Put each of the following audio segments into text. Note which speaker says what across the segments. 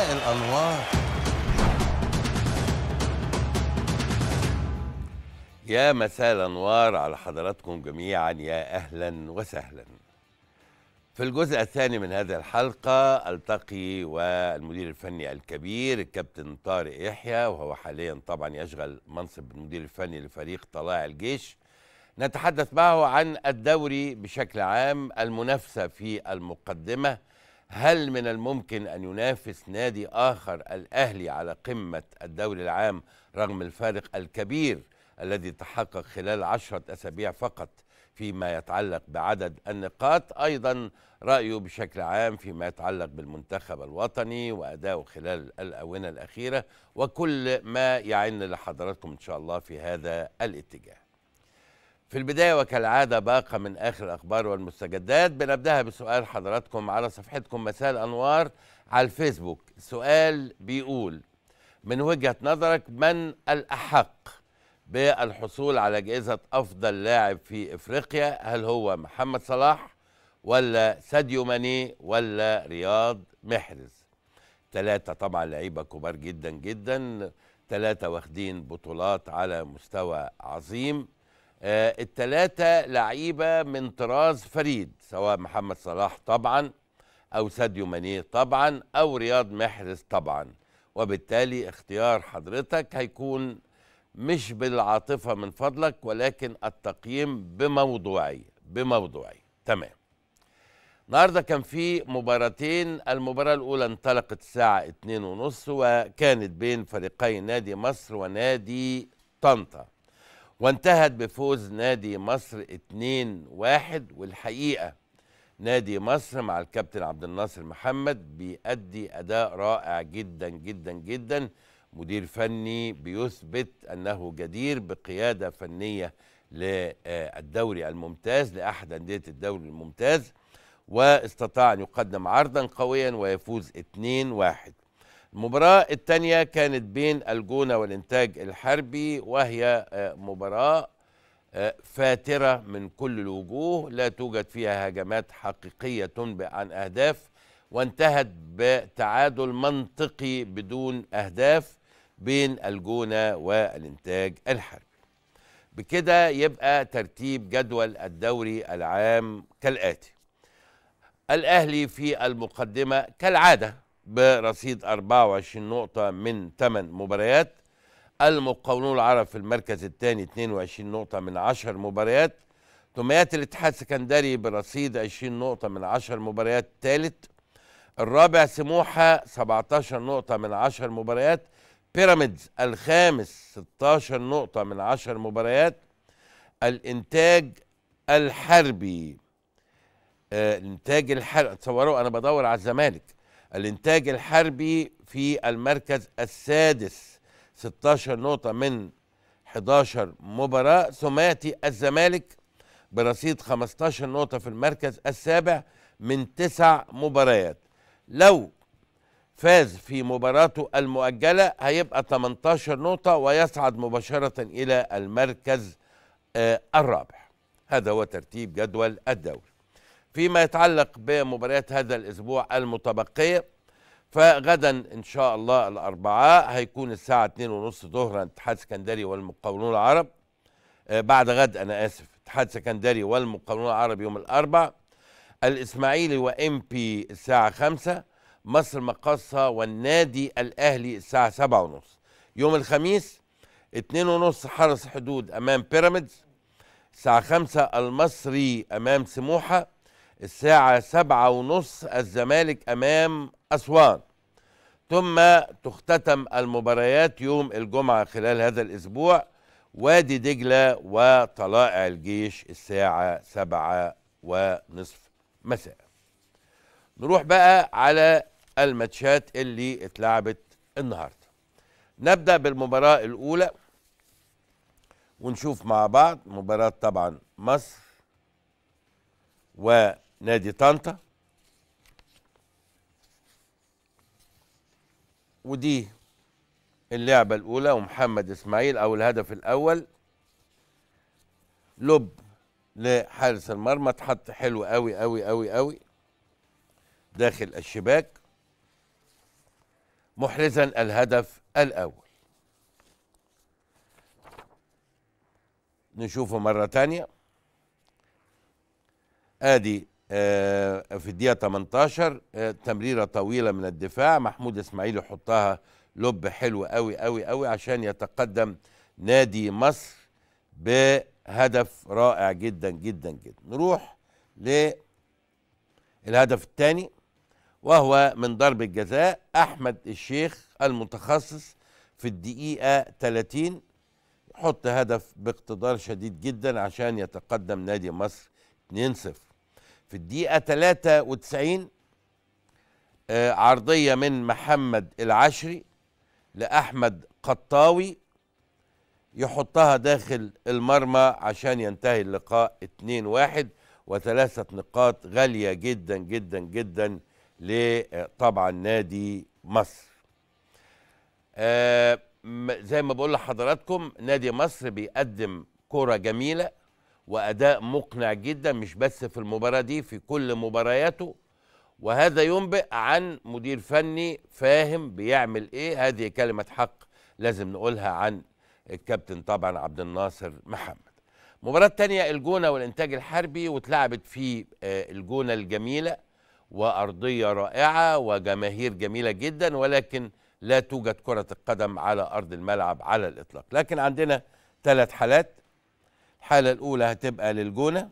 Speaker 1: مساء الأنوار يا مساء الأنوار على حضراتكم جميعا يا أهلا وسهلا في الجزء الثاني من هذه الحلقة ألتقي والمدير الفني الكبير الكابتن طارق يحيى وهو حاليا طبعا يشغل منصب المدير الفني لفريق طلائع الجيش نتحدث معه عن الدوري بشكل عام المنافسة في المقدمة هل من الممكن أن ينافس نادي آخر الأهلي على قمة الدوري العام رغم الفارق الكبير الذي تحقق خلال عشرة أسابيع فقط فيما يتعلق بعدد النقاط أيضا رأيه بشكل عام فيما يتعلق بالمنتخب الوطني وأداؤه خلال الأونة الأخيرة وكل ما يعن لحضراتكم إن شاء الله في هذا الاتجاه في البداية وكالعادة باقة من آخر الأخبار والمستجدات بنبدأها بسؤال حضراتكم على صفحتكم مساء الأنوار على الفيسبوك سؤال بيقول من وجهة نظرك من الأحق بالحصول على جائزة أفضل لاعب في إفريقيا هل هو محمد صلاح ولا ساديو ماني ولا رياض محرز ثلاثة طبعا لعيبة كبار جدا جدا ثلاثة واخدين بطولات على مستوى عظيم آه، التلاتة لعيبة من طراز فريد سواء محمد صلاح طبعا أو ساديو ماني طبعا أو رياض محرز طبعا وبالتالي اختيار حضرتك هيكون مش بالعاطفة من فضلك ولكن التقييم بموضوعية بموضوعية تمام النهاردة كان في مباراتين المباراة الأولى انطلقت الساعة اتنين ونص وكانت بين فريقي نادي مصر ونادي طنطا وانتهت بفوز نادي مصر 2-1 والحقيقه نادي مصر مع الكابتن عبد الناصر محمد بيأدي اداء رائع جدا جدا جدا مدير فني بيثبت انه جدير بقياده فنيه للدوري الممتاز لاحد انديه الدوري الممتاز واستطاع ان يقدم عرضا قويا ويفوز 2-1 المباراة الثانية كانت بين الجونة والإنتاج الحربي وهي آه، مباراة آه، فاترة من كل الوجوه لا توجد فيها هجمات حقيقية تنبئ عن أهداف وانتهت بتعادل منطقي بدون أهداف بين الجونة والإنتاج الحربي بكده يبقى ترتيب جدول الدوري العام كالآتي الأهلي في المقدمة كالعادة برصيد 24 نقطة من 8 مباريات المقاولون العرب في المركز الثاني 22 نقطة من 10 مباريات ثم يأتي الاتحاد السكندري برصيد 20 نقطة من 10 مباريات ثالث الرابع سموحة 17 نقطة من 10 مباريات بيراميدز الخامس 16 نقطة من 10 مباريات الإنتاج الحربي آه الإنتاج الحربي تصوروا أنا بدور على الزمالك الانتاج الحربي في المركز السادس 16 نقطة من 11 مباراة ثم يأتي الزمالك برصيد 15 نقطة في المركز السابع من تسع مباريات لو فاز في مباراته المؤجلة هيبقى 18 نقطة ويصعد مباشرة إلى المركز آه، الرابع هذا هو ترتيب جدول الدوري فيما يتعلق بمباريات هذا الأسبوع المتبقية فغدا إن شاء الله الأربعاء هيكون الساعة 2:30 ظهرا اتحاد سكندري والمقاولون العرب آه، بعد غد أنا آسف اتحاد سكندري والمقاولون العرب يوم الاربعاء الإسماعيلي بي الساعة 5 مصر مقاصة والنادي الأهلي الساعة 7:30 يوم الخميس 2:30 حرس حدود أمام بيراميدز الساعة 5 المصري أمام سموحة الساعة سبعة ونص الزمالك أمام أسوان ثم تختتم المباريات يوم الجمعة خلال هذا الأسبوع وادي دجلة وطلائع الجيش الساعة سبعة ونصف مساء نروح بقى على الماتشات اللي اتلعبت النهاردة نبدأ بالمباراة الأولى ونشوف مع بعض مباراة طبعا مصر و نادي طنطا ودي اللعبة الأولى ومحمد إسماعيل أو الهدف الأول لب لحارس المرمى اتحط حلو قوي قوي قوي قوي داخل الشباك محرزا الهدف الأول نشوفه مرة تانية ادي آه، في الدقيقة 18 آه، تمريرة طويلة من الدفاع محمود إسماعيل يحطها لب حلو قوي قوي قوي عشان يتقدم نادي مصر بهدف رائع جدا جدا جدا نروح للهدف الثاني وهو من ضرب الجزاء أحمد الشيخ المتخصص في الدقيقة 30 حط هدف باقتدار شديد جدا عشان يتقدم نادي مصر 2-0 في الدقيقة 93 آه، عرضية من محمد العشري لأحمد قطاوي يحطها داخل المرمى عشان ينتهي اللقاء 2-1 وثلاثة نقاط غالية جدا جدا جدا لطبعا نادي مصر آه زي ما بقول لحضراتكم نادي مصر بيقدم كرة جميلة وأداء مقنع جدا مش بس في المباراة دي في كل مبارياته وهذا ينبئ عن مدير فني فاهم بيعمل إيه هذه كلمة حق لازم نقولها عن الكابتن طبعا عبد الناصر محمد مباراة تانية الجونة والإنتاج الحربي واتلعبت في آه، الجونة الجميلة وأرضية رائعة وجماهير جميلة جدا ولكن لا توجد كرة القدم على أرض الملعب على الإطلاق لكن عندنا ثلاث حالات الحالة الأولى هتبقى للجونة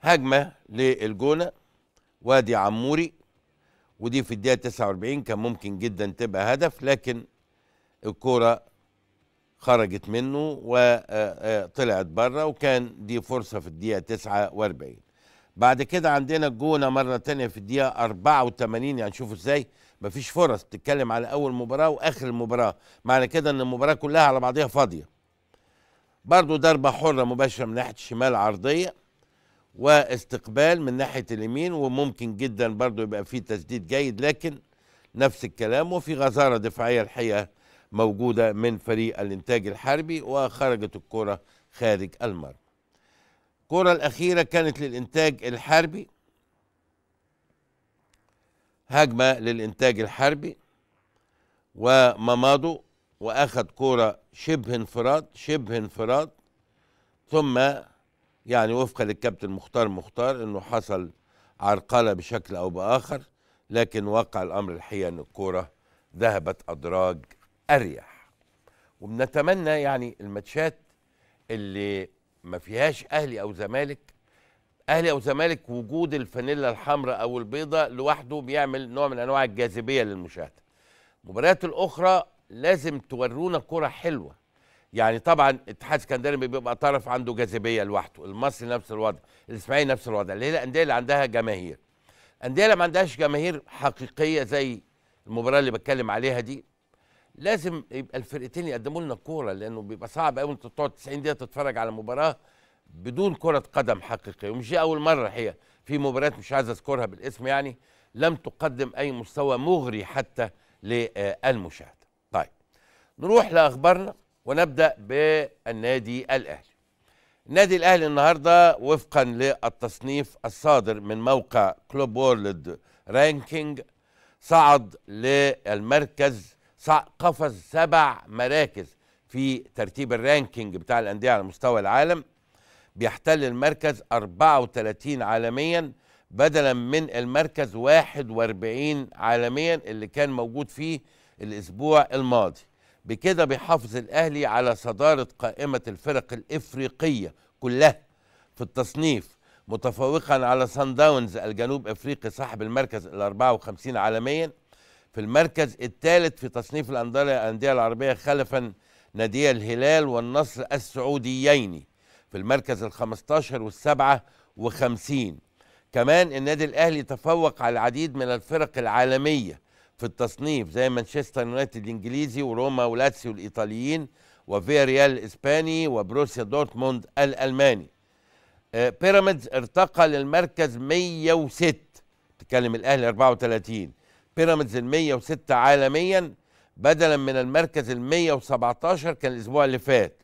Speaker 1: هجمة للجونة وادي عموري ودي في الدقيقة 49 كان ممكن جدا تبقى هدف لكن الكرة خرجت منه وطلعت آه، آه، بره وكان دي فرصة في الدقيقة 49 بعد كده عندنا الجونة مرة تانية في الدقيقة 84 يعني شوفوا ازاي مفيش فرص تتكلم على أول مباراة وآخر المباراة معنى كده إن المباراة كلها على بعضها فاضية برضو ضربة حرة مباشرة من ناحية الشمال عرضية واستقبال من ناحية اليمين وممكن جدا برضو يبقى في تسديد جيد لكن نفس الكلام وفي غزارة دفاعية الحقيقة موجودة من فريق الإنتاج الحربي وخرجت الكرة خارج المرمى الكرة الأخيرة كانت للإنتاج الحربي هجمة للإنتاج الحربي ومامادو واخد كوره شبه انفراد شبه انفراد ثم يعني وفقا للكابتن مختار مختار انه حصل عرقله بشكل او باخر لكن واقع الامر الحقيقه ان الكوره ذهبت ادراج اريح وبنتمنى يعني الماتشات اللي ما فيهاش اهلي او زمالك اهلي او زمالك وجود الفانيلا الحمراء او البيضاء لوحده بيعمل نوع من انواع الجاذبيه للمشاهده المباريات الاخرى لازم تورونا كرة حلوة يعني طبعا اتحاد اسكندريه بيبقى طرف عنده جاذبيه لوحده المصري نفس الوضع الاسماعيلي نفس الوضع اللي هي الانديه اللي عندها جماهير الانديه اللي ما عندهاش جماهير حقيقيه زي المباراه اللي بتكلم عليها دي لازم يبقى الفرقتين يقدموا لنا كوره لانه بيبقى صعب قوي انت تقعد 90 دقيقه تتفرج على مباراه بدون كره قدم حقيقيه ومش دي اول مره هي في مباريات مش عايز اذكرها بالاسم يعني لم تقدم اي مستوى مغري حتى للمشاهد نروح لاخبارنا ونبدا بالنادي الاهلي النادي الاهلي النهارده وفقا للتصنيف الصادر من موقع كلوب وورلد رانكينج صعد للمركز قفز سبع مراكز في ترتيب الرانكينج بتاع الانديه على مستوى العالم بيحتل المركز 34 عالميا بدلا من المركز 41 عالميا اللي كان موجود فيه الاسبوع الماضي بكده بيحافظ الأهلي على صدارة قائمة الفرق الإفريقية كلها في التصنيف متفوقا على سان داونز الجنوب افريقي صاحب المركز ال 54 عالميا في المركز الثالث في تصنيف الانديه العربيه خلفا نادي الهلال والنصر السعوديين في المركز ال 15 وال 57 كمان النادي الاهلي تفوق على العديد من الفرق العالميه في التصنيف زي مانشستر يونايتد الانجليزي وروما ولاتسيو الايطاليين وفيريال الاسباني وبروسيا دورتموند الالماني آه، بيراميدز ارتقى للمركز 106 تكلم الاهلي 34 بيراميدز ال 106 عالميا بدلا من المركز ال 117 كان الاسبوع اللي فات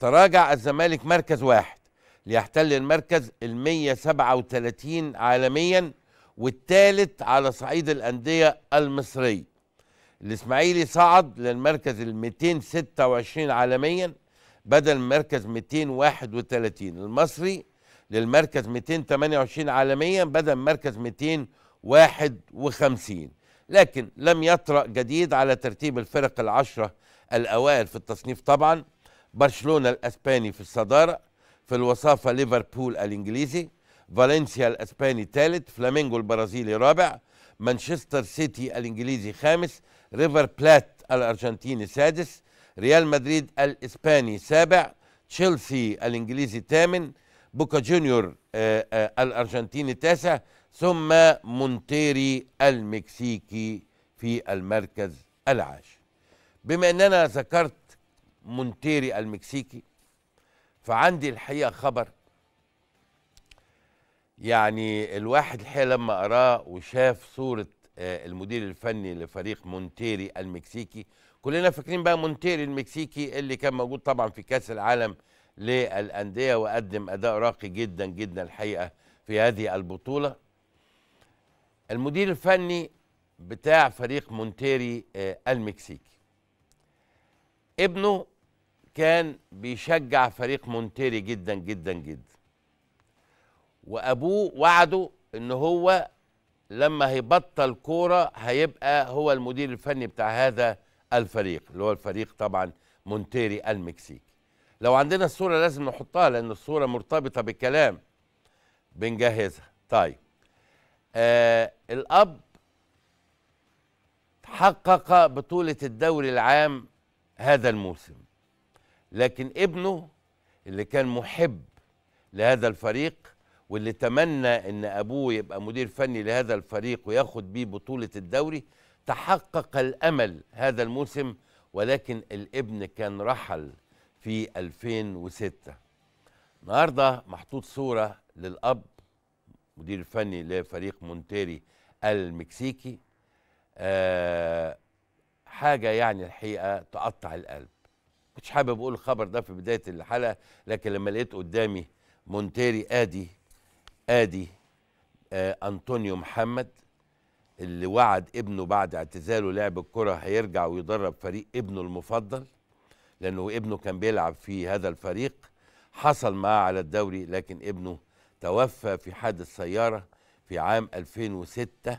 Speaker 1: تراجع الزمالك مركز واحد ليحتل المركز ال 137 عالميا والثالث على صعيد الأندية المصرية الإسماعيلي صعد للمركز ال 226 عالميا بدل مركز 231 المصري للمركز 228 عالميا بدل مركز 251 لكن لم يطرأ جديد على ترتيب الفرق العشرة الأوائل في التصنيف طبعا برشلونة الأسباني في الصدارة في الوصافة ليفربول الإنجليزي فالنسيا الاسباني ثالث فلامينجو البرازيلي رابع مانشستر سيتي الانجليزي خامس ريفر بلات الارجنتيني سادس ريال مدريد الاسباني سابع تشيلسي الانجليزي ثامن بوكا جونيور آه، آه، الارجنتيني تاسع ثم مونتيري المكسيكي في المركز العاشر بما اننا ذكرت مونتيري المكسيكي فعندي الحقيقه خبر يعني الواحد الحقيقه لما قراه وشاف صوره آه، المدير الفني لفريق مونتيري المكسيكي كلنا فاكرين بقى مونتيري المكسيكي اللي كان موجود طبعا في كاس العالم للانديه وقدم اداء راقي جدا جدا الحقيقه في هذه البطوله المدير الفني بتاع فريق مونتيري آه، المكسيكي ابنه كان بيشجع فريق مونتيري جدا جدا جدا وابوه وعده ان هو لما هيبطل كوره هيبقى هو المدير الفني بتاع هذا الفريق اللي هو الفريق طبعا مونتيري المكسيك لو عندنا الصوره لازم نحطها لان الصوره مرتبطه بالكلام بنجهزها طيب آه الاب حقق بطوله الدوري العام هذا الموسم لكن ابنه اللي كان محب لهذا الفريق واللي تمنى ان ابوه يبقى مدير فني لهذا الفريق وياخد بيه بطوله الدوري تحقق الامل هذا الموسم ولكن الابن كان رحل في 2006 النهارده محطوط صوره للاب مدير فني لفريق مونتيري المكسيكي أه حاجه يعني الحقيقه تقطع القلب كنتش حابب اقول الخبر ده في بدايه الحلقه لكن لما لقيت قدامي مونتيري ادي ادي آه انطونيو محمد اللي وعد ابنه بعد اعتزاله لعب الكره هيرجع ويدرب فريق ابنه المفضل لانه ابنه كان بيلعب في هذا الفريق حصل معاه على الدوري لكن ابنه توفى في حادث سياره في عام 2006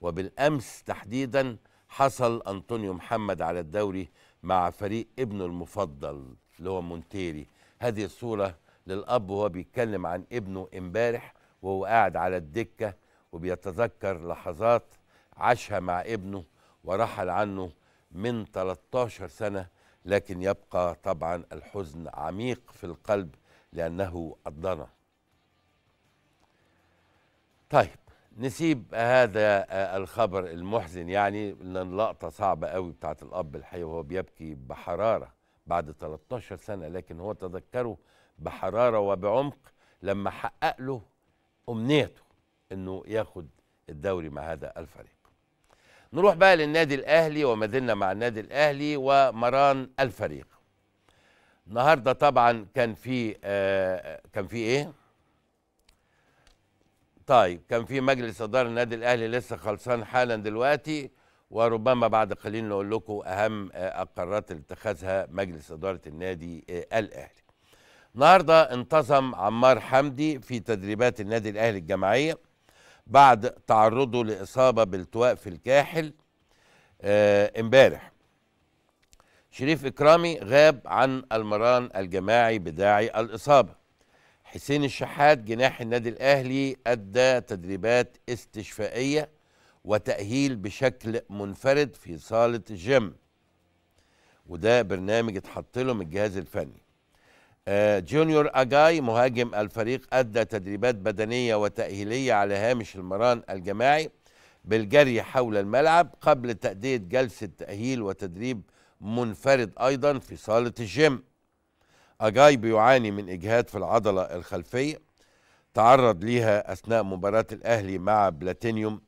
Speaker 1: وبالامس تحديدا حصل انطونيو محمد على الدوري مع فريق ابنه المفضل اللي هو مونتيري هذه الصوره للاب وهو بيتكلم عن ابنه امبارح وهو قاعد على الدكة وبيتذكر لحظات عاشها مع ابنه ورحل عنه من 13 سنة لكن يبقى طبعا الحزن عميق في القلب لأنه أضنى طيب نسيب هذا آه، الخبر المحزن يعني لان لقطه صعبه قوي بتاعت الاب الحقيقه وهو بيبكي بحراره بعد 13 سنه لكن هو تذكره بحراره وبعمق لما حقق له امنيته انه ياخد الدوري مع هذا الفريق نروح بقى للنادي الاهلي وما زلنا مع النادي الاهلي ومران الفريق النهارده طبعا كان في آه كان في ايه طيب كان في مجلس اداره النادي الاهلي لسه خلصان حالا دلوقتي وربما بعد قليل نقول لكم اهم آه، القرارات اللي اتخذها مجلس اداره النادي آه، الاهلي النهارده انتظم عمار حمدي في تدريبات النادي الاهلي الجماعيه بعد تعرضه لاصابه بالتواء في الكاحل آه، امبارح شريف اكرامي غاب عن المران الجماعي بداعي الاصابه حسين الشحات جناح النادي الاهلي ادى تدريبات استشفائيه وتاهيل بشكل منفرد في صاله الجيم وده برنامج اتحط له من الجهاز الفني آه، جونيور أجاي مهاجم الفريق أدى تدريبات بدنية وتأهيلية على هامش المران الجماعي بالجري حول الملعب قبل تأدية جلسة تأهيل وتدريب منفرد أيضا في صالة الجيم أجاي بيعاني من إجهاد في العضلة الخلفية تعرض ليها أثناء مباراة الأهلي مع بلاتينيوم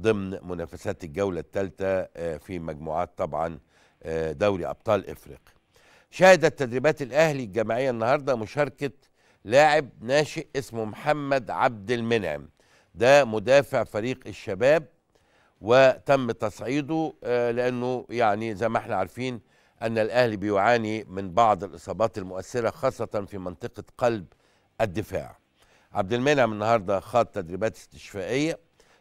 Speaker 1: ضمن منافسات الجولة الثالثة آه، في مجموعات طبعا آه، دوري أبطال إفريقيا شهدت تدريبات الاهلي الجماعيه النهارده مشاركه لاعب ناشئ اسمه محمد عبد المنعم ده مدافع فريق الشباب وتم تصعيده آه، لانه يعني زي ما احنا عارفين ان الاهلي بيعاني من بعض الاصابات المؤثره خاصه في منطقه قلب الدفاع. عبد المنعم النهارده خاض تدريبات استشفائيه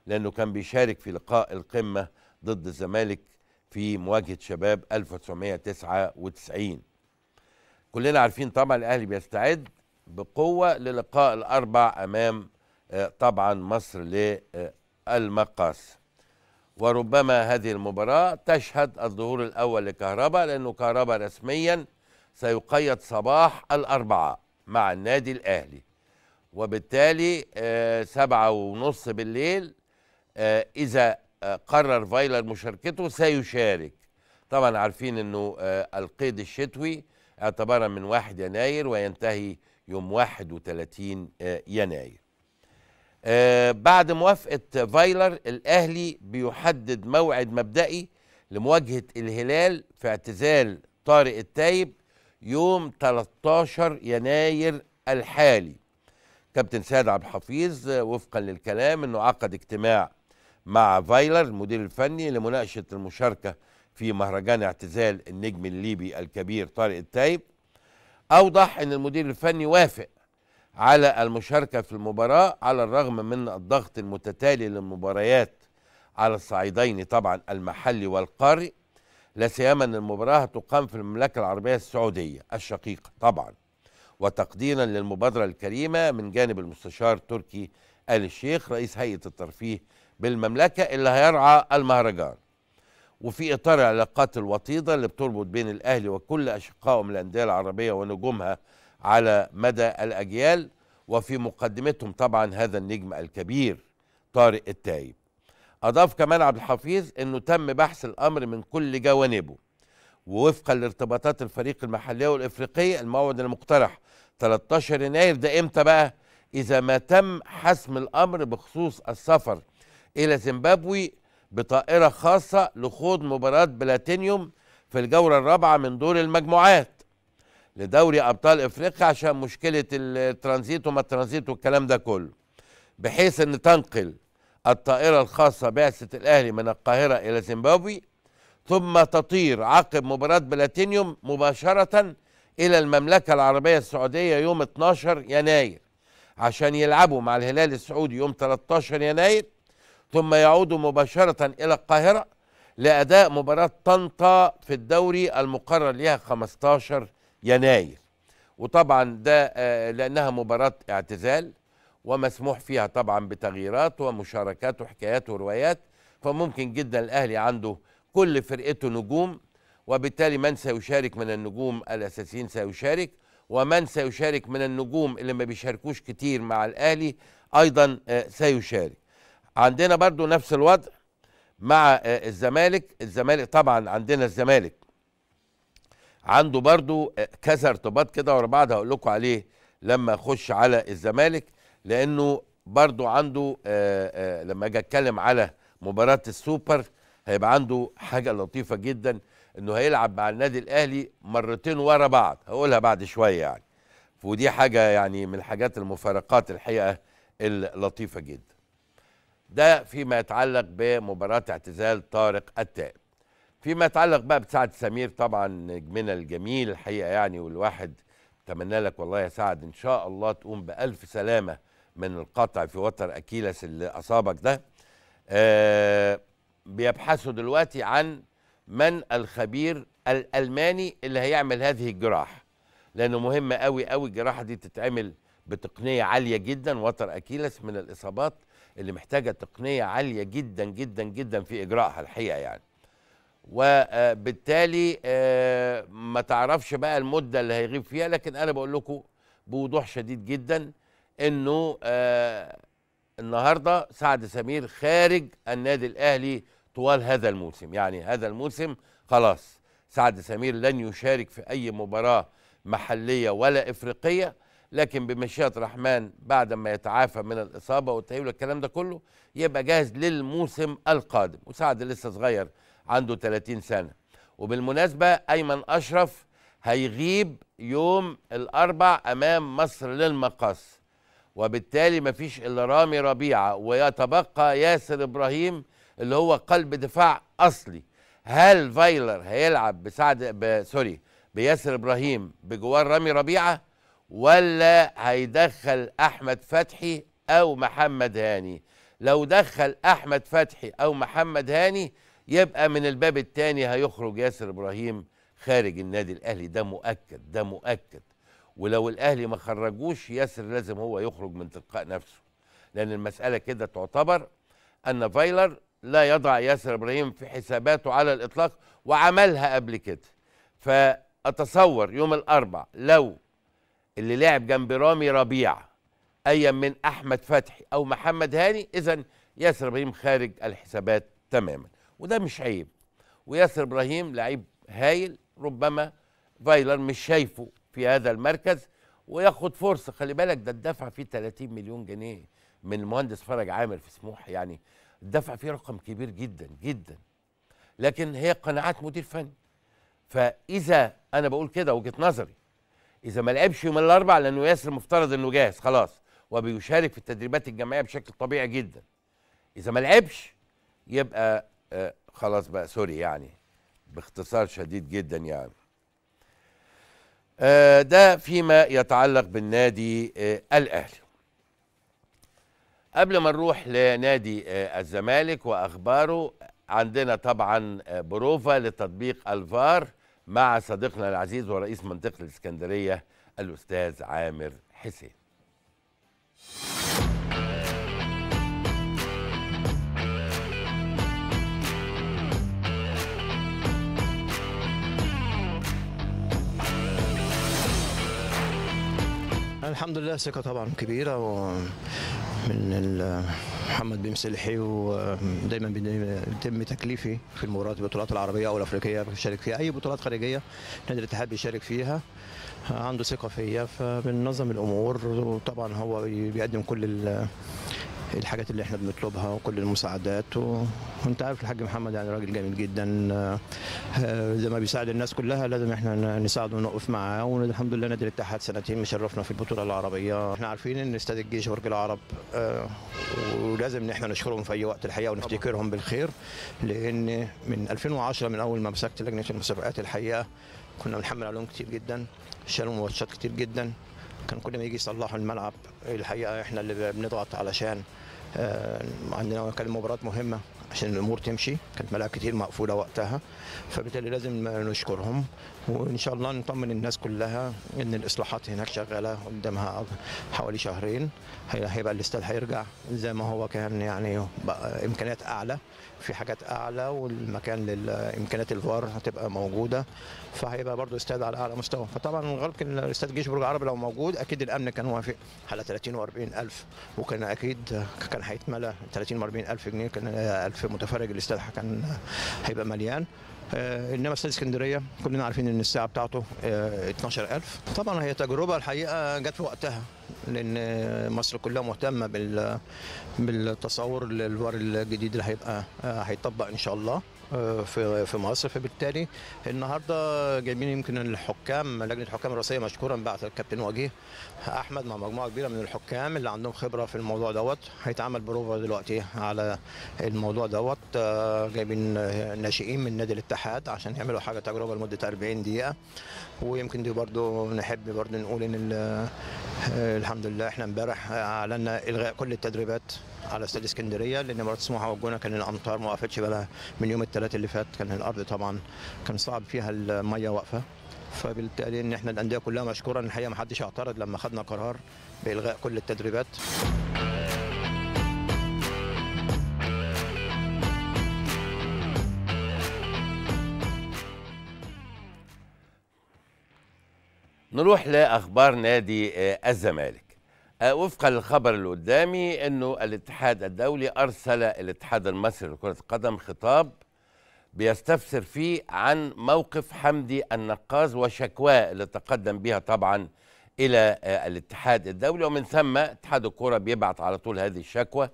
Speaker 1: لانه كان بيشارك في لقاء القمه ضد الزمالك في مواجهه شباب 1999 كلنا عارفين طبعا الاهلي بيستعد بقوه للقاء الاربع امام آه، طبعا مصر للمقاس وربما هذه المباراه تشهد الظهور الاول لكهربا لانه كهربا رسميا سيقيد صباح الاربعاء مع النادي الاهلي وبالتالي آه، سبعة ونص بالليل آه، إذا قرر فايلر مشاركته سيشارك طبعا عارفين أنه القيد الشتوي اعتبارا من 1 يناير وينتهي يوم 31 آه، يناير آه، بعد موافقة فايلر الأهلي بيحدد موعد مبدئي لمواجهة الهلال في اعتزال طارق التايب يوم 13 يناير الحالي كابتن سيد عبد الحفيظ آه، وفقا للكلام انه عقد اجتماع مع فايلر المدير الفني لمناقشة المشاركة في مهرجان اعتزال النجم الليبي الكبير طارق التايب أوضح أن المدير الفني وافق على المشاركة في المباراة على الرغم من الضغط المتتالي للمباريات على الصعيدين طبعا المحلي والقاري لا سيما أن المباراة هتقام في المملكة العربية السعودية الشقيقة طبعا وتقديرا للمبادرة الكريمة من جانب المستشار تركي آل الشيخ رئيس هيئة الترفيه بالمملكة اللي هيرعى المهرجان وفي اطار العلاقات الوطيده اللي بتربط بين الاهلي وكل اشقائهم الانديه العربيه ونجومها على مدى الاجيال وفي مقدمتهم طبعا هذا النجم الكبير طارق التايب اضاف كمان عبد الحفيظ انه تم بحث الامر من كل جوانبه ووفقا لارتباطات الفريق المحليه والافريقيه الموعد المقترح 13 يناير ده امتى بقى اذا ما تم حسم الامر بخصوص السفر الى زيمبابوي بطائرة خاصة لخوض مباراة بلاتينيوم في الجولة الرابعة من دور المجموعات لدوري أبطال إفريقيا عشان مشكلة الترانزيت وما الترانزيت والكلام ده كله بحيث أن تنقل الطائرة الخاصة بعثة الأهلي من القاهرة إلى زيمبابوي ثم تطير عقب مباراة بلاتينيوم مباشرة إلى المملكة العربية السعودية يوم 12 يناير عشان يلعبوا مع الهلال السعودي يوم 13 يناير ثم يعود مباشرة إلى القاهرة لأداء مباراة طنطا في الدوري المقرر لها 15 يناير وطبعا ده آه، لأنها مباراة اعتزال ومسموح فيها طبعا بتغييرات ومشاركات وحكايات وروايات فممكن جدا الأهلي عنده كل فرقته نجوم وبالتالي من سيشارك من النجوم الأساسيين سيشارك ومن سيشارك من النجوم اللي ما بيشاركوش كتير مع الأهلي أيضا آه، سيشارك عندنا برضو نفس الوضع مع آه، الزمالك الزمالك طبعا عندنا الزمالك عنده برضو آه، كذا ارتباط كده ورا بعض هقول لكم عليه لما اخش على الزمالك لانه برضو عنده آآ آه، آآ لما اجي اتكلم على مباراه السوبر هيبقى عنده حاجه لطيفه جدا انه هيلعب مع النادي الاهلي مرتين ورا بعض هقولها بعد شويه يعني ودي حاجه يعني من الحاجات المفارقات الحقيقه اللطيفه جدا ده فيما يتعلق بمباراة اعتزال طارق التائب فيما يتعلق بقى بسعد سمير طبعا نجمنا الجميل الحقيقة يعني والواحد تمنى لك والله يا سعد ان شاء الله تقوم بألف سلامة من القطع في وتر أكيلس اللي أصابك ده آه بيبحثوا دلوقتي عن من الخبير الألماني اللي هيعمل هذه الجراحة لأنه مهم قوي قوي الجراحة دي تتعمل بتقنية عالية جدا وتر أكيلس من الإصابات اللي محتاجه تقنيه عاليه جدا جدا جدا في إجراءها الحقيقه يعني وبالتالي آه، آه، ما تعرفش بقى المده اللي هيغيب فيها لكن انا بقول لكم بوضوح شديد جدا انه آه، النهارده سعد سمير خارج النادي الاهلي طوال هذا الموسم يعني هذا الموسم خلاص سعد سمير لن يشارك في اي مباراه محليه ولا افريقيه لكن بمشيئة الرحمن بعد ما يتعافى من الإصابة والتأهيل والكلام ده كله يبقى جاهز للموسم القادم وسعد لسه صغير عنده 30 سنة وبالمناسبة أيمن أشرف هيغيب يوم الأربع أمام مصر للمقص وبالتالي مفيش إلا رامي ربيعة ويتبقى ياسر إبراهيم اللي هو قلب دفاع أصلي هل فايلر هيلعب بسعد سوري بياسر إبراهيم بجوار رامي ربيعة ولا هيدخل احمد فتحي او محمد هاني لو دخل احمد فتحي او محمد هاني يبقى من الباب الثاني هيخرج ياسر ابراهيم خارج النادي الاهلي ده مؤكد ده مؤكد ولو الاهلي ما خرجوش ياسر لازم هو يخرج من تلقاء نفسه لان المساله كده تعتبر ان فايلر لا يضع ياسر ابراهيم في حساباته على الاطلاق وعملها قبل كده فاتصور يوم الاربع لو اللي لعب جنب رامي ربيع ايا من احمد فتحي او محمد هاني اذا ياسر ابراهيم خارج الحسابات تماما وده مش عيب وياسر ابراهيم لعيب هايل ربما فايلر مش شايفه في هذا المركز وياخد فرصه خلي بالك ده الدفع فيه 30 مليون جنيه من المهندس فرج عامر في سموح يعني الدفع فيه رقم كبير جدا جدا لكن هي قناعات مدير فني فاذا انا بقول كده وجهه نظري اذا ما لعبش يوم الاربع لانه ياسر مفترض انه جاهز خلاص وبيشارك في التدريبات الجماعيه بشكل طبيعي جدا اذا ما لعبش يبقى آه خلاص بقى سوري يعني باختصار شديد جدا يعني آه ده فيما يتعلق بالنادي آه الاهلي قبل ما نروح لنادي آه، الزمالك واخباره عندنا طبعا آه، بروفا لتطبيق الفار مع صديقنا العزيز ورئيس منطقة الإسكندرية الأستاذ عامر حسين
Speaker 2: الحمد لله ثقة طبعا كبيرة من محمد بن سلحي ودايما بيتم تكليفي في المباريات البطولات العربية أو الأفريقية بشارك فيها أي بطولات خارجية نادي الاتحاد بيشارك فيها عنده ثقة فيا فبننظم الأمور وطبعا هو بيقدم كل الحاجات اللي احنا بنطلبها وكل المساعدات و... وانت عارف الحاج محمد يعني راجل جميل جدا آه، زي ما بيساعد الناس كلها لازم احنا نساعده ونقف معاه والحمد لله نادي الاتحاد سنتين مشرفنا في البطوله العربيه احنا عارفين ان استاد الجيش برج العرب آه، ولازم ان احنا نشكرهم في اي وقت الحقيقه ونفتكرهم بالخير لان من 2010 من اول ما مسكت لجنه المسابقات الحقيقه كنا بنحمل عليهم كتير جدا شالوا ماتشات كتير جدا كان كل ما يجي يصلحوا الملعب الحقيقه احنا اللي بنضغط علشان آه، عندنا كان مباراه مهمه عشان الامور تمشي كانت ملاعب كتير مقفوله وقتها فبالتالي لازم نشكرهم وان شاء الله نطمن الناس كلها ان الاصلاحات هناك شغاله قدامها حوالي شهرين هيبقى الاستاد هيرجع زي ما هو كان يعني امكانيات اعلى في حاجات اعلى والمكان لامكانيات الفار هتبقى موجوده فهيبقى برضو استاد على اعلى مستوى فطبعا غالب استاد جيش برج العرب لو موجود اكيد الامن كان وافق على 30 و 40 الف وكان اكيد كان هيتملى 30 و 40 الف جنيه كان 2000 في متفرج الاستاد كان هيبقى مليان آه، انما استاد اسكندريه كلنا عارفين ان الساعه بتاعته 12000 آه، طبعا هي تجربه الحقيقه جت في وقتها لان مصر كلها مهتمه بال بالتصور للوار الجديد اللي هيبقى آه، هيطبق ان شاء الله في في مصر فبالتالي النهارده جايبين يمكن الحكام لجنه الحكام الرئيسيه مشكورا بعث الكابتن وجيه احمد مع مجموعه كبيره من الحكام اللي عندهم خبره في الموضوع دوت هيتعمل بروفا دلوقتي على الموضوع دوت آه، جايبين ناشئين من نادي الاتحاد عشان يعملوا حاجه تجربه لمده 40 دقيقه ويمكن دي برضو نحب برضو نقول ان آه، الحمد لله احنا امبارح اعلنا الغاء كل التدريبات على استاد اسكندريه لان مباراه سموحه والجونه كان الامطار ما وقفتش بالها من يوم الثلاث اللي فات كان الارض طبعا كان صعب فيها الميه واقفه فبالتالي ان احنا الانديه كلها مشكوره ان الحقيقه ما حدش اعترض لما خدنا قرار بالغاء كل التدريبات
Speaker 1: نروح لاخبار نادي آه، الزمالك آه، وفقا للخبر اللي قدامي انه الاتحاد الدولي ارسل الاتحاد المصري لكره القدم خطاب بيستفسر فيه عن موقف حمدي النقاز وشكواه اللي تقدم بها طبعا الى آه، الاتحاد الدولي ومن ثم اتحاد الكره بيبعت على طول هذه الشكوى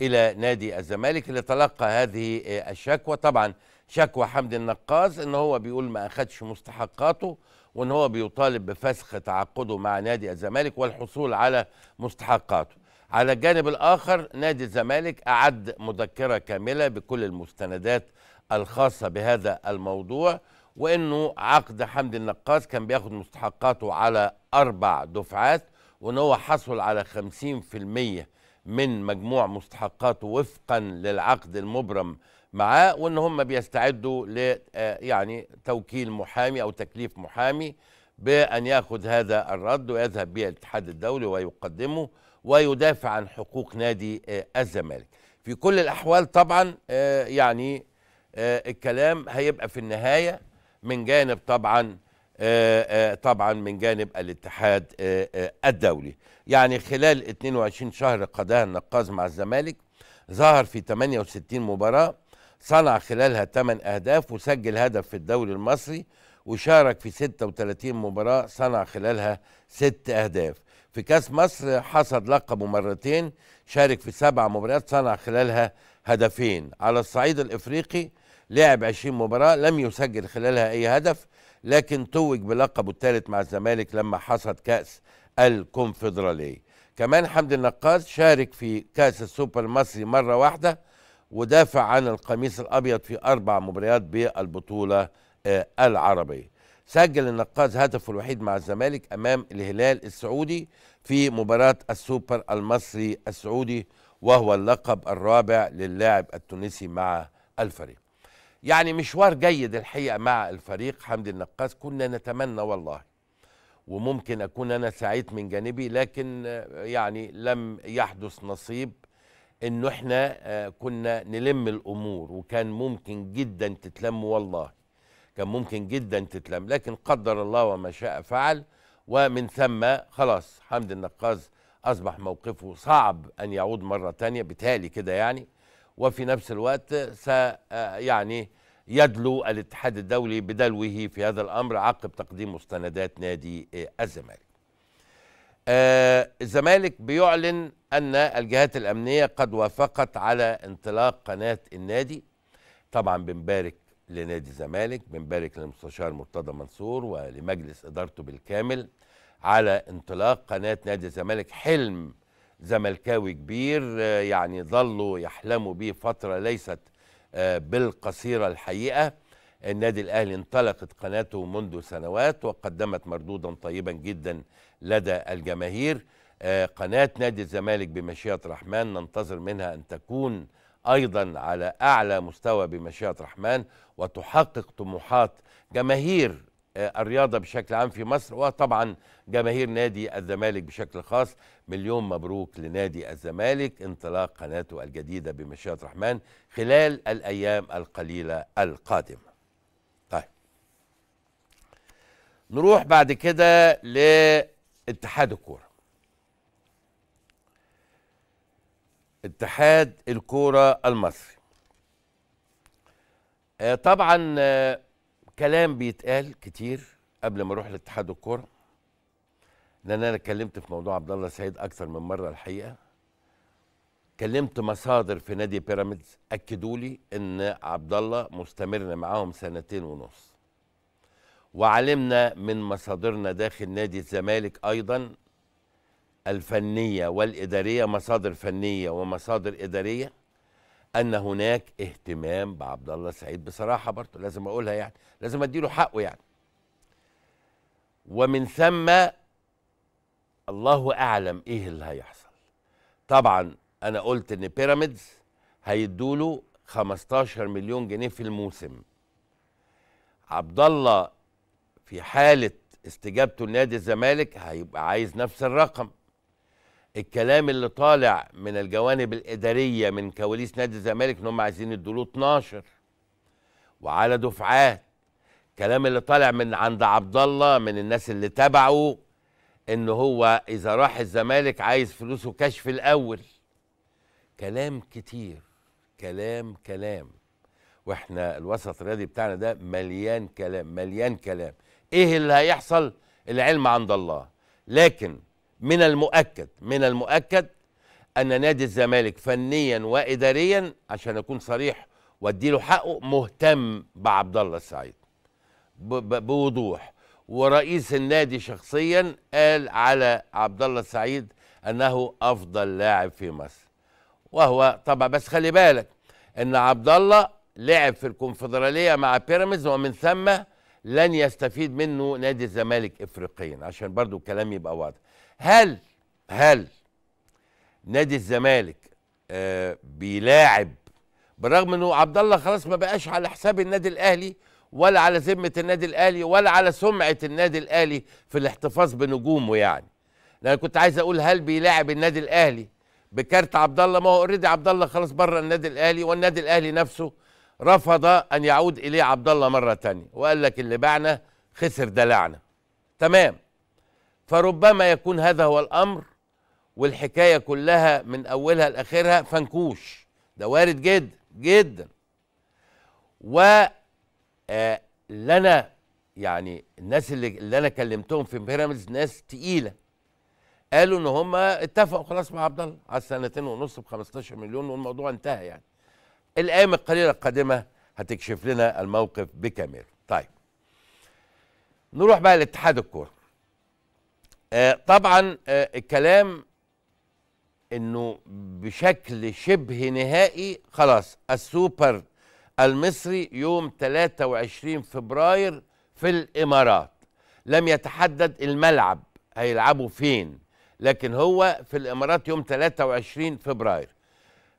Speaker 1: الى نادي الزمالك اللي تلقى هذه آه، الشكوى طبعا شكوى حمدي النقاز ان هو بيقول ما اخدش مستحقاته وان هو بيطالب بفسخ تعاقده مع نادي الزمالك والحصول على مستحقاته على الجانب الاخر نادي الزمالك اعد مذكره كامله بكل المستندات الخاصة بهذا الموضوع وانه عقد حمدي النقاس كان بياخد مستحقاته على اربع دفعات وان هو حصل على 50% من مجموع مستحقاته وفقا للعقد المبرم معاه وان هم بيستعدوا ل آه، يعني توكيل محامي او تكليف محامي بان ياخذ هذا الرد ويذهب به الاتحاد الدولي ويقدمه ويدافع عن حقوق نادي آه، الزمالك في كل الاحوال طبعا آه، يعني آه، الكلام هيبقى في النهايه من جانب طبعا آه، آه، طبعا من جانب الاتحاد الدولي يعني خلال 22 شهر قضاها النقاز مع الزمالك ظهر في 68 مباراة صنع خلالها 8 أهداف وسجل هدف في الدوري المصري وشارك في 36 مباراة صنع خلالها 6 أهداف في كاس مصر حصد لقبه مرتين شارك في سبع مباريات صنع خلالها هدفين على الصعيد الإفريقي لعب 20 مباراة لم يسجل خلالها أي هدف لكن توج بلقبه الثالث مع الزمالك لما حصد كأس الكونفدرالية كمان حمدي النقاز شارك في كأس السوبر المصري مرة واحدة ودافع عن القميص الأبيض في أربع مباريات بالبطولة آه، العربية سجل النقاز هدفه الوحيد مع الزمالك أمام الهلال السعودي في مباراة السوبر المصري السعودي وهو اللقب الرابع للاعب التونسي مع الفريق يعني مشوار جيد الحقيقه مع الفريق حمدي النقاس كنا نتمنى والله وممكن اكون انا سعيد من جانبي لكن يعني لم يحدث نصيب انه احنا آه، كنا نلم الامور وكان ممكن جدا تتلم والله كان ممكن جدا تتلم لكن قدر الله وما شاء فعل ومن ثم خلاص حمد النقاز اصبح موقفه صعب ان يعود مره تانية بتالي كده يعني وفي نفس الوقت سيعني آه، يدلو الاتحاد الدولي بدلوه في هذا الامر عقب تقديم مستندات نادي آه، الزمالك. آه الزمالك بيعلن ان الجهات الامنيه قد وافقت على انطلاق قناه النادي طبعا بنبارك لنادي الزمالك بنبارك للمستشار مرتضى منصور ولمجلس ادارته بالكامل على انطلاق قناه نادي الزمالك حلم زملكاوي كبير آه، يعني ظلوا يحلموا به فترة ليست آه، بالقصيرة الحقيقة النادي الأهلي انطلقت قناته منذ سنوات وقدمت مردودا طيبا جدا لدى الجماهير آه، قناة نادي الزمالك بمشيئة الرحمن ننتظر منها أن تكون أيضا على أعلى مستوى بمشيئة الرحمن وتحقق طموحات جماهير الرياضة بشكل عام في مصر وطبعا جماهير نادي الزمالك بشكل خاص مليون مبروك لنادي الزمالك انطلاق قناته الجديدة بمشيئة الرحمن خلال الأيام القليلة القادمة طيب نروح بعد كده لاتحاد الكورة اتحاد الكورة المصري آه، طبعا آه، كلام بيتقال كتير قبل ما اروح لاتحاد الكوره لان انا اتكلمت في موضوع عبد الله سعيد اكثر من مره الحقيقه كلمت مصادر في نادي بيراميدز اكدوا لي ان عبد الله مستمر معاهم سنتين ونص وعلمنا من مصادرنا داخل نادي الزمالك ايضا الفنيه والاداريه مصادر فنيه ومصادر اداريه ان هناك اهتمام بعبد الله سعيد بصراحه برضه لازم اقولها يعني لازم اديله حقه يعني ومن ثم الله اعلم ايه اللي هيحصل طبعا انا قلت ان بيراميدز هيدوله 15 مليون جنيه في الموسم عبد الله في حاله استجابته لنادي الزمالك هيبقى عايز نفس الرقم الكلام اللي طالع من الجوانب الاداريه من كواليس نادي الزمالك ان هم عايزين يدوا 12 وعلى دفعات الكلام اللي طالع من عند عبد الله من الناس اللي تبعه ان هو اذا راح الزمالك عايز فلوسه كشف الاول كلام كتير كلام كلام واحنا الوسط الرياضي بتاعنا ده مليان كلام مليان كلام ايه اللي هيحصل العلم عند الله لكن من المؤكد من المؤكد ان نادي الزمالك فنيا واداريا عشان اكون صريح واديله حقه مهتم بعبد الله السعيد بوضوح ورئيس النادي شخصيا قال على عبد الله السعيد انه افضل لاعب في مصر وهو طبعا بس خلي بالك ان عبد الله لعب في الكونفدراليه مع بيراميدز ومن ثم لن يستفيد منه نادي الزمالك افريقيا عشان برضو الكلام يبقى واضح هل هل نادي الزمالك آه بيلاعب بالرغم انه عبد الله خلاص ما بقاش على حساب النادي الاهلي ولا على ذمه النادي الاهلي ولا على سمعه النادي الاهلي في الاحتفاظ بنجومه يعني لان كنت عايز اقول هل بيلاعب النادي الاهلي بكارت عبد الله ما هو اوريدي عبد الله خلاص بره النادي الاهلي والنادي الاهلي نفسه رفض ان يعود اليه عبد الله مره ثانيه وقال لك اللي باعنا خسر دلعنا تمام فربما يكون هذا هو الامر والحكايه كلها من اولها لاخرها فنكوش ده وارد جدا جدا و آه، لنا يعني الناس اللي, اللي انا كلمتهم في بيراميدز ناس تقيله قالوا ان هم اتفقوا خلاص مع عبد الله على سنتين ونص ب 15 مليون والموضوع انتهى يعني الايام القليله القادمه هتكشف لنا الموقف بكامل طيب نروح بقى لاتحاد الكوره آه طبعا آه الكلام انه بشكل شبه نهائي خلاص السوبر المصري يوم 23 فبراير في الإمارات لم يتحدد الملعب هيلعبوا فين لكن هو في الإمارات يوم 23 فبراير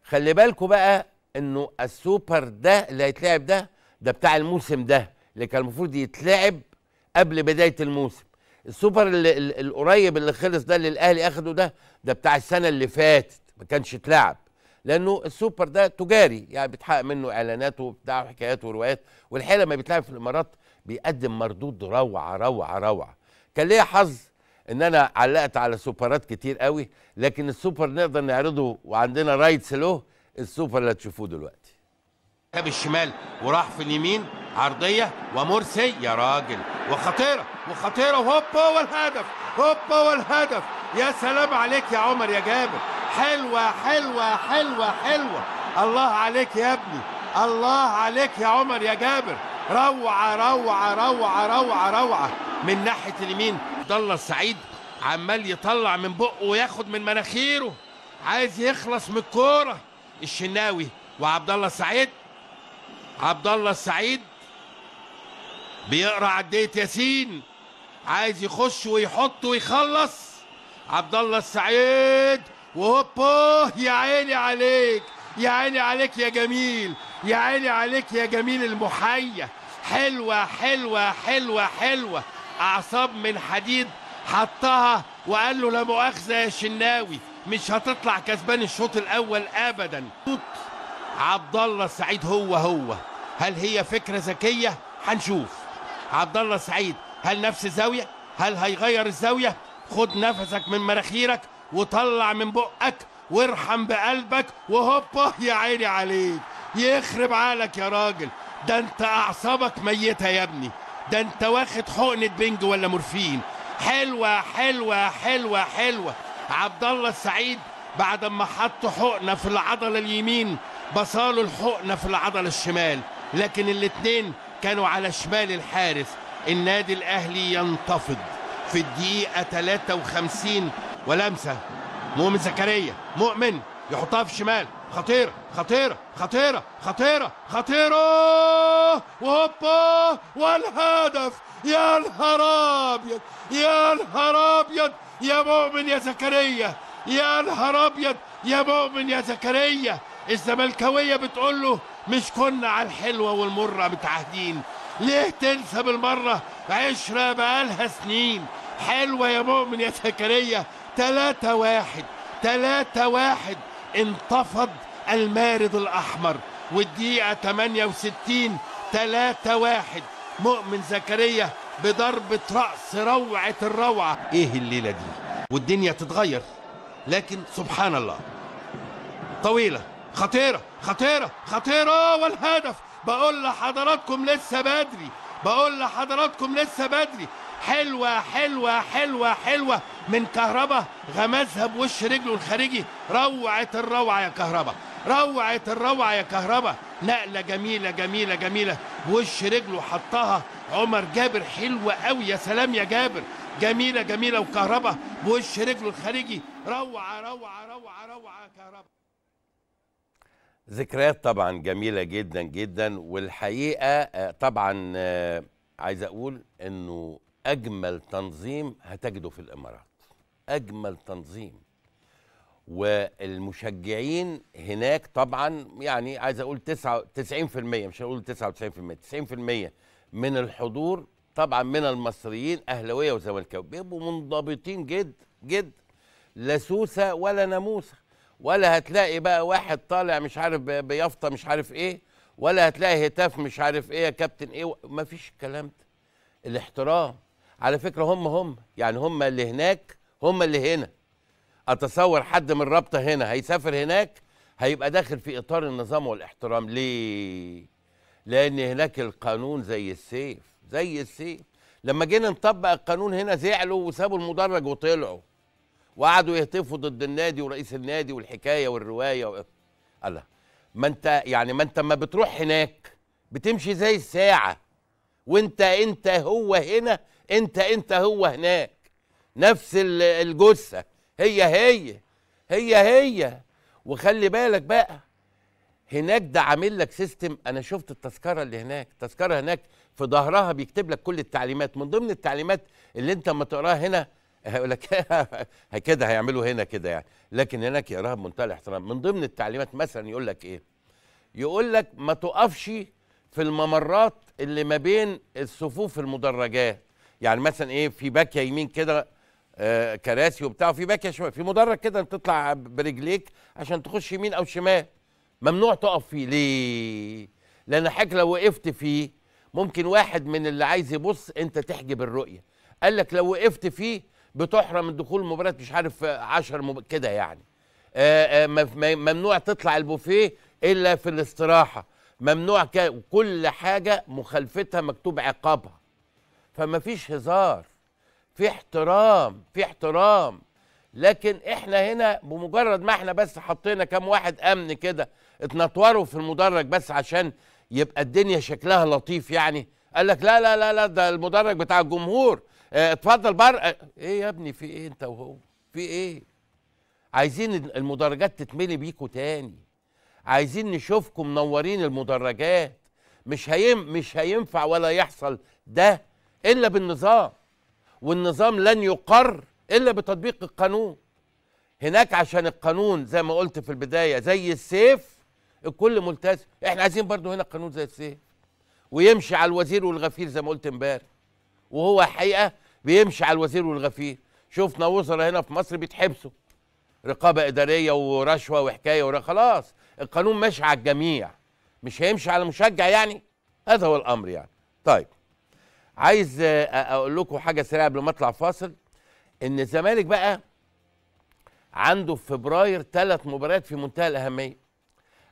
Speaker 1: خلي بالكم بقى انه السوبر ده اللي هيتلعب ده ده بتاع الموسم ده اللي كان المفروض يتلعب قبل بدايه الموسم السوبر اللي القريب اللي خلص ده اللي الاهلي اخده ده ده بتاع السنه اللي فاتت ما كانش اتلعب لانه السوبر ده تجاري يعني بيتحقق منه اعلاناته وبتاع وحكايات وروايات والحقيقه لما بيتلعب في الامارات بيقدم مردود روعه روعه روعه كان ليا حظ ان انا علقت على سوبرات كتير قوي لكن السوبر نقدر نعرضه وعندنا رايتس له السوبر اللي هتشوفوه دلوقتي
Speaker 3: جاب الشمال وراح في اليمين عرضيه ومرسي يا راجل وخطيره وخطيره هوبا والهدف هوبا والهدف يا سلام عليك يا عمر يا جابر حلوة حلوة حلوة حلوة الله عليك يا ابني الله عليك يا عمر يا جابر روعة روعة روعة روعة روعة من ناحية اليمين عبد الله السعيد عمال يطلع من بقه وياخد من مناخيره عايز يخلص من الكورة الشناوي وعبد الله السعيد عبد الله السعيد بيقرا عدية ياسين عايز يخش ويحط ويخلص عبد الله السعيد وهوبا يا عيني عليك يا عيني عليك يا جميل يا عيني عليك يا جميل المحية حلوة حلوة حلوة حلوة أعصاب من حديد حطها وقال له لا مؤاخذة يا شناوي مش هتطلع كسبان الشوط الأول أبدا عبد الله السعيد هو هو هل هي فكرة ذكية هنشوف عبد الله السعيد هل نفس زاوية هل هيغير الزاوية خد نفسك من مراخيرك وطلع من بقك وارحم بقلبك وهوبا يا عيني عليك يخرب عقلك يا راجل ده انت اعصابك ميته يا ابني ده انت واخد حقنه بنج ولا مورفين حلوه حلوه حلوه حلوه عبد الله السعيد بعد ما حط حقنه في العضله اليمين بصاله الحقنه في العضله الشمال لكن الاثنين كانوا على شمال الحارس النادي الاهلي ينتفض في الدقيقه 53 ولمسة مؤمن زكريا مؤمن يحطها في الشمال خطيرة خطيرة خطيرة خطيرة خطيرة وهوبا والهدف يا نهار أبيض يا نهار أبيض يا مؤمن يا زكريا يا نهار أبيض يا مؤمن يا زكريا الزملكاوية بتقول له مش كنا على الحلوة والمرة متعهدين ليه تنسى بالمرة عشرة بقالها سنين حلوة يا مؤمن يا زكريا 3 واحد 3 واحد انتفض المارد الأحمر والدقيقة 68 3 واحد مؤمن زكريا بضربة رأس روعة الروعة إيه الليلة دي والدنيا تتغير لكن سبحان الله طويلة خطيرة خطيرة خطيرة والهدف بقول لحضراتكم لسه بدري بقول لحضراتكم لسه بدري حلوة حلوة حلوة حلوة من كهربا غمزها بوش رجله الخارجي روعة الروعة يا كهربا روعة الروعة يا كهربا نقلة جميلة جميلة جميلة بوش رجله حطها عمر جابر حلوة قوي يا سلام يا جابر جميلة جميلة وكهربا بوش رجله الخارجي روعة روعة روعة روعة كهربا
Speaker 1: ذكريات طبعا جميلة جدا جدا والحقيقة آه، طبعا آه، عايز اقول انه اجمل تنظيم هتجده في الامارات اجمل تنظيم والمشجعين هناك طبعا يعني عايز اقول 99% مش هقول 99% 90% من الحضور طبعا من المصريين اهلاويه وزملكاويه بيبقوا منضبطين جد جد لا سوسه ولا ناموسه ولا هتلاقي بقى واحد طالع مش عارف بيافطه مش عارف ايه ولا هتلاقي هتاف مش عارف ايه يا كابتن ايه مفيش الكلام ده الاحترام على فكره هم هم يعني هم اللي هناك هم اللي هنا اتصور حد من الرابطه هنا هيسافر هناك هيبقى داخل في اطار النظام والاحترام ليه لان هناك القانون زي السيف زي السيف لما جينا نطبق القانون هنا زعلوا وسابوا المدرج وطلعوا وقعدوا يهتفوا ضد النادي ورئيس النادي والحكايه والروايه و... الله ما انت يعني ما انت ما بتروح هناك بتمشي زي الساعه وانت انت هو هنا انت انت هو هناك نفس الجثه هي هي هي هي وخلي بالك بقى هناك ده عامل لك سيستم انا شفت التذكره اللي هناك التذكره هناك في ظهرها بيكتب لك كل التعليمات من ضمن التعليمات اللي انت ما تقراها هنا هيقول لك كده هيعملوا هنا كده يعني لكن هناك يقراها بمنتهى الاحترام من ضمن التعليمات مثلا يقول لك ايه يقول لك ما تقفش في الممرات اللي ما بين الصفوف المدرجات يعني مثلا ايه في باك يمين كده آه كراسي وبتاع وفي باك شمال في مدرج كده بتطلع برجليك عشان تخش يمين او شمال ممنوع تقف فيه ليه لان حضرتك لو وقفت فيه ممكن واحد من اللي عايز يبص انت تحجب الرؤيه قال لك لو وقفت فيه بتحرم الدخول المباريات مش عارف 10 مب... كده يعني آآ آه، آه، آآ ممنوع تطلع البوفيه الا في الاستراحه ممنوع كل حاجه مخالفتها مكتوب عقابها فما فيش هزار في احترام في احترام لكن احنا هنا بمجرد ما احنا بس حطينا كام واحد امن كده اتنطوروا في المدرج بس عشان يبقى الدنيا شكلها لطيف يعني قال لك لا لا لا لا ده المدرج بتاع الجمهور آه، اتفضل بر آه، ايه يا ابني في ايه انت وهو في ايه عايزين المدرجات تتملي بيكوا تاني عايزين نشوفكم منورين المدرجات مش هيم مش هينفع ولا يحصل ده الا بالنظام والنظام لن يقر الا بتطبيق القانون هناك عشان القانون زي ما قلت في البدايه زي السيف الكل ملتزم احنا عايزين برضو هنا قانون زي السيف ويمشي على الوزير والغفير زي ما قلت امبارح وهو حقيقه بيمشي على الوزير والغفير شفنا وزراء هنا في مصر بيتحبسوا رقابه اداريه ورشوه وحكايه ورا خلاص القانون ماشي على الجميع مش هيمشي على مشجع يعني هذا هو الامر يعني طيب عايز اقول لكم حاجه سريعه قبل ما اطلع فاصل ان الزمالك بقى عنده في فبراير ثلاث مباريات في منتهى الاهميه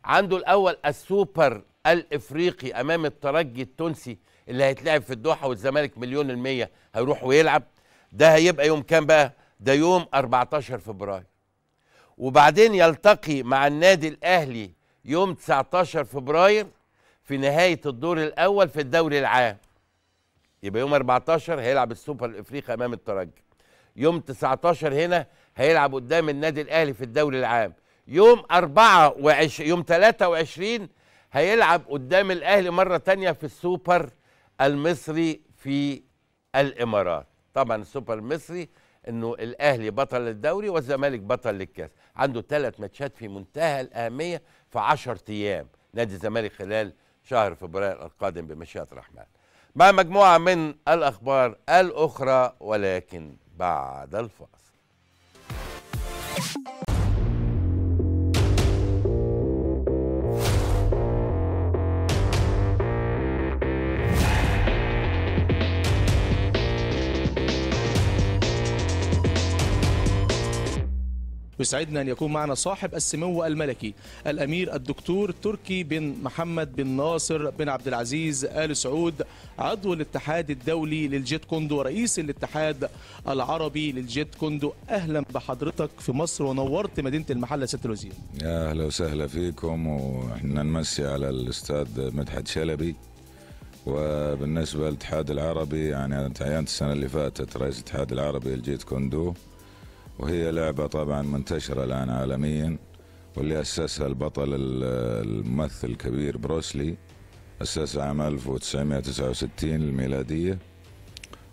Speaker 1: عنده الاول السوبر الافريقي امام الترجي التونسي اللي هيتلعب في الدوحه والزمالك مليون المية هيروح ويلعب ده هيبقى يوم كام بقى ده يوم 14 فبراير وبعدين يلتقي مع النادي الاهلي يوم 19 فبراير في نهايه الدور الاول في الدوري العام يبقى يوم 14 هيلعب السوبر الافريقي امام الترجي يوم 19 هنا هيلعب قدام النادي الاهلي في الدوري العام يوم 24 يوم 23 هيلعب قدام الاهلي مره ثانيه في السوبر المصري في الامارات طبعا السوبر المصري انه الاهلي بطل الدوري والزمالك بطل للكاس عنده ثلاث ماتشات في منتهى الاهميه في 10 ايام نادي الزمالك خلال شهر فبراير القادم بمشيئه الرحمن مع مجموعة من الأخبار الأخرى ولكن بعد الفاصل
Speaker 4: يسعدنا أن يكون معنا صاحب السمو الملكي الأمير الدكتور تركي بن محمد بن ناصر بن عبد العزيز آل سعود عضو الاتحاد الدولي للجيت كوندو ورئيس الاتحاد العربي للجيت كوندو أهلا بحضرتك في مصر ونورت مدينة المحلة ست الوزير
Speaker 5: يا أهلا وسهلا فيكم وإحنا نمسي على الأستاذ مدحت شلبي وبالنسبه للاتحاد العربي يعني انا تعينت السنه اللي فاتت رئيس الاتحاد العربي للجيت كوندو وهي لعبة طبعا منتشرة الآن عالميا واللي أسسها البطل الممثل الكبير بروسلي أسسها عام 1969 الميلادية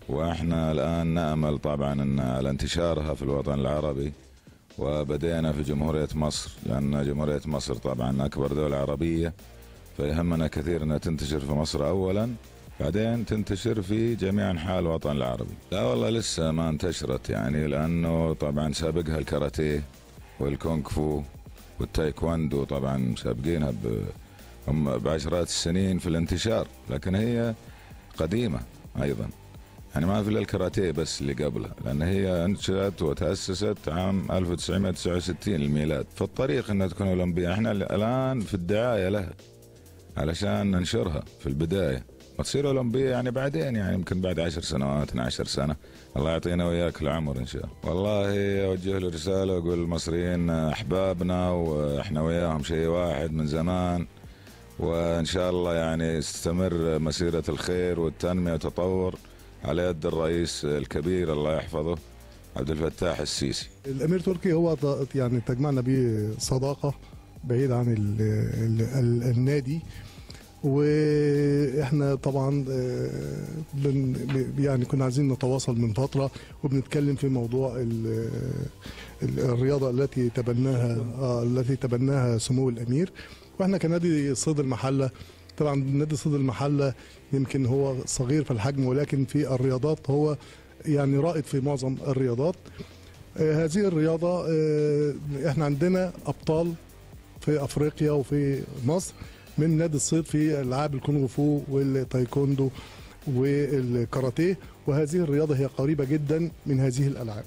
Speaker 5: وإحنا الآن نأمل طبعا على انتشارها في الوطن العربي وبدأنا في جمهورية مصر لأن جمهورية مصر طبعا أكبر دولة عربية فيهمنا كثير أنها تنتشر في مصر أولا بعدين تنتشر في جميع انحاء الوطن العربي لا والله لسه ما انتشرت يعني لانه طبعا سابقها الكاراتيه والكونغ فو والتايكواندو طبعا هم بعشرات السنين في الانتشار لكن هي قديمه ايضا يعني ما في الا الكاراتيه بس اللي قبلها لان هي انشأت وتاسست عام 1969 الميلاد في الطريق انها تكون اولمبيه احنا الان في الدعايه لها علشان ننشرها في البدايه وتصير اولمبيه يعني بعدين يعني يمكن بعد عشر سنوات 12 سنه الله يعطينا وياك العمر ان شاء الله والله اوجه له رساله واقول المصريين احبابنا واحنا وياهم شيء واحد من زمان وان شاء الله يعني تستمر مسيره الخير والتنميه والتطور على يد الرئيس الكبير الله يحفظه عبد الفتاح السيسي
Speaker 6: الامير تركي هو يعني تجمعنا به صداقه بعيد عن الـ الـ الـ النادي واحنا طبعا آه، بن يعني كنا عايزين نتواصل من فتره وبنتكلم في موضوع الرياضه التي تبناها آه، التي تبناها سمو الامير واحنا كنادي صيد المحله طبعا نادي صيد المحله يمكن هو صغير في الحجم ولكن في الرياضات هو يعني رائد في معظم الرياضات آه، هذه الرياضه احنا عندنا ابطال في افريقيا وفي مصر من نادي الصيد في العاب الكونغ فو والتايكوندو والكاراتيه وهذه الرياضه هي قريبه جدا من هذه الالعاب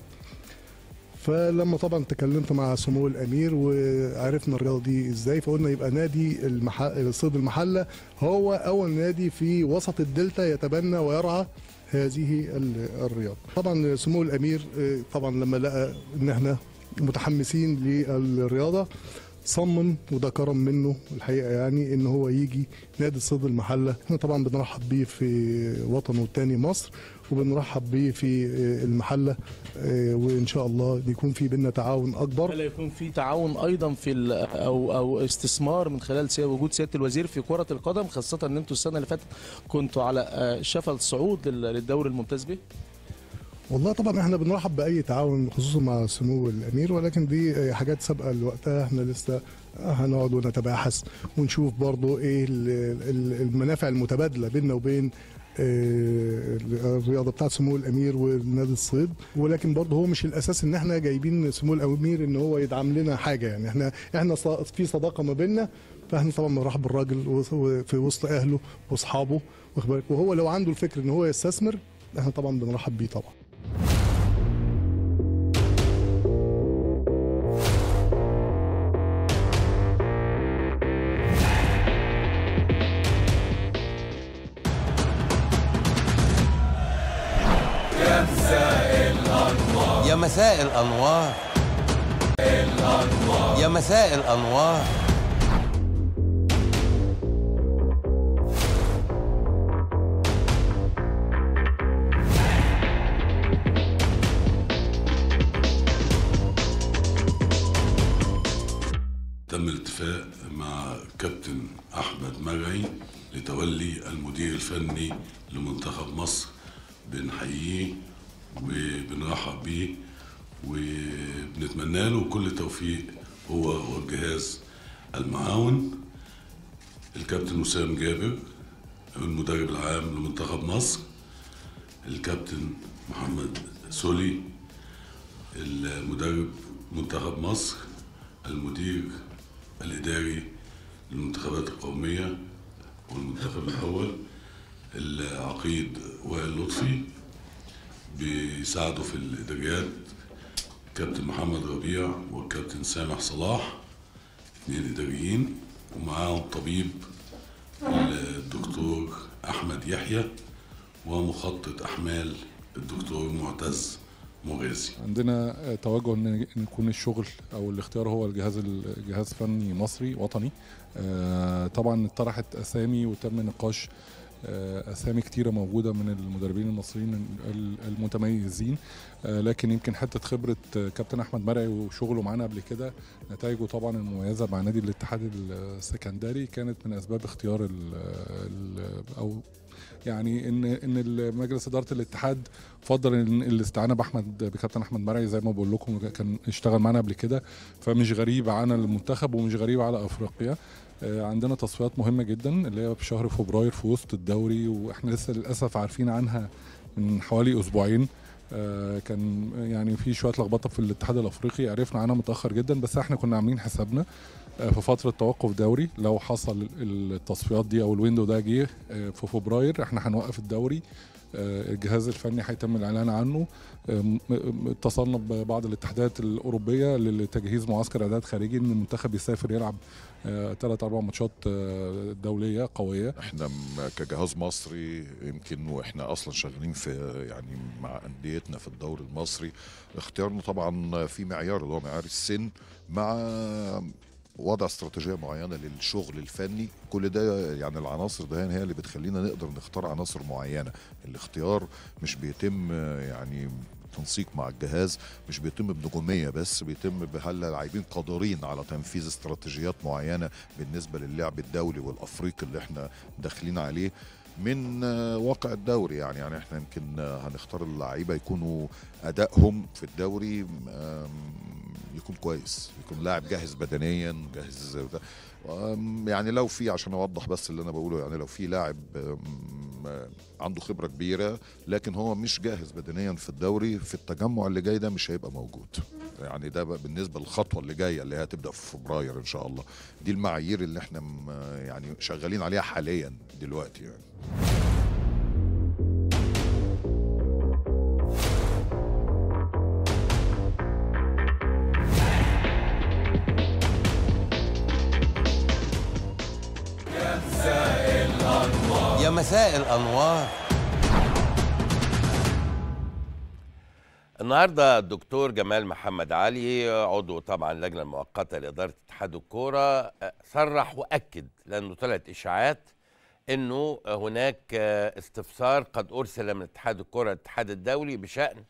Speaker 6: فلما طبعا تكلمت مع سمو الامير وعرفنا الرياضه دي ازاي فقلنا يبقى نادي الصيد المحله هو اول نادي في وسط الدلتا يتبنى ويرعى هذه الرياضه طبعا سمو الامير طبعا لما لقى ان احنا متحمسين للرياضه صمم وده كرم منه الحقيقه يعني ان هو يجي نادي صيد المحله احنا طبعا بنرحب بيه في وطنه الثاني مصر وبنرحب بيه في المحله آه، وان شاء الله يكون في بينا تعاون اكبر هل
Speaker 4: يكون في تعاون ايضا في او او استثمار من خلال وجود سياده الوزير في كره القدم خاصه ان انتم السنه اللي فاتت كنتوا على آه، شفل الصعود للدوري الممتاز به
Speaker 6: والله طبعا احنا بنرحب باي تعاون خصوصا مع سمو الامير ولكن دي حاجات سابقه لوقتها احنا لسه هنقعد ونتباحث ونشوف برضو ايه المنافع المتبادله بيننا وبين آه، الرياضه بتاعت سمو الامير ونادي الصيد ولكن برضه هو مش الاساس ان احنا جايبين سمو الامير ان هو يدعم لنا حاجه يعني احنا احنا في صداقه ما بيننا فاحنا طبعا بنرحب بالراجل في وسط اهله واصحابه واخبارك وهو لو عنده الفكر ان هو يستثمر احنا طبعا بنرحب بيه طبعا
Speaker 1: يا مساء الأنوار يا مساء الأنوار
Speaker 7: مع كابتن أحمد مرعي لتولي المدير الفني لمنتخب مصر بنحييه وبنرحب بيه وبنتمنى له كل التوفيق هو والجهاز المعاون الكابتن وسام جابر المدرب العام لمنتخب مصر الكابتن محمد سولي المدرب منتخب مصر المدير الإداري للمنتخبات القومية والمنتخب الأول العقيد وائل لطفي بيساعده في الإداريات كابتن محمد ربيع والكابتن سامح صلاح اثنين إداريين ومعاهم الطبيب الدكتور أحمد يحيى ومخطط أحمال الدكتور معتز مغازي
Speaker 8: عندنا آه، توجه ان يكون الشغل او الاختيار هو الجهاز الجهاز فني مصري وطني آه، طبعا اتطرحت اسامي وتم نقاش آه، اسامي كتيره موجوده من المدربين المصريين المتميزين لكن يمكن حته خبره كابتن احمد مرعي وشغله معانا قبل كده نتائجه طبعا المميزه مع نادي الاتحاد السكندري كانت من اسباب اختيار ال او يعني ان ان مجلس اداره الاتحاد فضل ان الاستعانه باحمد بكابتن احمد مرعي زي ما بقول لكم كان اشتغل معانا قبل كده فمش غريب عن المنتخب ومش غريب على افريقيا آه، عندنا تصفيات مهمه جدا اللي هي في شهر فبراير في وسط الدوري واحنا لسه للاسف عارفين عنها من حوالي اسبوعين آه، كان يعني في شويه لخبطه في الاتحاد الافريقي عرفنا عنها متاخر جدا بس احنا كنا عاملين حسابنا في فتره توقف دوري لو حصل التصفيات دي او الويندو ده جه آه، في فبراير احنا هنوقف الدوري آه، الجهاز الفني هيتم الاعلان عنه آه، اتصلنا ببعض الاتحادات الاوروبيه لتجهيز معسكر اعداد خارجي ان المنتخب يسافر يلعب ثلاث اربع ماتشات دوليه قويه
Speaker 9: احنا كجهاز مصري يمكن واحنا اصلا شغالين في يعني مع انديتنا في الدوري المصري اختيارنا طبعا في معيار اللي هو معيار السن مع وضع استراتيجيه معينه للشغل الفني كل ده يعني العناصر ده هي اللي بتخلينا نقدر نختار عناصر معينه الاختيار مش بيتم يعني تنسيق مع الجهاز مش بيتم بنجوميه بس بيتم بهل اللاعبين قادرين على تنفيذ استراتيجيات معينه بالنسبه للعب الدولي والافريقي اللي احنا داخلين عليه من آه، واقع الدوري يعني يعني احنا يمكن آه، هنختار اللعيبه يكونوا ادائهم في الدوري يكون كويس يكون لاعب جاهز بدنيا جاهز يعني لو في عشان اوضح بس اللي انا بقوله يعني لو في لاعب عنده خبره كبيره لكن هو مش جاهز بدنيا في الدوري في التجمع اللي جاي ده مش هيبقى موجود يعني ده بالنسبه للخطوه اللي جايه اللي هتبدا في فبراير ان شاء الله دي المعايير اللي احنا يعني شغالين عليها حاليا دلوقتي يعني
Speaker 1: مساء الأنوار النهارده الدكتور جمال محمد علي عضو طبعا اللجنه المؤقته لاداره اتحاد الكوره صرح واكد لانه طلعت اشاعات انه هناك استفسار قد ارسل من اتحاد الكوره للاتحاد الدولي بشان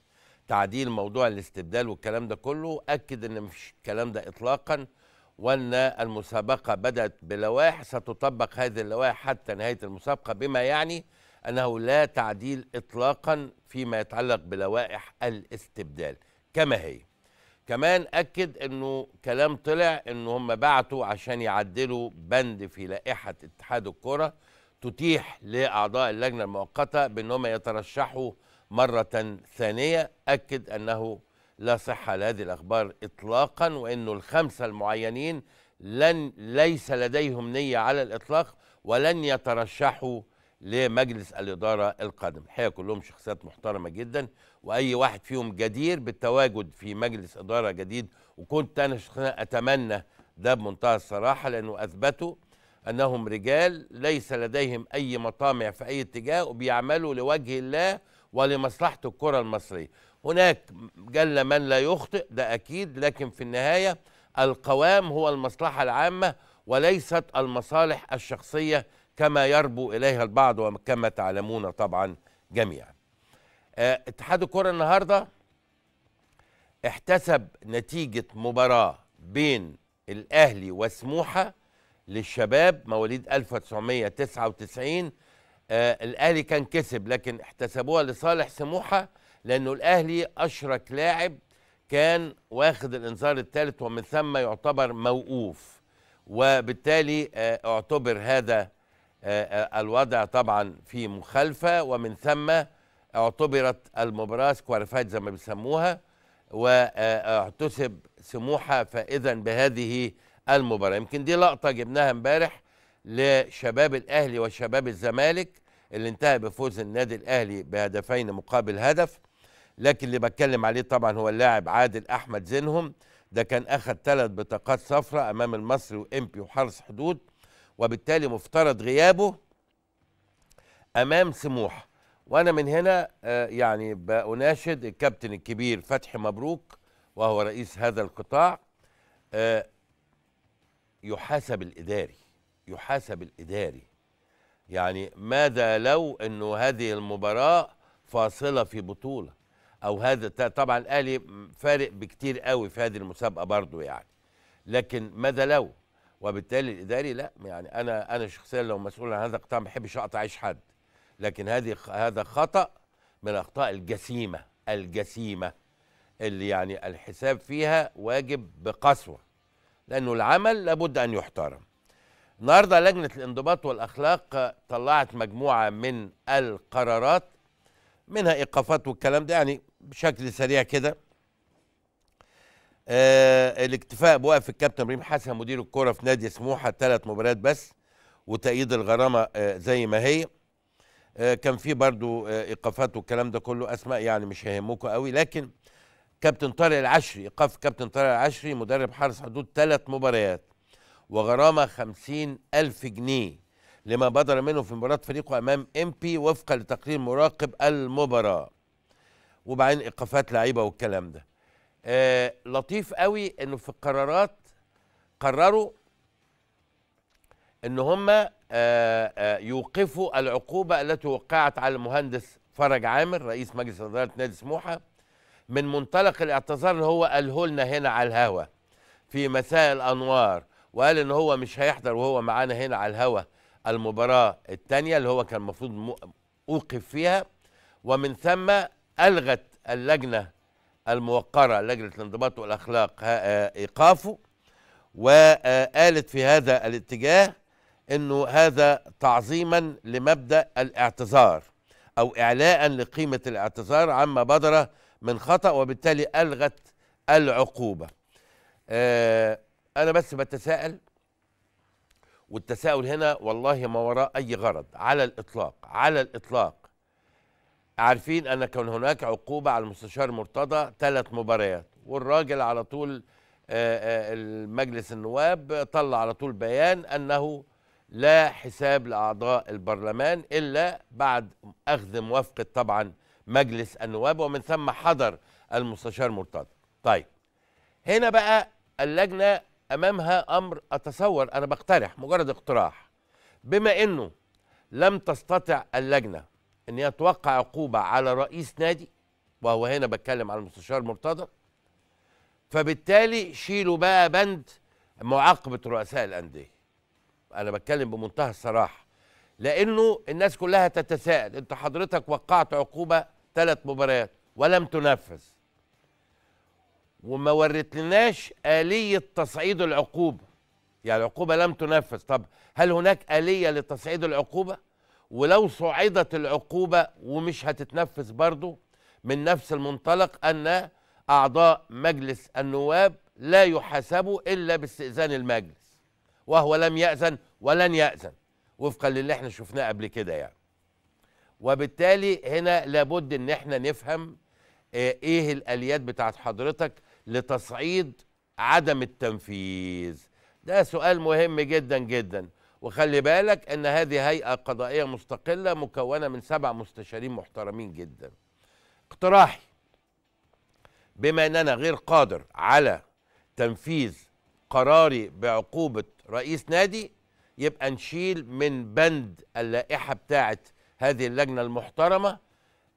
Speaker 1: تعديل موضوع الاستبدال والكلام ده كله اكد ان مفيش الكلام ده اطلاقا وأن المسابقة بدأت بلوائح ستطبق هذه اللوائح حتى نهاية المسابقة بما يعني أنه لا تعديل إطلاقا فيما يتعلق بلوائح الاستبدال كما هي كمان أكد أنه كلام طلع أن هم بعتوا عشان يعدلوا بند في لائحة اتحاد الكرة تتيح لأعضاء اللجنة المؤقتة بأنهم يترشحوا مرة ثانية أكد أنه لا صحة لهذه الأخبار إطلاقا وأنه الخمسة المعينين لن ليس لديهم نية على الإطلاق ولن يترشحوا لمجلس الإدارة القادم الحقيقة كلهم شخصيات محترمة جدا وأي واحد فيهم جدير بالتواجد في مجلس إدارة جديد وكنت أنا شخصيا أتمنى ده بمنتهى الصراحة لأنه أثبتوا أنهم رجال ليس لديهم أي مطامع في أي اتجاه وبيعملوا لوجه الله ولمصلحة الكرة المصرية هناك جل من لا يخطئ ده أكيد لكن في النهاية القوام هو المصلحة العامة وليست المصالح الشخصية كما يربو إليها البعض وكما تعلمون طبعا جميعا آه، اتحاد الكرة النهاردة احتسب نتيجة مباراة بين الأهلي وسموحة للشباب مواليد 1999 آه، الأهلي كان كسب لكن احتسبوها لصالح سموحة لأنه الأهلي أشرك لاعب كان واخد الإنذار الثالث ومن ثم يعتبر موقوف وبالتالي آه، اعتبر هذا آه، آه، الوضع طبعا في مخالفة ومن ثم اعتبرت المباراة كوارفات زي ما بيسموها واعتسب سموحة فإذا بهذه المباراة يمكن دي لقطة جبناها امبارح لشباب الأهلي وشباب الزمالك اللي انتهى بفوز النادي الأهلي بهدفين مقابل هدف لكن اللي بتكلم عليه طبعا هو اللاعب عادل احمد زينهم ده كان اخذ ثلاث بطاقات صفراء امام المصري وامبي وحرس حدود وبالتالي مفترض غيابه امام سموحه وانا من هنا آه، يعني باناشد الكابتن الكبير فتحي مبروك وهو رئيس هذا القطاع آه، يحاسب الاداري يحاسب الاداري يعني ماذا لو انه هذه المباراه فاصله في بطوله او هذا طبعا الاهلي فارق بكتير قوي في هذه المسابقه برضه يعني لكن ماذا لو وبالتالي الاداري لا يعني انا انا شخصيا لو مسؤول عن هذا القطاع ما بحبش اقطع عيش حد لكن هذه هذا خطا من الاخطاء الجسيمه الجسيمه اللي يعني الحساب فيها واجب بقسوه لانه العمل لابد ان يحترم النهارده لجنه الانضباط والاخلاق طلعت مجموعه من القرارات منها ايقافات والكلام ده يعني بشكل سريع كده آه الاكتفاء بوقف الكابتن ريم حسن مدير الكرة في نادي سموحة ثلاث مباريات بس وتأييد الغرامة آه زي ما هي آه كان في برضو آه ايقافات والكلام ده كله اسماء يعني مش هيهمكم قوي لكن كابتن طارق العشري ايقاف كابتن طارق العشري مدرب حارس حدود ثلاث مباريات وغرامة خمسين ألف جنيه لما بدر منه في مباراة فريقه أمام إمبي وفقا لتقرير مراقب المباراة وبعدين ايقافات لعيبه والكلام ده آه لطيف قوي انه في القرارات قرروا ان هم آه آه يوقفوا العقوبه التي وقعت على المهندس فرج عامر رئيس مجلس اداره نادي سموحه من منطلق الاعتذار اللي هو قاله لنا هنا على الهوا في مساء الانوار وقال ان هو مش هيحضر وهو معانا هنا على الهوا المباراه الثانيه اللي هو كان المفروض اوقف فيها ومن ثم ألغت اللجنة الموقرة لجنة الانضباط والأخلاق آه، إيقافه وقالت في هذا الاتجاه أنه هذا تعظيما لمبدأ الاعتذار أو إعلاء لقيمة الاعتذار عما بدر من خطأ وبالتالي ألغت العقوبة آه، أنا بس بتساءل والتساؤل هنا والله ما وراء أي غرض على الإطلاق على الإطلاق عارفين ان كان هناك عقوبه على المستشار مرتضى ثلاث مباريات والراجل على طول آه، آه، المجلس النواب طلع على طول بيان انه لا حساب لاعضاء البرلمان الا بعد اخذ موافقه طبعا مجلس النواب ومن ثم حضر المستشار مرتضى. طيب هنا بقى اللجنه امامها امر اتصور انا بقترح مجرد اقتراح بما انه لم تستطع اللجنه ان هي توقع عقوبه على رئيس نادي وهو هنا بتكلم على المستشار مرتضى فبالتالي شيلوا بقى بند معاقبه رؤساء الانديه انا بتكلم بمنتهى الصراحه لانه الناس كلها تتساءل انت حضرتك وقعت عقوبه ثلاث مباريات ولم تنفذ وما ورتلناش آلية تصعيد العقوبة يعني العقوبة لم تنفذ طب هل هناك آلية لتصعيد العقوبة؟ ولو صعدت العقوبة ومش هتتنفذ برضه من نفس المنطلق أن أعضاء مجلس النواب لا يحاسبوا إلا باستئذان المجلس وهو لم يأذن ولن يأذن وفقا للي احنا شفناه قبل كده يعني وبالتالي هنا لابد ان احنا نفهم آه، ايه الاليات بتاعت حضرتك لتصعيد عدم التنفيذ ده سؤال مهم جدا جدا وخلي بالك ان هذه هيئه قضائيه مستقله مكونه من سبع مستشارين محترمين جدا اقتراحي بما اننا غير قادر على تنفيذ قراري بعقوبه رئيس نادي يبقى نشيل من بند اللائحه بتاعه هذه اللجنه المحترمه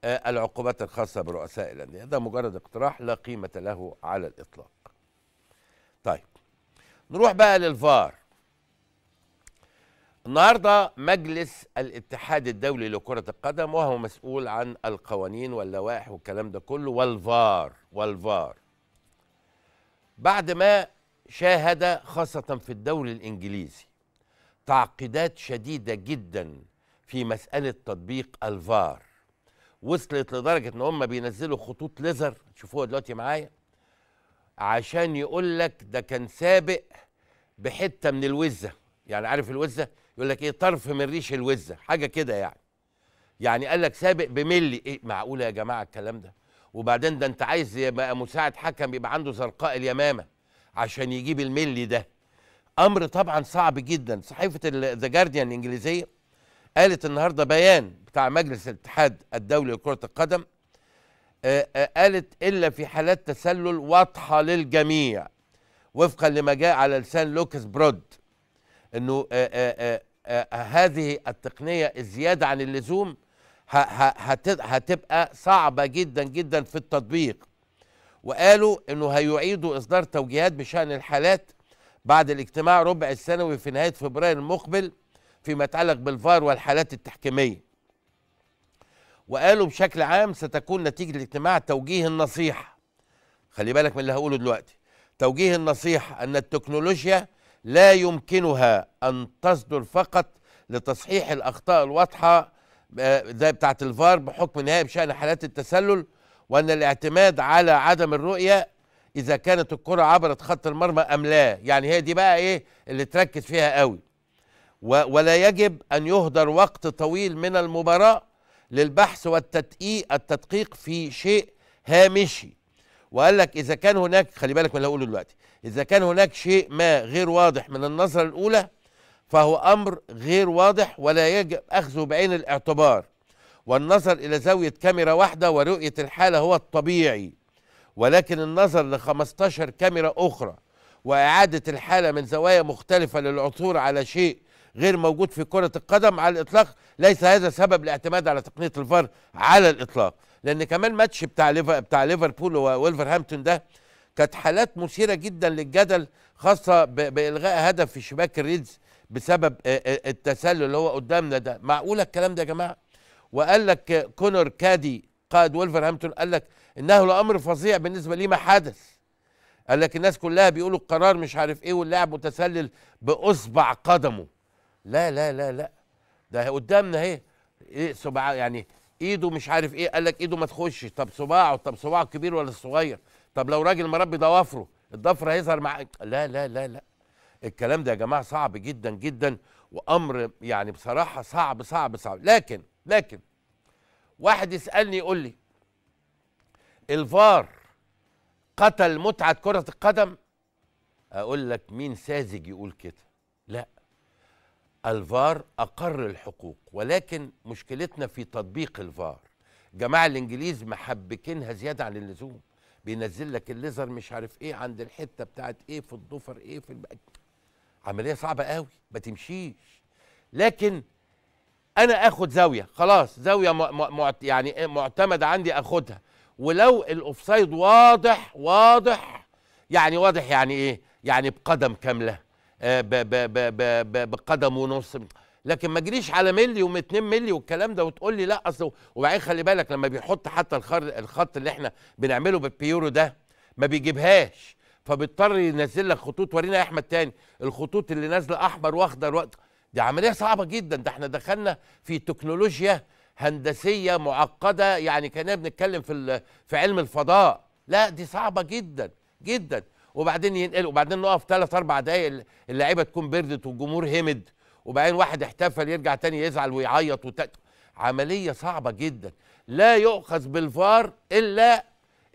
Speaker 1: آه، العقوبات الخاصه برؤساء الانديه ده مجرد اقتراح لا قيمه له على الاطلاق طيب نروح بقى للفار النهارده مجلس الاتحاد الدولي لكرة القدم وهو مسؤول عن القوانين واللوائح والكلام ده كله والفار والفار بعد ما شاهد خاصة في الدوري الإنجليزي تعقيدات شديدة جدا في مسألة تطبيق الفار وصلت لدرجة إن هم بينزلوا خطوط ليزر تشوفوها دلوقتي معايا عشان يقول لك ده كان سابق بحتة من الوزة يعني عارف الوزة يقول لك ايه طرف من ريش الوزه حاجه كده يعني يعني قال لك سابق بملي ايه معقوله يا جماعه الكلام ده وبعدين ده انت عايز يبقى مساعد حكم يبقى عنده زرقاء اليمامه عشان يجيب الملي ده امر طبعا صعب جدا صحيفه ذا جارديان الانجليزيه قالت النهارده بيان بتاع مجلس الاتحاد الدولي لكره القدم آه، آه، قالت الا في حالات تسلل واضحه للجميع وفقا لما جاء على لسان لوكس برود انه آه، آه، آه، هذه التقنيه الزياده عن اللزوم هتبقى صعبه جدا جدا في التطبيق وقالوا انه هيعيدوا اصدار توجيهات بشان الحالات بعد الاجتماع ربع السنوي في نهايه فبراير المقبل فيما يتعلق بالفار والحالات التحكيميه وقالوا بشكل عام ستكون نتيجه الاجتماع توجيه النصيحه خلي بالك من اللي هقوله دلوقتي توجيه النصيحه ان التكنولوجيا لا يمكنها أن تصدر فقط لتصحيح الأخطاء الواضحة آه، زي بتاعة الفار بحكم نهائي بشأن حالات التسلل وأن الاعتماد على عدم الرؤية إذا كانت الكرة عبرت خط المرمى أم لا يعني هي دي بقى إيه اللي تركز فيها قوي ولا يجب أن يهدر وقت طويل من المباراة للبحث والتدقيق التدقيق في شيء هامشي وقال لك إذا كان هناك خلي بالك من اللي هقوله دلوقتي إذا كان هناك شيء ما غير واضح من النظرة الأولى فهو أمر غير واضح ولا يجب أخذه بعين الاعتبار والنظر إلى زاوية كاميرا واحدة ورؤية الحالة هو الطبيعي ولكن النظر ل 15 كاميرا أخرى وإعادة الحالة من زوايا مختلفة للعثور على شيء غير موجود في كرة القدم على الإطلاق ليس هذا سبب الاعتماد على تقنية الفار على الإطلاق لأن كمان ماتش بتاع ليفربول وولفرهامبتون ده كانت حالات مثيرة جدا للجدل خاصة بإلغاء هدف في شباك الريدز بسبب التسلل اللي هو قدامنا ده معقولة الكلام ده يا جماعة وقال لك كونر كادي قائد ولفرهامبتون قال لك انه لامر فظيع بالنسبه ما حدث قال لك الناس كلها بيقولوا القرار مش عارف ايه واللاعب متسلل باصبع قدمه لا لا لا لا ده قدامنا اهي ايه صباع يعني ايده مش عارف ايه قال لك ايده ما تخش طب صباعه طب صباعه كبير ولا صغير طب لو راجل مربي ضوافره الضفر هيظهر مع لا لا لا لا الكلام ده يا جماعه صعب جدا جدا وامر يعني بصراحه صعب صعب صعب لكن لكن واحد يسالني يقول لي الفار قتل متعه كره القدم اقول لك مين ساذج يقول كده لا الفار اقر الحقوق ولكن مشكلتنا في تطبيق الفار جماعه الانجليز محبكينها زياده عن اللزوم بينزل لك الليزر مش عارف ايه عند الحته بتاعت ايه في الضفر ايه في الب... عمليه صعبه قوي ما تمشيش لكن انا اخد زاويه خلاص زاويه م... يعني إيه، معتمد عندي اخدها ولو الاوفسايد واضح واضح يعني واضح يعني ايه يعني بقدم كامله آه بقدم ونص لكن ما تجريش على ملي و2 ملي والكلام ده وتقول لي لا اصل وبعدين خلي بالك لما بيحط حتى الخط اللي احنا بنعمله بالبيورو ده ما بيجيبهاش فبيضطر ينزل لك خطوط ورينا يا احمد تاني الخطوط اللي نازله احمر واخضر وقت دي عمليه صعبه جدا ده احنا دخلنا في تكنولوجيا هندسيه معقده يعني كنا بنتكلم في في علم الفضاء لا دي صعبه جدا جدا وبعدين ينقل وبعدين نقف ثلاث اربع دقائق اللعيبه تكون بردت والجمهور همد وبعدين واحد احتفل يرجع تاني يزعل ويعيط وت... عمليه صعبه جدا لا يؤخذ بالفار الا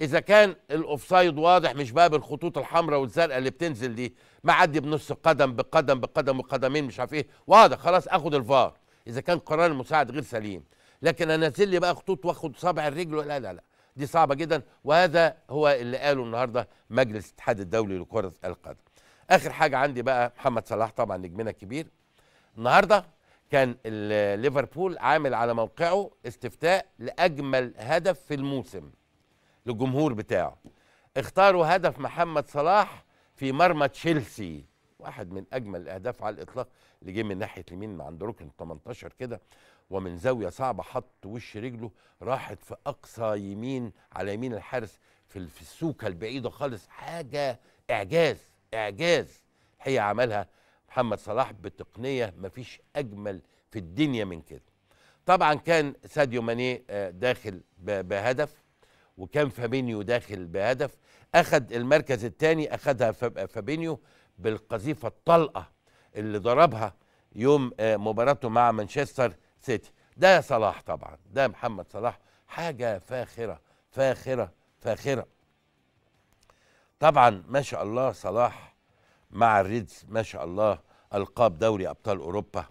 Speaker 1: اذا كان الاوفسايد واضح مش بقى بالخطوط الحمراء والزرقاء اللي بتنزل دي معدي بنص قدم بقدم بقدم وقدمين مش عارف ايه واضح خلاص اخد الفار اذا كان قرار المساعد غير سليم لكن انزل لي بقى خطوط واخد صابع الرجل لا لا لا دي صعبه جدا وهذا هو اللي قاله النهارده مجلس الاتحاد الدولي لكره القدم اخر حاجه عندي بقى محمد صلاح طبعا نجمنا الكبير النهارده كان ليفربول عامل على موقعه استفتاء لاجمل هدف في الموسم للجمهور بتاعه اختاروا هدف محمد صلاح في مرمى تشيلسي واحد من اجمل الاهداف على الاطلاق اللي جه من ناحيه اليمين من عند ركن 18 كده ومن زاويه صعبه حط وش رجله راحت في اقصى يمين على يمين الحارس في السوكه البعيده خالص حاجه اعجاز اعجاز هي عملها محمد صلاح بتقنيه مفيش اجمل في الدنيا من كده طبعا كان ساديو ماني آه، داخل بهدف وكان فابينيو داخل بهدف أخد المركز الثاني أخدها فابينيو بالقذيفه الطلقه اللي ضربها يوم آه، مباراته مع مانشستر سيتي ده صلاح طبعا ده محمد صلاح حاجه فاخره فاخره فاخره طبعا ما شاء الله صلاح مع الريدز ما شاء الله القاب دوري ابطال اوروبا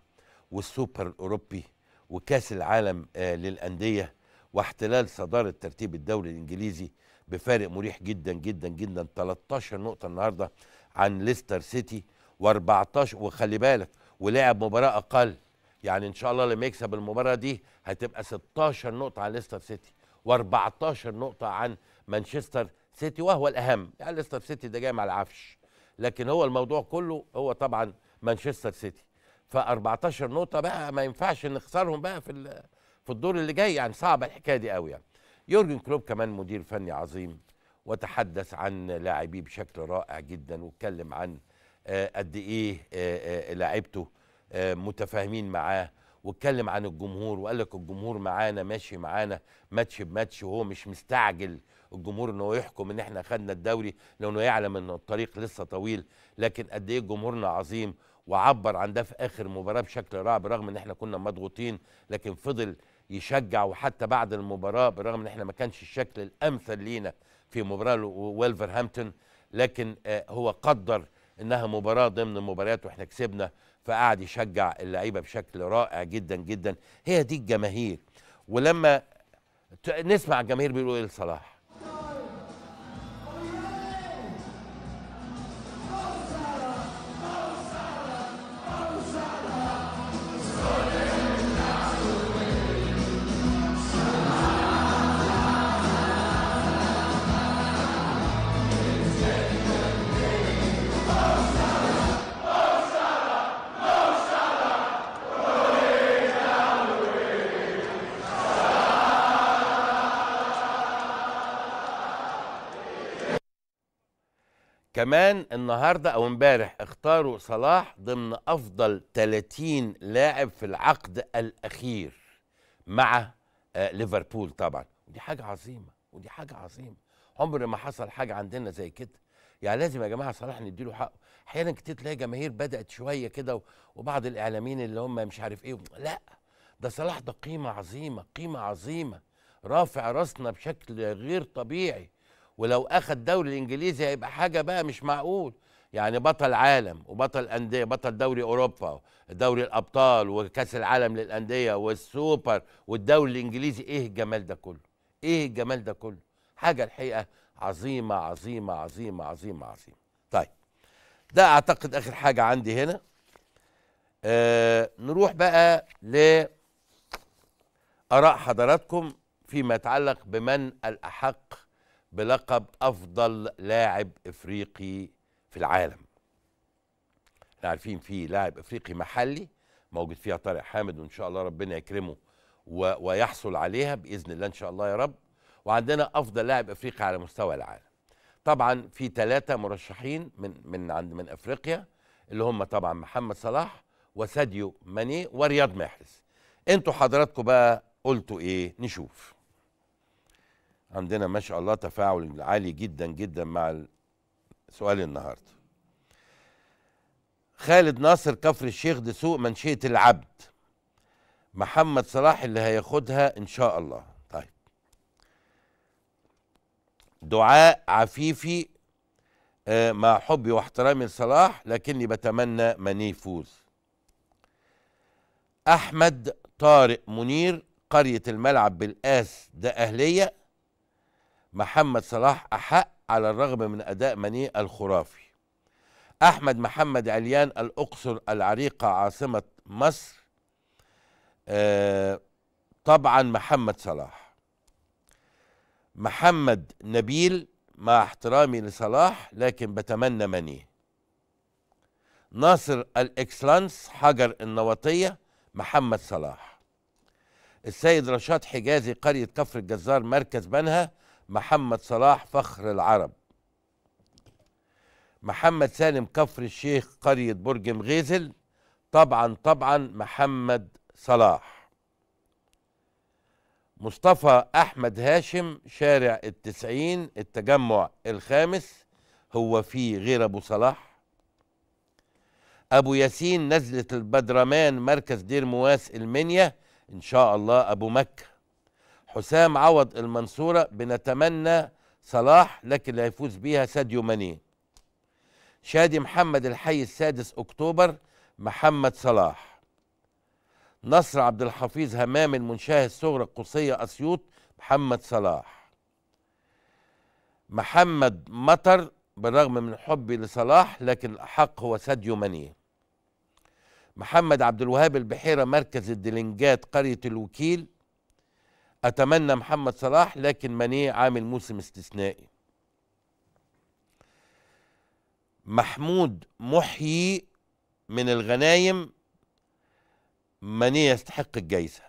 Speaker 1: والسوبر الاوروبي وكاس العالم آه، للانديه واحتلال صداره ترتيب الدوري الانجليزي بفارق مريح جدا جدا جدا 13 نقطه النهارده عن ليستر سيتي و14 وخلي بالك ولعب مباراه اقل يعني ان شاء الله لما يكسب المباراه دي هتبقى 16 نقطه عن ليستر سيتي و14 نقطه عن مانشستر سيتي وهو الاهم يعني ليستر سيتي ده جاي مع العفش لكن هو الموضوع كله هو طبعا مانشستر سيتي ف 14 نقطة بقى ما ينفعش نخسرهم بقى في في الدور اللي جاي يعني صعبة الحكاية دي قوي يعني يورجن كلوب كمان مدير فني عظيم وتحدث عن لاعبيه بشكل رائع جدا واتكلم عن آه، قد ايه آه، آه، لعيبته متفاهمين معاه واتكلم عن الجمهور وقال لك الجمهور معانا ماشي معانا ماتش بماتش وهو مش مستعجل الجمهور ان هو يحكم ان احنا خدنا الدوري لانه يعلم ان الطريق لسه طويل لكن قد ايه جمهورنا عظيم وعبر عن ده في اخر مباراه بشكل رائع برغم ان احنا كنا مضغوطين لكن فضل يشجع وحتى بعد المباراه برغم ان احنا ما كانش الشكل الامثل لينا في مباراه ويلفرهامبتون لكن آه، هو قدر انها مباراه ضمن المباريات واحنا كسبنا فقعد يشجع اللعيبه بشكل رائع جدا جدا هي دي الجماهير ولما نسمع الجماهير بيقولوا ايه لصلاح كمان النهارده او امبارح اختاروا صلاح ضمن افضل 30 لاعب في العقد الاخير مع آه، ليفربول طبعا ودي حاجه عظيمه ودي حاجه عظيمه عمر ما حصل حاجه عندنا زي كده يعني لازم يا جماعه صلاح نديله حقه احيانا كتير تلاقي جماهير بدات شويه كده وبعض الاعلاميين اللي هم مش عارف ايه لا ده صلاح ده قيمه عظيمه قيمه عظيمه رافع راسنا بشكل غير طبيعي ولو اخذ دوري الانجليزي هيبقى حاجه بقى مش معقول يعني بطل عالم وبطل انديه بطل دوري اوروبا دوري الابطال وكاس العالم للانديه والسوبر والدوري الانجليزي ايه الجمال ده كله ايه الجمال ده كله حاجه الحقيقه عظيمه عظيمه عظيمه عظيمه عظيمه طيب ده اعتقد اخر حاجه عندي هنا آه نروح بقى ل اراء حضراتكم فيما يتعلق بمن الاحق بلقب افضل لاعب افريقي في العالم عارفين في لاعب افريقي محلي موجود فيها طارق حامد وان شاء الله ربنا يكرمه و... ويحصل عليها باذن الله ان شاء الله يا رب وعندنا افضل لاعب افريقي على مستوى العالم طبعا في ثلاثه مرشحين من من عند من افريقيا اللي هم طبعا محمد صلاح وساديو ماني ورياض محرز انتوا حضراتكم بقى قلتوا ايه نشوف عندنا ما شاء الله تفاعل عالي جدا جدا مع سؤال النهارده خالد ناصر كفر الشيخ دسوق منشئة العبد محمد صلاح اللي هياخدها ان شاء الله طيب دعاء عفيفي آه، مع حبي واحترامي لصلاح لكني بتمنى من يفوز احمد طارق منير قرية الملعب بالاس ده اهلية محمد صلاح أحق على الرغم من أداء ماني الخرافي أحمد محمد عليان الأقصر العريقة عاصمة مصر آه طبعا محمد صلاح محمد نبيل مع احترامي لصلاح لكن بتمنى مني ناصر الإكسلانس حجر النواطية محمد صلاح السيد رشاد حجازي قرية كفر الجزار مركز بنها محمد صلاح فخر العرب محمد سالم كفر الشيخ قرية برج مغيزل طبعا طبعا محمد صلاح مصطفى أحمد هاشم شارع التسعين التجمع الخامس هو في غير أبو صلاح أبو ياسين نزلة البدرمان مركز دير مواس المنيا إن شاء الله أبو مكة حسام عوض المنصورة بنتمنى صلاح لكن لا يفوز بيها ساديو ماني شادي محمد الحي السادس أكتوبر محمد صلاح نصر عبد الحفيظ همام المنشاه الصغرى القصية أسيوط محمد صلاح محمد مطر بالرغم من حبي لصلاح لكن الأحق هو ساديو ماني محمد عبد الوهاب البحيرة مركز الدلنجات قرية الوكيل اتمنى محمد صلاح لكن ماني عامل موسم استثنائي محمود محيي من الغنايم ماني يستحق الجايزه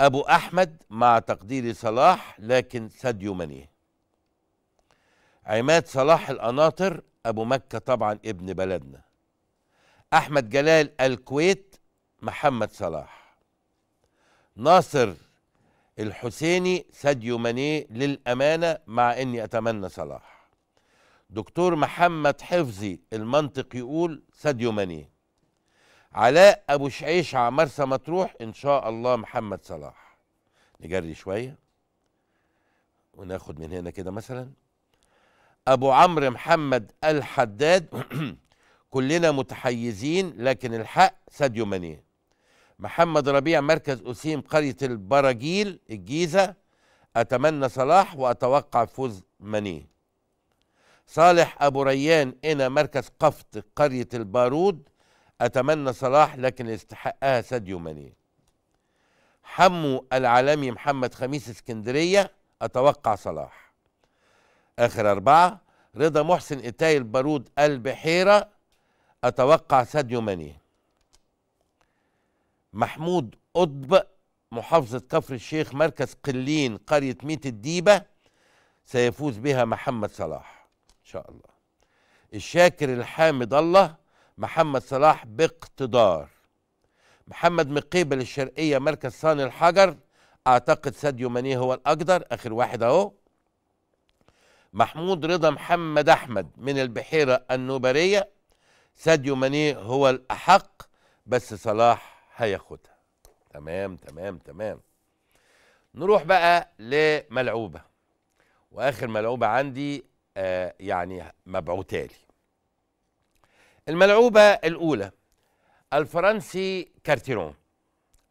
Speaker 1: ابو احمد مع تقدير صلاح لكن ساديو مانيه عماد صلاح القناطر ابو مكه طبعا ابن بلدنا احمد جلال الكويت محمد صلاح ناصر الحسيني ساديو ماني للأمانة مع إني أتمنى صلاح دكتور محمد حفظي المنطق يقول ساديو ماني علاء أبو شعيشة مرسى مطروح إن شاء الله محمد صلاح نجري شوية وناخد من هنا كده مثلا أبو عمرو محمد الحداد كلنا متحيزين لكن الحق ساديو مانيه محمد ربيع مركز أسيم قرية البراجيل الجيزة أتمنى صلاح وأتوقع فوز منيه صالح أبو ريان إنا مركز قفط قرية البارود أتمنى صلاح لكن استحقها ساديو مني حمو العالمي محمد خميس اسكندرية أتوقع صلاح آخر أربعة رضا محسن إتاي البارود البحيرة أتوقع ساديو مني محمود قطب محافظة كفر الشيخ مركز قلين قرية ميت الديبة سيفوز بها محمد صلاح إن شاء الله الشاكر الحامد الله محمد صلاح باقتدار محمد مقيبل الشرقية مركز صان الحجر أعتقد ساديو ماني هو الأقدر آخر واحد أهو محمود رضا محمد أحمد من البحيرة النوبرية ساديو ماني هو الأحق بس صلاح هياخدها تمام تمام تمام نروح بقى لملعوبة وآخر ملعوبة عندي آه يعني مبعوتالي الملعوبة الأولى الفرنسي كارتيرون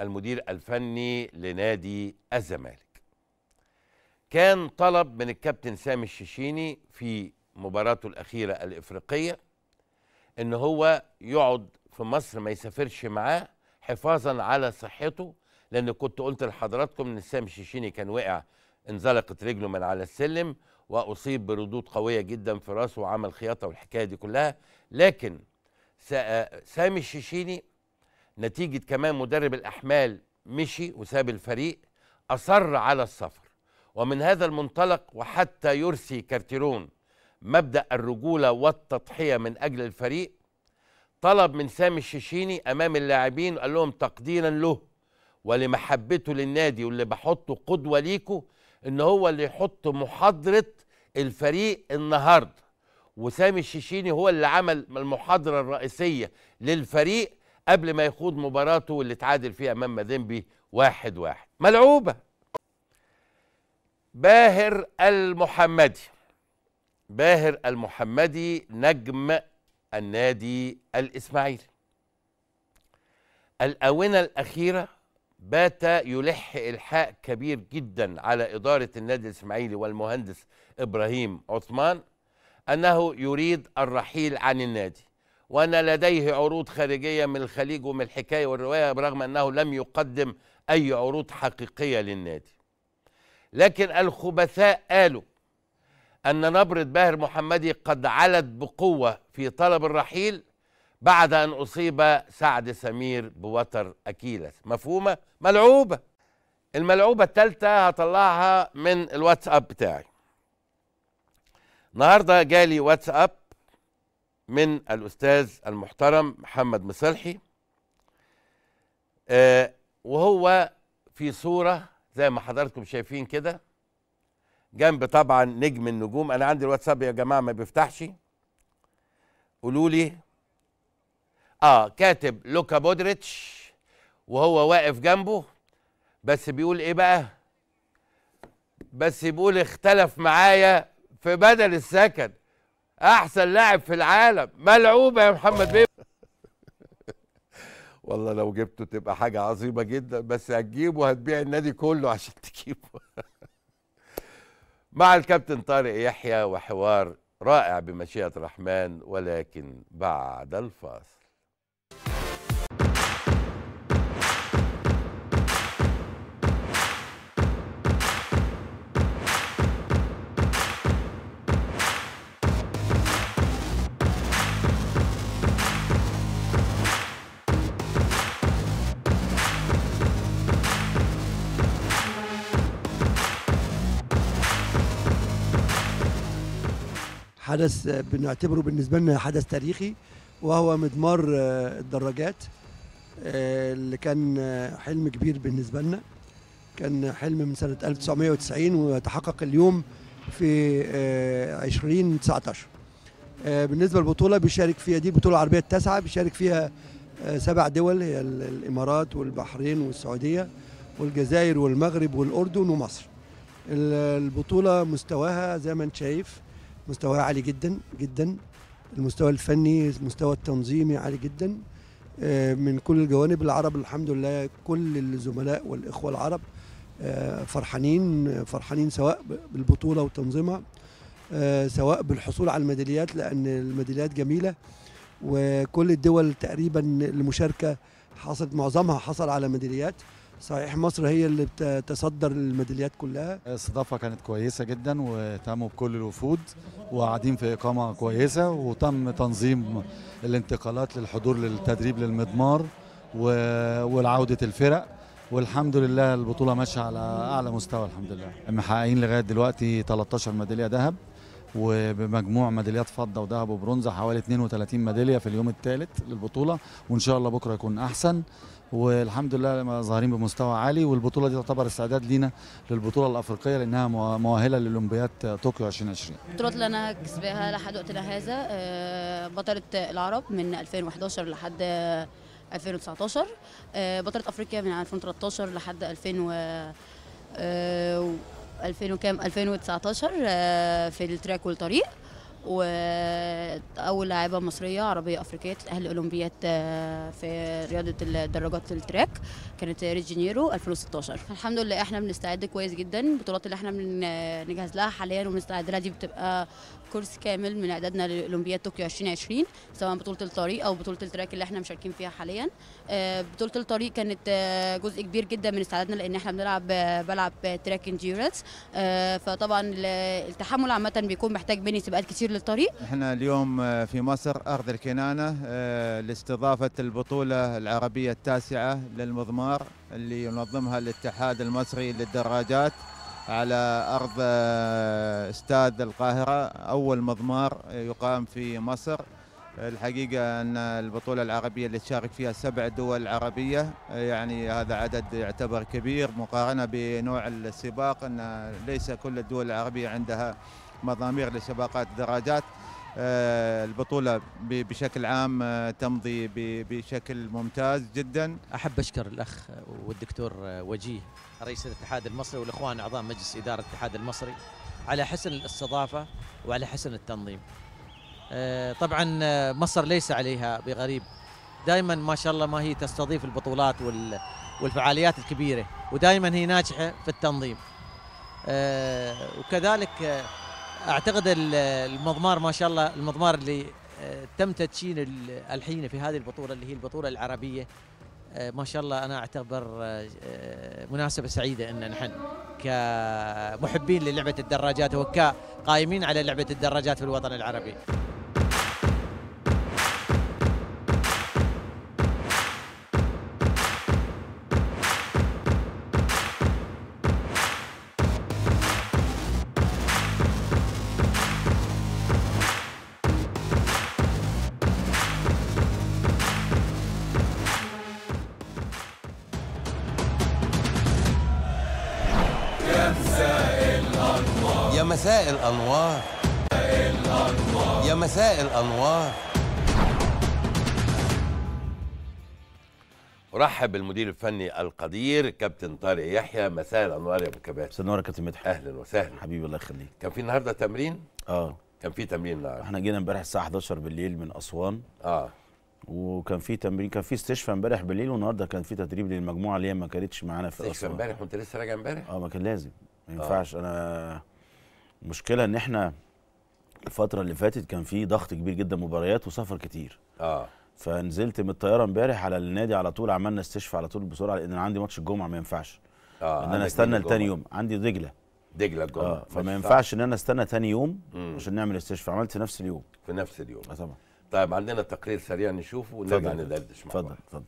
Speaker 1: المدير الفني لنادي الزمالك كان طلب من الكابتن سامي الشيشيني في مباراته الأخيرة الإفريقية إن هو يقعد في مصر ما يسافرش معاه حفاظا على صحته لان كنت قلت لحضراتكم ان سام شيشيني كان وقع انزلقت رجله من على السلم واصيب بردود قويه جدا في راسه وعمل خياطه والحكايه دي كلها لكن سامي الشيشيني نتيجه كمان مدرب الاحمال مشي وساب الفريق اصر على السفر ومن هذا المنطلق وحتى يرسي كارتيرون مبدا الرجوله والتضحيه من اجل الفريق طلب من سامي الشيشيني امام اللاعبين وقال لهم تقديرا له ولمحبته للنادي واللي بحطه قدوه ليكوا ان هو اللي يحط محاضره الفريق النهارده وسامي الشيشيني هو اللي عمل المحاضره الرئيسيه للفريق قبل ما يخوض مباراته اللي اتعادل فيها امام مازيمبي واحد واحد ملعوبه باهر المحمدي باهر المحمدي نجم النادي الإسماعيلي الآونة الأخيرة بات يلح إلحاء كبير جدا على إدارة النادي الإسماعيلي والمهندس إبراهيم عثمان أنه يريد الرحيل عن النادي وأن لديه عروض خارجية من الخليج ومن الحكاية والرواية برغم أنه لم يقدم أي عروض حقيقية للنادي لكن الخبثاء قالوا أن نبرة باهر محمدي قد علت بقوة في طلب الرحيل بعد أن أصيب سعد سمير بوتر أكيلس مفهومة؟ ملعوبة الملعوبة الثالثة هطلعها من الواتساب بتاعي النهاردة جالي واتساب من الأستاذ المحترم محمد مصلحي آه وهو في صورة زي ما حضراتكم شايفين كده جنب طبعا نجم النجوم انا عندي الواتساب يا جماعه ما بيفتحش قولوا لي اه كاتب لوكا بودريتش وهو واقف جنبه بس بيقول ايه بقى بس بيقول اختلف معايا في بدل السكن احسن لاعب في العالم ملعوبه يا محمد بيه والله لو جبته تبقى حاجه عظيمه جدا بس هتجيبه هتبيع النادي كله عشان تجيبه مع الكابتن طارق يحيى وحوار رائع بمشيئة الرحمن ولكن بعد الفاصل
Speaker 10: حدث بنعتبره بالنسبه لنا حدث تاريخي وهو مضمار آه، الدراجات آه، اللي كان آه، حلم كبير بالنسبه لنا كان حلم من سنه 1990 وتحقق اليوم في 2019 بالنسبه للبطوله بيشارك فيها دي البطوله العربيه التاسعه بيشارك فيها سبع دول هي الامارات والبحرين والسعوديه والجزائر والمغرب والاردن ومصر البطوله مستواها زي ما انت شايف مستواها عالي جدا جدا المستوى الفني المستوى التنظيمي عالي جدا آه، من كل الجوانب العرب الحمد لله كل الزملاء والإخوة العرب آه، فرحانين فرحانين سواء بالبطولة وتنظيمها آه، سواء بالحصول على الميداليات لأن الميداليات جميلة وكل الدول تقريبا المشاركة حصلت معظمها حصل على ميداليات صحيح مصر هي اللي بتصدر الميداليات كلها الاستضافه كانت كويسه جدا وتموا بكل الوفود وقاعدين في اقامه كويسه وتم تنظيم الانتقالات للحضور للتدريب للمضمار والعوده الفرق والحمد لله البطوله ماشيه على اعلى مستوى الحمد لله محققين لغايه دلوقتي 13 ميداليه ذهب وبمجموع ميداليات فضه وذهب وبرونز حوالي 32 ميداليه في اليوم الثالث للبطوله وان شاء الله بكره يكون احسن والحمد لله ظاهرين بمستوى عالي والبطوله دي تعتبر استعداد لينا للبطوله الافريقيه لانها مؤهله للاولمبياد طوكيو 2020 البطولات اللي انا كسبها لحد وقتنا هذا آه، بطله العرب من 2011 لحد 2019 آه، بطله افريقيا من 2013 لحد 2000 و 2000 آه، وكام 2019 في التراك والطريق واول لاعبه مصريه عربيه افريقيه اهل الاولمبياد آه، في رياضه الدراجات التراك كانت ريو جينيرو 2016 الحمد لله احنا بنستعد كويس جدا البطولات اللي احنا بنجهز آه، لها حاليا وبنستعد لها دي بتبقى كورس كامل من اعدادنا لاولمبياد طوكيو 2020 سواء بطوله الطريق او بطوله التراك اللي احنا مشاركين فيها حاليا آه، بطوله الطريق كانت آه، جزء كبير جدا من استعدادنا لان احنا بنلعب آه، بلعب تراك انديورنس فطبعا التحمل عامه بيكون محتاج بني سباقات كتير للطريق
Speaker 2: احنا اليوم في مصر ارض الكنانه لاستضافه البطوله العربيه التاسعه للمضمار اللي ينظمها الاتحاد المصري للدراجات على أرض آه، استاد القاهرة أول مضمار يقام في مصر الحقيقة أن البطولة العربية اللي تشارك فيها سبع دول عربية يعني هذا عدد يعتبر كبير مقارنة بنوع السباق أن ليس كل الدول العربية عندها مضامير لسباقات دراجات آه، البطولة بشكل عام آه، تمضي بشكل ممتاز جدا أحب أشكر الأخ والدكتور وجيه رئيس الاتحاد المصري والاخوان اعضاء مجلس اداره الاتحاد المصري على حسن الاستضافه وعلى حسن التنظيم. آه، طبعا آه، مصر ليس عليها بغريب دائما ما شاء الله ما هي تستضيف البطولات والفعاليات الكبيره ودائما هي ناجحه في التنظيم. آه، وكذلك اعتقد المضمار ما شاء الله المضمار اللي تم تدشين الحين في هذه البطوله اللي هي البطوله العربيه آه، ما شاء الله انا اعتبر آه، آه، مناسبه سعيده ان نحن كمحبين للعبه الدراجات وكقائمين على لعبه الدراجات في الوطن العربي
Speaker 1: الأنوار يا مساء الأنوار رحب بالمدير الفني القدير كابتن طارق يحيى مساء الانوار يا ابو كباتن مساء
Speaker 11: النور يا كابتن مدحت اهلا وسهلا
Speaker 1: حبيبي الله يخليك كان في النهارده تمرين اه كان في تمرين النهارده
Speaker 11: احنا جينا امبارح الساعه 11 بالليل من اسوان اه وكان في تمرين كان في استشفى امبارح بالليل والنهارده كان في تدريب للمجموعه اللي هي ما كانتش معانا في اسوان امبارح
Speaker 1: وانت لسه راجع امبارح
Speaker 11: اه ما كان لازم ما آه. ينفعش آه. انا المشكله ان احنا الفتره اللي فاتت كان في ضغط كبير جدا مباريات وسفر كتير اه فنزلت من الطياره امبارح على النادي على طول عملنا استشفى على طول بسرعه لان انا عندي ماتش الجمعه ما ينفعش اه ان انا استنى لتاني يوم عندي دجله
Speaker 1: دجله الجمعه آه فما ينفعش
Speaker 11: ان انا استنى تاني يوم عشان نعمل استشفى عملت في نفس اليوم
Speaker 1: في نفس اليوم اه طبعا طيب عندنا تقرير سريع نشوفه ونرجع ندردش مع بعض اتفضل اتفضل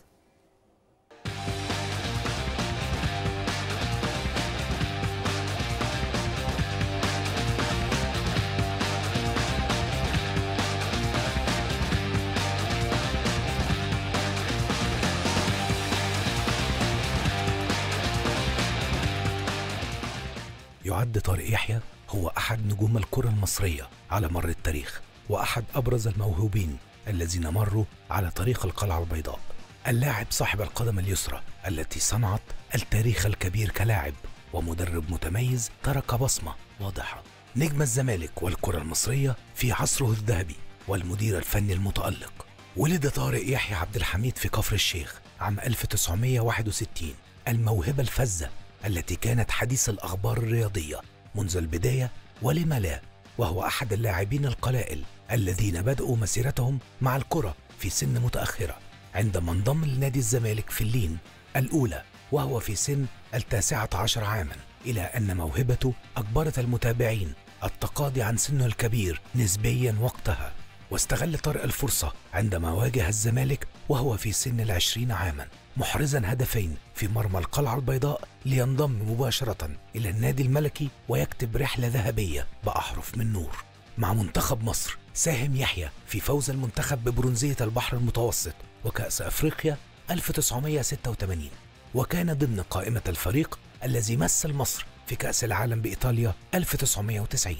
Speaker 4: يعد طارق يحيى هو أحد نجوم الكرة المصرية على مر التاريخ وأحد أبرز الموهوبين الذين مروا على طريق القلعة البيضاء اللاعب صاحب القدم اليسرى التي صنعت التاريخ الكبير كلاعب ومدرب متميز ترك بصمة واضحة نجم الزمالك والكرة المصرية في عصره الذهبي والمدير الفني المتألق ولد طارق يحيى عبد الحميد في كفر الشيخ عام 1961 الموهبة الفذة التي كانت حديث الأخبار الرياضية منذ البداية ولم لا وهو أحد اللاعبين القلائل الذين بدأوا مسيرتهم مع الكرة في سن متأخرة عندما انضم لنادي الزمالك في اللين الأولى وهو في سن التاسعة عشر عاما إلى أن موهبته أجبرت المتابعين التقاضي عن سنه الكبير نسبيا وقتها واستغل طارق الفرصة عندما واجه الزمالك وهو في سن العشرين عاما محرزا هدفين في مرمى القلعة البيضاء لينضم مباشرة إلى النادي الملكي ويكتب رحلة ذهبية بأحرف من نور مع منتخب مصر ساهم يحيى في فوز المنتخب ببرونزية البحر المتوسط وكأس أفريقيا 1986 وكان ضمن قائمة الفريق الذي مثل مصر في كأس العالم بإيطاليا 1990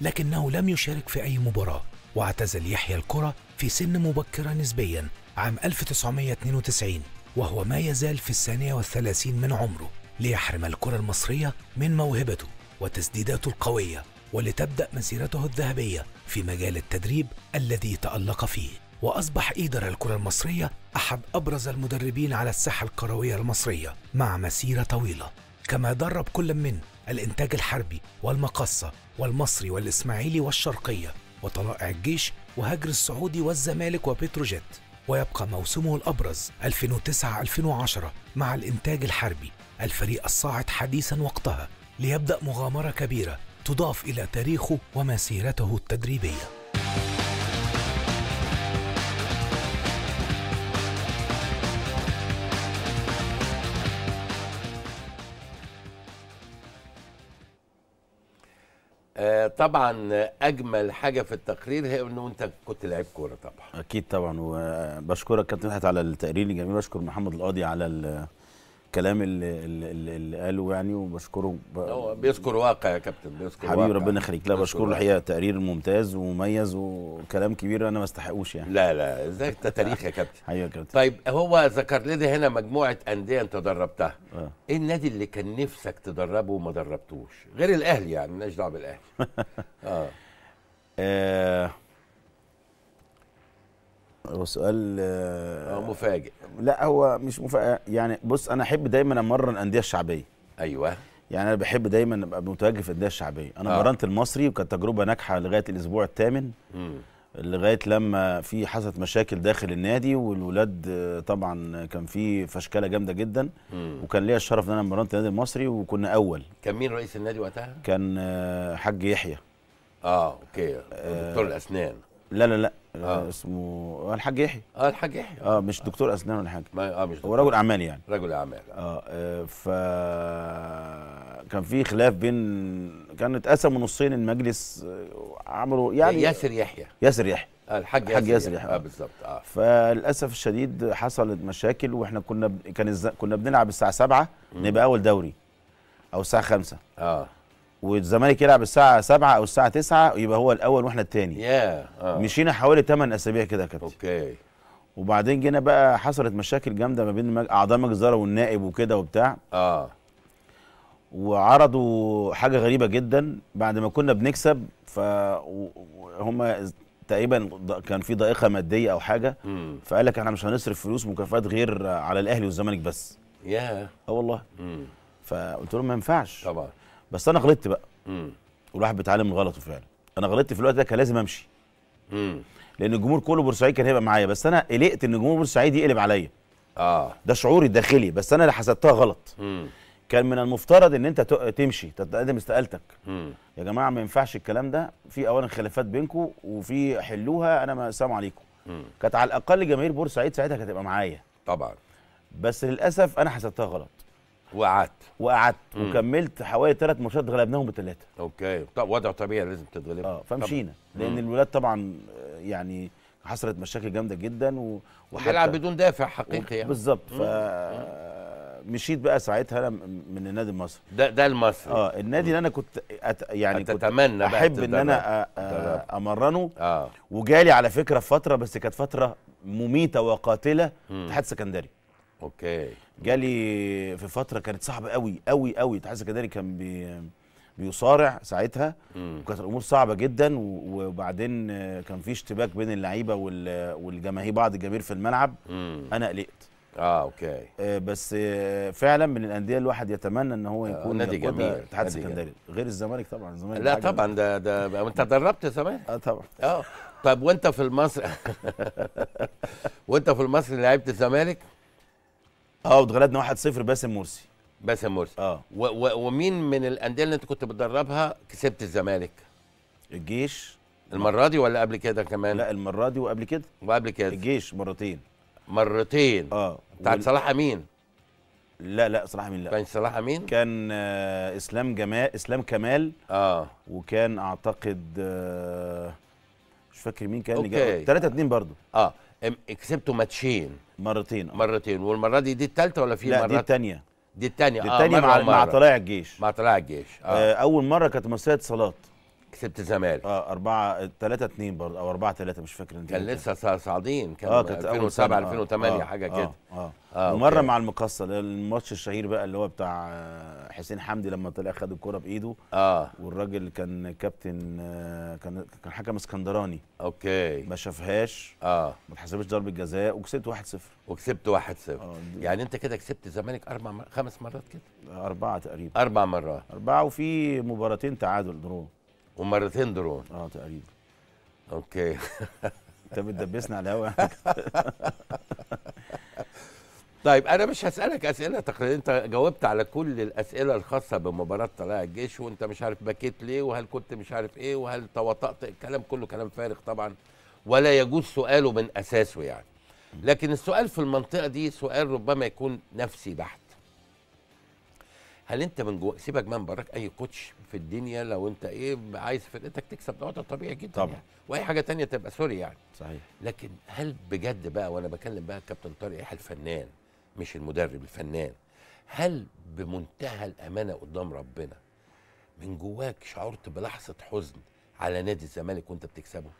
Speaker 4: لكنه لم يشارك في أي مباراة واعتزل يحيى الكرة في سن مبكرة نسبيا عام 1992 وهو ما يزال في الثانية والثلاثين من عمره ليحرم الكرة المصرية من موهبته وتسديداته القوية ولتبدأ مسيرته الذهبية في مجال التدريب الذي تألق فيه وأصبح إيدر الكرة المصرية أحد أبرز المدربين على الساحة الكروية المصرية مع مسيرة طويلة كما درب كل من الإنتاج الحربي والمقصة والمصري والإسماعيلي والشرقية وطلائع الجيش وهجر السعودي والزمالك وبتروجيت ويبقى موسمه الأبرز 2009-2010 مع الإنتاج الحربي الفريق الصاعد حديثا وقتها ليبدأ مغامرة كبيرة تضاف إلى تاريخه ومسيرته التدريبية
Speaker 1: آه، طبعا اجمل حاجه في التقرير هي انه انت كنت لعيب كوره طبعا
Speaker 11: اكيد طبعا وبشكرك كابتن مدحت على التقرير الجميل بشكر محمد القاضي على الكلام اللي, اللي اللي قاله يعني وبشكره ب... هو
Speaker 1: بيذكر واقع يا كابتن بيذكر حبيبي ربنا يخليك لا بشكره الحقيقه
Speaker 11: تقرير ممتاز ومميز وكلام كبير انا ما استحقوش يعني لا لا ازاي انت تاريخ يا كابتن حبيبي يا كابتن
Speaker 1: طيب هو ذكر لنا هنا مجموعه انديه انت دربتها آه. ايه النادي اللي كان نفسك تدربه وما دربتوش غير الاهلي يعني مالناش دعوه بالاهلي اه,
Speaker 11: آه. هو سؤال هو آه، مفاجئ لا هو مش مفاجئ يعني بص انا احب دايما امرن الانديه الشعبيه ايوه يعني انا بحب دايما ابقى متواجد في الانديه الشعبيه انا آه. مرنت المصري وكانت تجربه ناجحه لغايه الاسبوع الثامن لغايه لما في حصلت مشاكل داخل النادي والولاد آه، طبعا كان في فشكله جامده جدا م. وكان ليا الشرف ان انا مرنت النادي المصري وكنا اول
Speaker 1: كان مين رئيس النادي وقتها
Speaker 11: كان آه، حاج يحيى اه اوكي دكتور الاسنان لا لا لا آه. اسمه الحاج يحيى اه الحاج يحيى اه مش دكتور اسنان ولا حاجه اه مش دكتور. هو رجل اعمال يعني رجل اعمال آه. اه ف كان في خلاف بين كان اتقسموا نصين المجلس آه، عملوا يعني ياسر يحيى ياسر يحيى الحاج الحاج ياسر يحيى اه بالظبط اه فللاسف الشديد حصلت مشاكل واحنا كنا ب... كان الز... كنا بنلعب الساعه 7 نبقى اول دوري او الساعه 5 اه والزمالك يلعب الساعه 7 او الساعه 9 يبقى هو الاول واحنا الثاني
Speaker 1: ياه yeah. آه. مشينا
Speaker 11: حوالي 8 اسابيع كده يا كابتن اوكي وبعدين جينا بقى حصلت مشاكل جامده ما بين اعضاء مجلس الاداره والنائب وكده وبتاع اه وعرضوا حاجه غريبه جدا بعد ما كنا بنكسب فهم تقريبا كان في ضائقه ماديه او حاجه Mm. فقال لك احنا مش هنصرف فلوس مكافآت غير على الاهلي والزمالك بس ياه yeah. اه والله Mm. فقلت لهم ما ينفعش طبعا بس انا غلطت بقى امم والواحد بيتعلم من غلطه فعلا انا غلطت في الوقت ده كان لازم امشي مم. لان الجمهور كله بورسعيد كان هيبقى معايا بس انا قلقت ان جمهور بورسعيد يقلب عليا اه ده شعوري الداخلي بس انا اللي حسبتها غلط مم. كان من المفترض ان انت تمشي تقدم استقالتك يا جماعه ما ينفعش الكلام ده في اولا خلافات بينكم وفي حلوها انا ما سلام عليكم كانت على الاقل جماهير بورسعيد ساعتها كانت هتبقى معايا طبعا بس للاسف انا حسبتها غلط وقعدت وقعدت وكملت حوالي ثلاث ماتشات غلبناهم بثلاثه
Speaker 1: اوكي طب وضع طبيعي لازم تتغلب اه فمشينا لان
Speaker 11: الولاد طبعا آه، يعني حصلت مشاكل جامده جدا و... وحتى بيلعب بدون دافع حقيقي يعني بالظبط ف مشيت بقى ساعتها انا من النادي المصري ده ده المصري اه النادي اللي انا كنت أت... يعني كنت احب ان انا أ... آه، امرنه آه. وجالي على فكره فتره بس كانت فتره مميته وقاتله اتحاد سكندري اوكي جالي في فتره كانت صعبه قوي قوي قوي الاتحاد السكندري كان بي بيصارع ساعتها وكانت الامور صعبه جدا وبعدين كان في اشتباك بين اللعيبه والجماهير بعض الجماهير في الملعب مم. انا قلقت اه اوكي آه، بس آه، فعلا من الانديه الواحد يتمنى ان هو آه، يكون آه نادي جميل اتحاد سكندري
Speaker 1: غير الزمالك طبعا الزمالك لا طبعا ده ده انت دربت الزمالك اه طبعا اه طب وانت في المصري وانت في المصري لعبت الزمالك اه واتغلبنا 1-0 باسم مرسي باسم مرسي اه ومين من الانديه اللي انت كنت بتدربها كسبت الزمالك؟ الجيش المره دي ولا قبل كده كمان؟ لا المره دي وقبل كده وقبل كده الجيش مرتين مرتين
Speaker 11: اه بتاعت وال... صلاح امين لا لا صلاح امين لا كان صلاح امين كان آه اسلام جمال اسلام كمال اه وكان اعتقد آه
Speaker 1: مش فاكر مين كان اللي جاب 3 2 برضه اه كسبتوا ماتشين مرتين آه. مرتين والمره دي دي الثالثه ولا في لا دي الثانيه دي الثانيه دي الثانيه آه مع, مع طلائع الجيش مع طلائع الجيش آه. آه
Speaker 11: اول مره كانت مصريه اتصالات كسبت الزمالك اه 4 3 2 برضه او 4 3 مش فاكر انت كان
Speaker 1: لسه صاعدين كان اه كانت 2007 2008 آه،, آه حاجه آه، كده اه, آه, آه ومره مع
Speaker 11: المقصه الماتش الشهير بقى اللي هو بتاع آه، حسين حمدي لما طلع خد الكوره بايده اه والراجل كان كابتن كان كان حكم اسكندراني اوكي ما شافهاش اه ما اتحسبش ضربه جزاء وكسبت 1-0 وكسبت
Speaker 1: 1-0 يعني انت كده كسبت الزمالك اربع خمس مرات كده اربعه تقريبا اربع مرات اربعه وفي مباراتين تعادل درو ومرتين درون اه تقريبا اوكي انت بتدبسنا على الهوا طيب انا مش هسالك اسئله تقريبا انت جاوبت على كل الاسئله الخاصه بمباراه طلائع الجيش وانت مش عارف بكيت ليه وهل كنت مش عارف ايه وهل توطأت الكلام كله كلام فارغ طبعا ولا يجوز سؤاله من اساسه يعني لكن السؤال في المنطقه دي سؤال ربما يكون نفسي بحت هل انت من جواك سيبك من براك اي كوتش في الدنيا لو انت ايه عايز فرقتك تكسب ده طبيعي جدا طبعا يعني. واي حاجه تانية تبقى سوري يعني صحيح لكن هل بجد بقى وانا بكلم بقى الكابتن طارق ايه الفنان مش المدرب الفنان هل بمنتهى الامانه قدام ربنا من جواك شعرت بلحظه حزن على نادي الزمالك وانت بتكسبه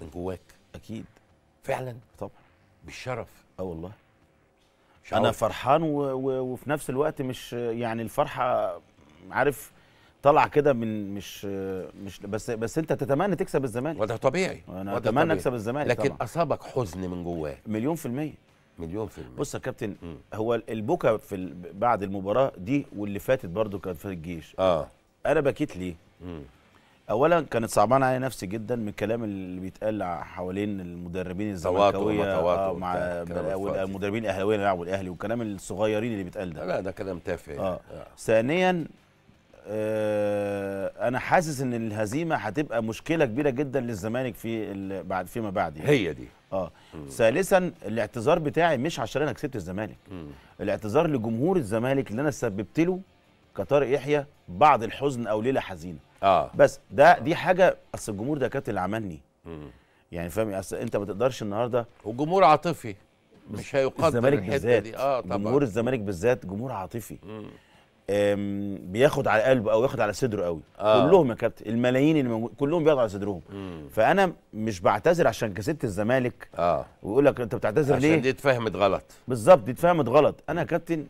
Speaker 1: من جواك اكيد فعلا طبعا بالشرف اه والله انا
Speaker 11: فرحان و... و... وفي نفس الوقت مش يعني الفرحه عارف طالعه كده من مش مش بس بس انت تتمنى تكسب الزمالك وده طبيعي انا اتمنى اكسب الزمالك لكن طبعا.
Speaker 1: اصابك حزن من جواه مليون في الميه مليون في المية
Speaker 11: بص يا كابتن م. هو البكا في بعد المباراه دي واللي فاتت برضو كان في الجيش اه انا بكيت ليه؟ اولا كانت صعبان على نفسي جدا من الكلام اللي بيتقال حوالين المدربين الزملكاويه آه، مع المدربين الاهلاويه اللي الاهلي والكلام الصغيرين اللي بيتقال ده لا ده كلام تافه يعني. آه. آه. ثانيا آه انا حاسس ان الهزيمه هتبقى مشكله كبيره جدا للزمالك في بعد فيما بعد يعني. هي دي اه مم. ثالثا الاعتذار بتاعي مش عشان انا كسبت الزمالك مم. الاعتذار لجمهور الزمالك اللي انا سببت له كطارق يحيى بعض الحزن او ليله حزينه اه بس ده دي حاجه اصل الجمهور ده كانت اللي عملني مم. يعني فاهم اصل انت ما تقدرش النهارده وجمهور عاطفي مش هيقدر الزمالك بالذات اه طبعا جمهور الزمالك بالذات جمهور عاطفي امم بياخد على قلبه او ياخد على صدره قوي آه. كلهم يا كابتن الملايين اللي موجود كلهم بياخدوا على صدرهم مم. فانا مش بعتذر عشان كسبت الزمالك اه ويقول لك انت بتعتذر عشان ليه عشان دي
Speaker 1: اتفهمت غلط
Speaker 11: بالظبط دي اتفهمت غلط انا يا كابتن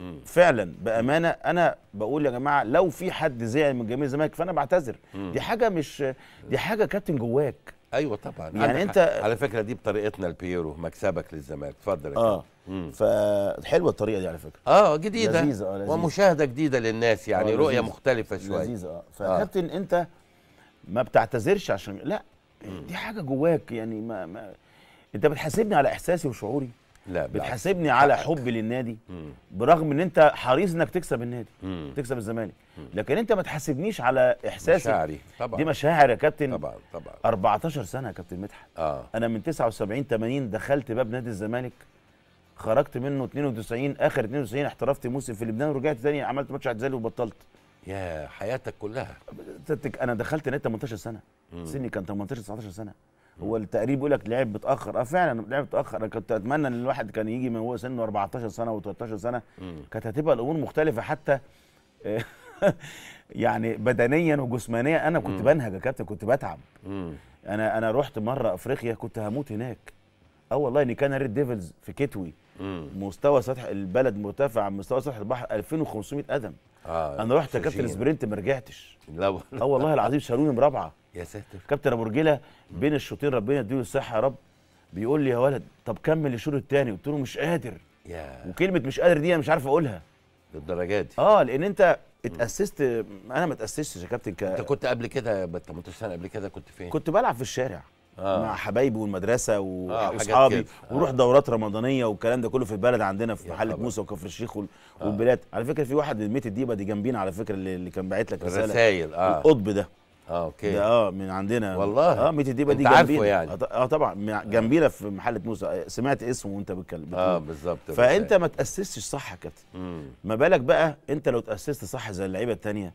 Speaker 11: مم. فعلا بامانه انا بقول يا جماعه لو في حد زعل من جماهير الزمالك فانا بعتذر مم. دي حاجه مش دي حاجه كابتن جواك ايوه طبعا يعني انت
Speaker 1: على فكره دي بطريقتنا البيرو مكسبك للزمالك اتفضل اه
Speaker 11: فحلوه الطريقه دي على فكره اه جديده لذيذه آه لذيذة. ومشاهده
Speaker 1: جديده للناس يعني آه
Speaker 11: رؤيه مختلفه شويه لذيذه اه, آه. فكابتن آه. انت ما بتعتذرش عشان لا مم. دي حاجه جواك يعني ما, ما انت بتحاسبني على احساسي وشعوري لا بتحاسبني على حبي للنادي برغم ان انت حريص انك تكسب النادي مم. تكسب الزمالك لكن انت ما تحاسبنيش على احساسي مشاعري طبعا دي مشاعر يا كابتن طبعا طبعا 14 سنه يا كابتن مدحت آه. انا من 79 80 دخلت باب نادي الزمالك خرجت منه 92 اخر 92 احترفت موسم في لبنان ورجعت تاني عملت ماتش اعتزالي وبطلت يا حياتك كلها انا دخلت نادي 18 سنه مم. سني كان 18 19 سنه هو التقريب بيقول لك لعب متاخر اه فعلا لعب متاخر انا كنت اتمنى ان الواحد كان يجي من هو سنه 14 سنه و13 سنه كانت هتبقى الامور مختلفه حتى آه، يعني بدنيا وجسمانيا انا كنت بنهج يا كابتن كنت بتعب انا انا رحت مره افريقيا كنت هموت هناك اه والله ان كان ريد ديفلز في كتوي مستوى سطح البلد مرتفع عن مستوى سطح البحر 2500 قدم آه انا رحت يا كابتن سبرنت ما رجعتش لا اه والله العظيم شالوني برابعه يا ساتر كابتن ابو رجيله بين الشوطين ربنا يديله الصحه يا رب بيقول لي يا ولد طب كمل الشوط الثاني قلت له مش قادر يا. وكلمه مش قادر دي انا مش عارف اقولها للدرجه دي اه لان انت اتاسست انا ما اتاسستش يا كابتن ك... انت كنت قبل كده ب 18 سنه قبل كده كنت فين؟ كنت بلعب في الشارع آه. مع حبايبي والمدرسه آه، واصحابي آه ونروح آه. دورات رمضانيه والكلام ده كله في البلد عندنا في محله موسى وكفر الشيخ وال... آه. والبلاد على فكره في واحد من الميت الديبه دي جنبينا على فكره اللي كان باعت لك رساله الرسايل اه القطب ده اه اوكي ده اه من عندنا والله اه ميت الديبه دي جنبينا يعني. اه طبعا جنبينا في محله موسى آه، سمعت اسمه وانت بتكلم اه بالظبط فانت ما تاسستش صح يا كابتن ما بالك بقى انت لو تاسست صح زي اللعيبه الثانيه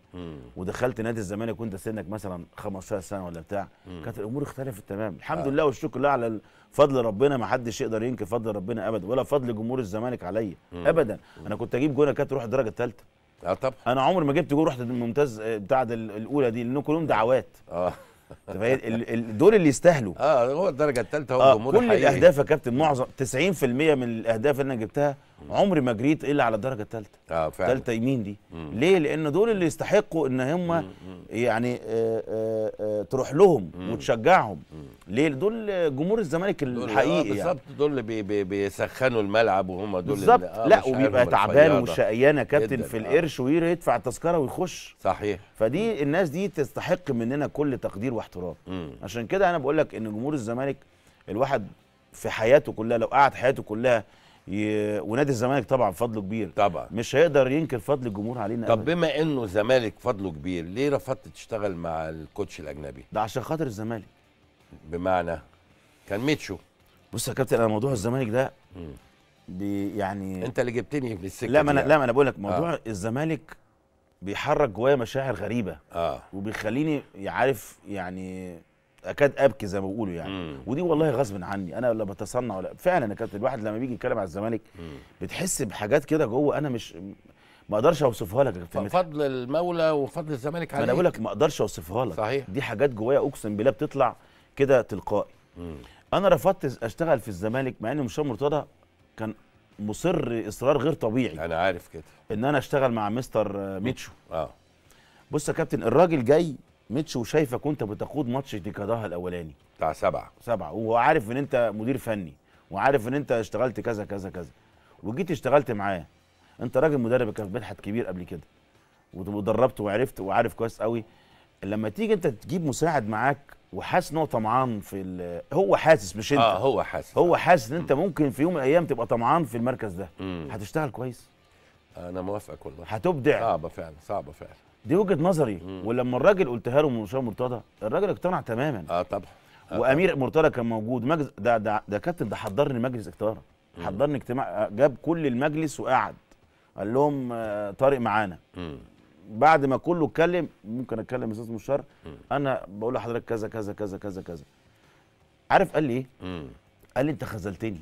Speaker 11: ودخلت نادي الزمالك وانت سنك مثلا 15 سنه ولا بتاع كانت الامور اختلفت تمام آه. الحمد آه. لله والشكر لله على فضل ربنا ما حدش يقدر ينكر فضل ربنا ابدا ولا فضل جمهور الزمالك عليا ابدا انا كنت اجيب جون كانت تروح الدرجه الثالثه اه طبعا انا عمري ما جبت جول رحت الممتاز آه، بتاع الاولى دي لان كلهم دعوات اه دول اللي يستاهلوا اه هو الدرجه الثالثه هو آه كل الاهداف يا كابتن معظم 90% من الاهداف اللي انا جبتها عمري ما جريت الا على الدرجه الثالثه اه فعلا الثالثه يمين دي مم. ليه لان دول اللي يستحقوا ان هم يعني آآ آه، آآ آه، آه، تروح لهم مم. وتشجعهم مم. ليه دول جمهور الزمالك الحقيقي آه بالظبط
Speaker 1: يعني. دول اللي بي بي بيسخنوا الملعب وهم دول بالظبط آه لا وبيبقى تعبان وشقيان يا كابتن في
Speaker 11: القرش ويدفع تذكره ويخش صحيح فدي مم. الناس دي تستحق مننا كل تقدير واحترام عشان كده انا بقول لك ان جمهور الزمالك الواحد في حياته كلها لو قعد حياته كلها ي... ونادي الزمالك طبعا فضله كبير طبعا مش هيقدر ينكر فضل الجمهور علينا طب بما انه الزمالك
Speaker 1: فضله كبير ليه رفضت تشتغل مع الكوتش الاجنبي ده عشان خاطر الزمالك بمعنى كان ميتشو
Speaker 11: بص يا كابتن انا موضوع الزمالك ده بي يعني انت
Speaker 1: اللي جبتني من السكه لا ما انا يعني. لا ما انا بقول لك آه. موضوع آه.
Speaker 11: الزمالك بيحرك جوايا مشاعر غريبه اه وبيخليني عارف يعني اكاد ابكي زي ما بيقولوا يعني مم. ودي والله غصب عني انا لا بتصنع ولا فعلا يا كابتن الواحد لما بيجي يتكلم على الزمالك بتحس بحاجات كده جوه انا مش ما اقدرش اوصفها لك يا كابتن
Speaker 1: فضل المولى وفضل الزمالك عليك انا بقول لك
Speaker 11: ما اقدرش اوصفها لك صحيح دي حاجات جوايا اقسم بالله بتطلع كده تلقائي انا رفضت اشتغل في الزمالك مع ان مشوار مرتضى كان مصر اصرار غير طبيعي انا عارف كده ان انا اشتغل مع مستر ميتشو اه بص يا كابتن الراجل جاي ميتشو شايفك وانت بتقود ماتش ديكاداها الاولاني بتاع سبعه سبعه وهو عارف ان انت مدير فني وعارف ان انت اشتغلت كذا كذا كذا وجيت اشتغلت معاه انت راجل مدرب كان مدحت كبير قبل كده ودربت وعرفت وعارف كويس قوي لما تيجي انت تجيب مساعد معاك وحاسس ان هو طمعان في هو حاسس مش انت اه هو حاسس هو حاسس ان انت ممكن في يوم من الايام تبقى طمعان في المركز ده هتشتغل كويس انا موافقك والله هتبدع صعبه فعلا صعبه فعلا دي وجهه نظري مم. ولما الراجل قلتها له مرشد مرتضى الراجل اقتنع تماما اه طبعا آه وامير مرتضى كان موجود مجلس ده ده ده كابتن ده حضرني مجلس اداره حضرني اجتماع آه، جاب كل المجلس وقعد قال لهم آه، طارق معانا بعد ما كله اتكلم ممكن اتكلم استاذ مشار انا بقول لحضرتك كذا كذا كذا كذا كذا عارف قال لي ايه؟ قال لي انت خذلتني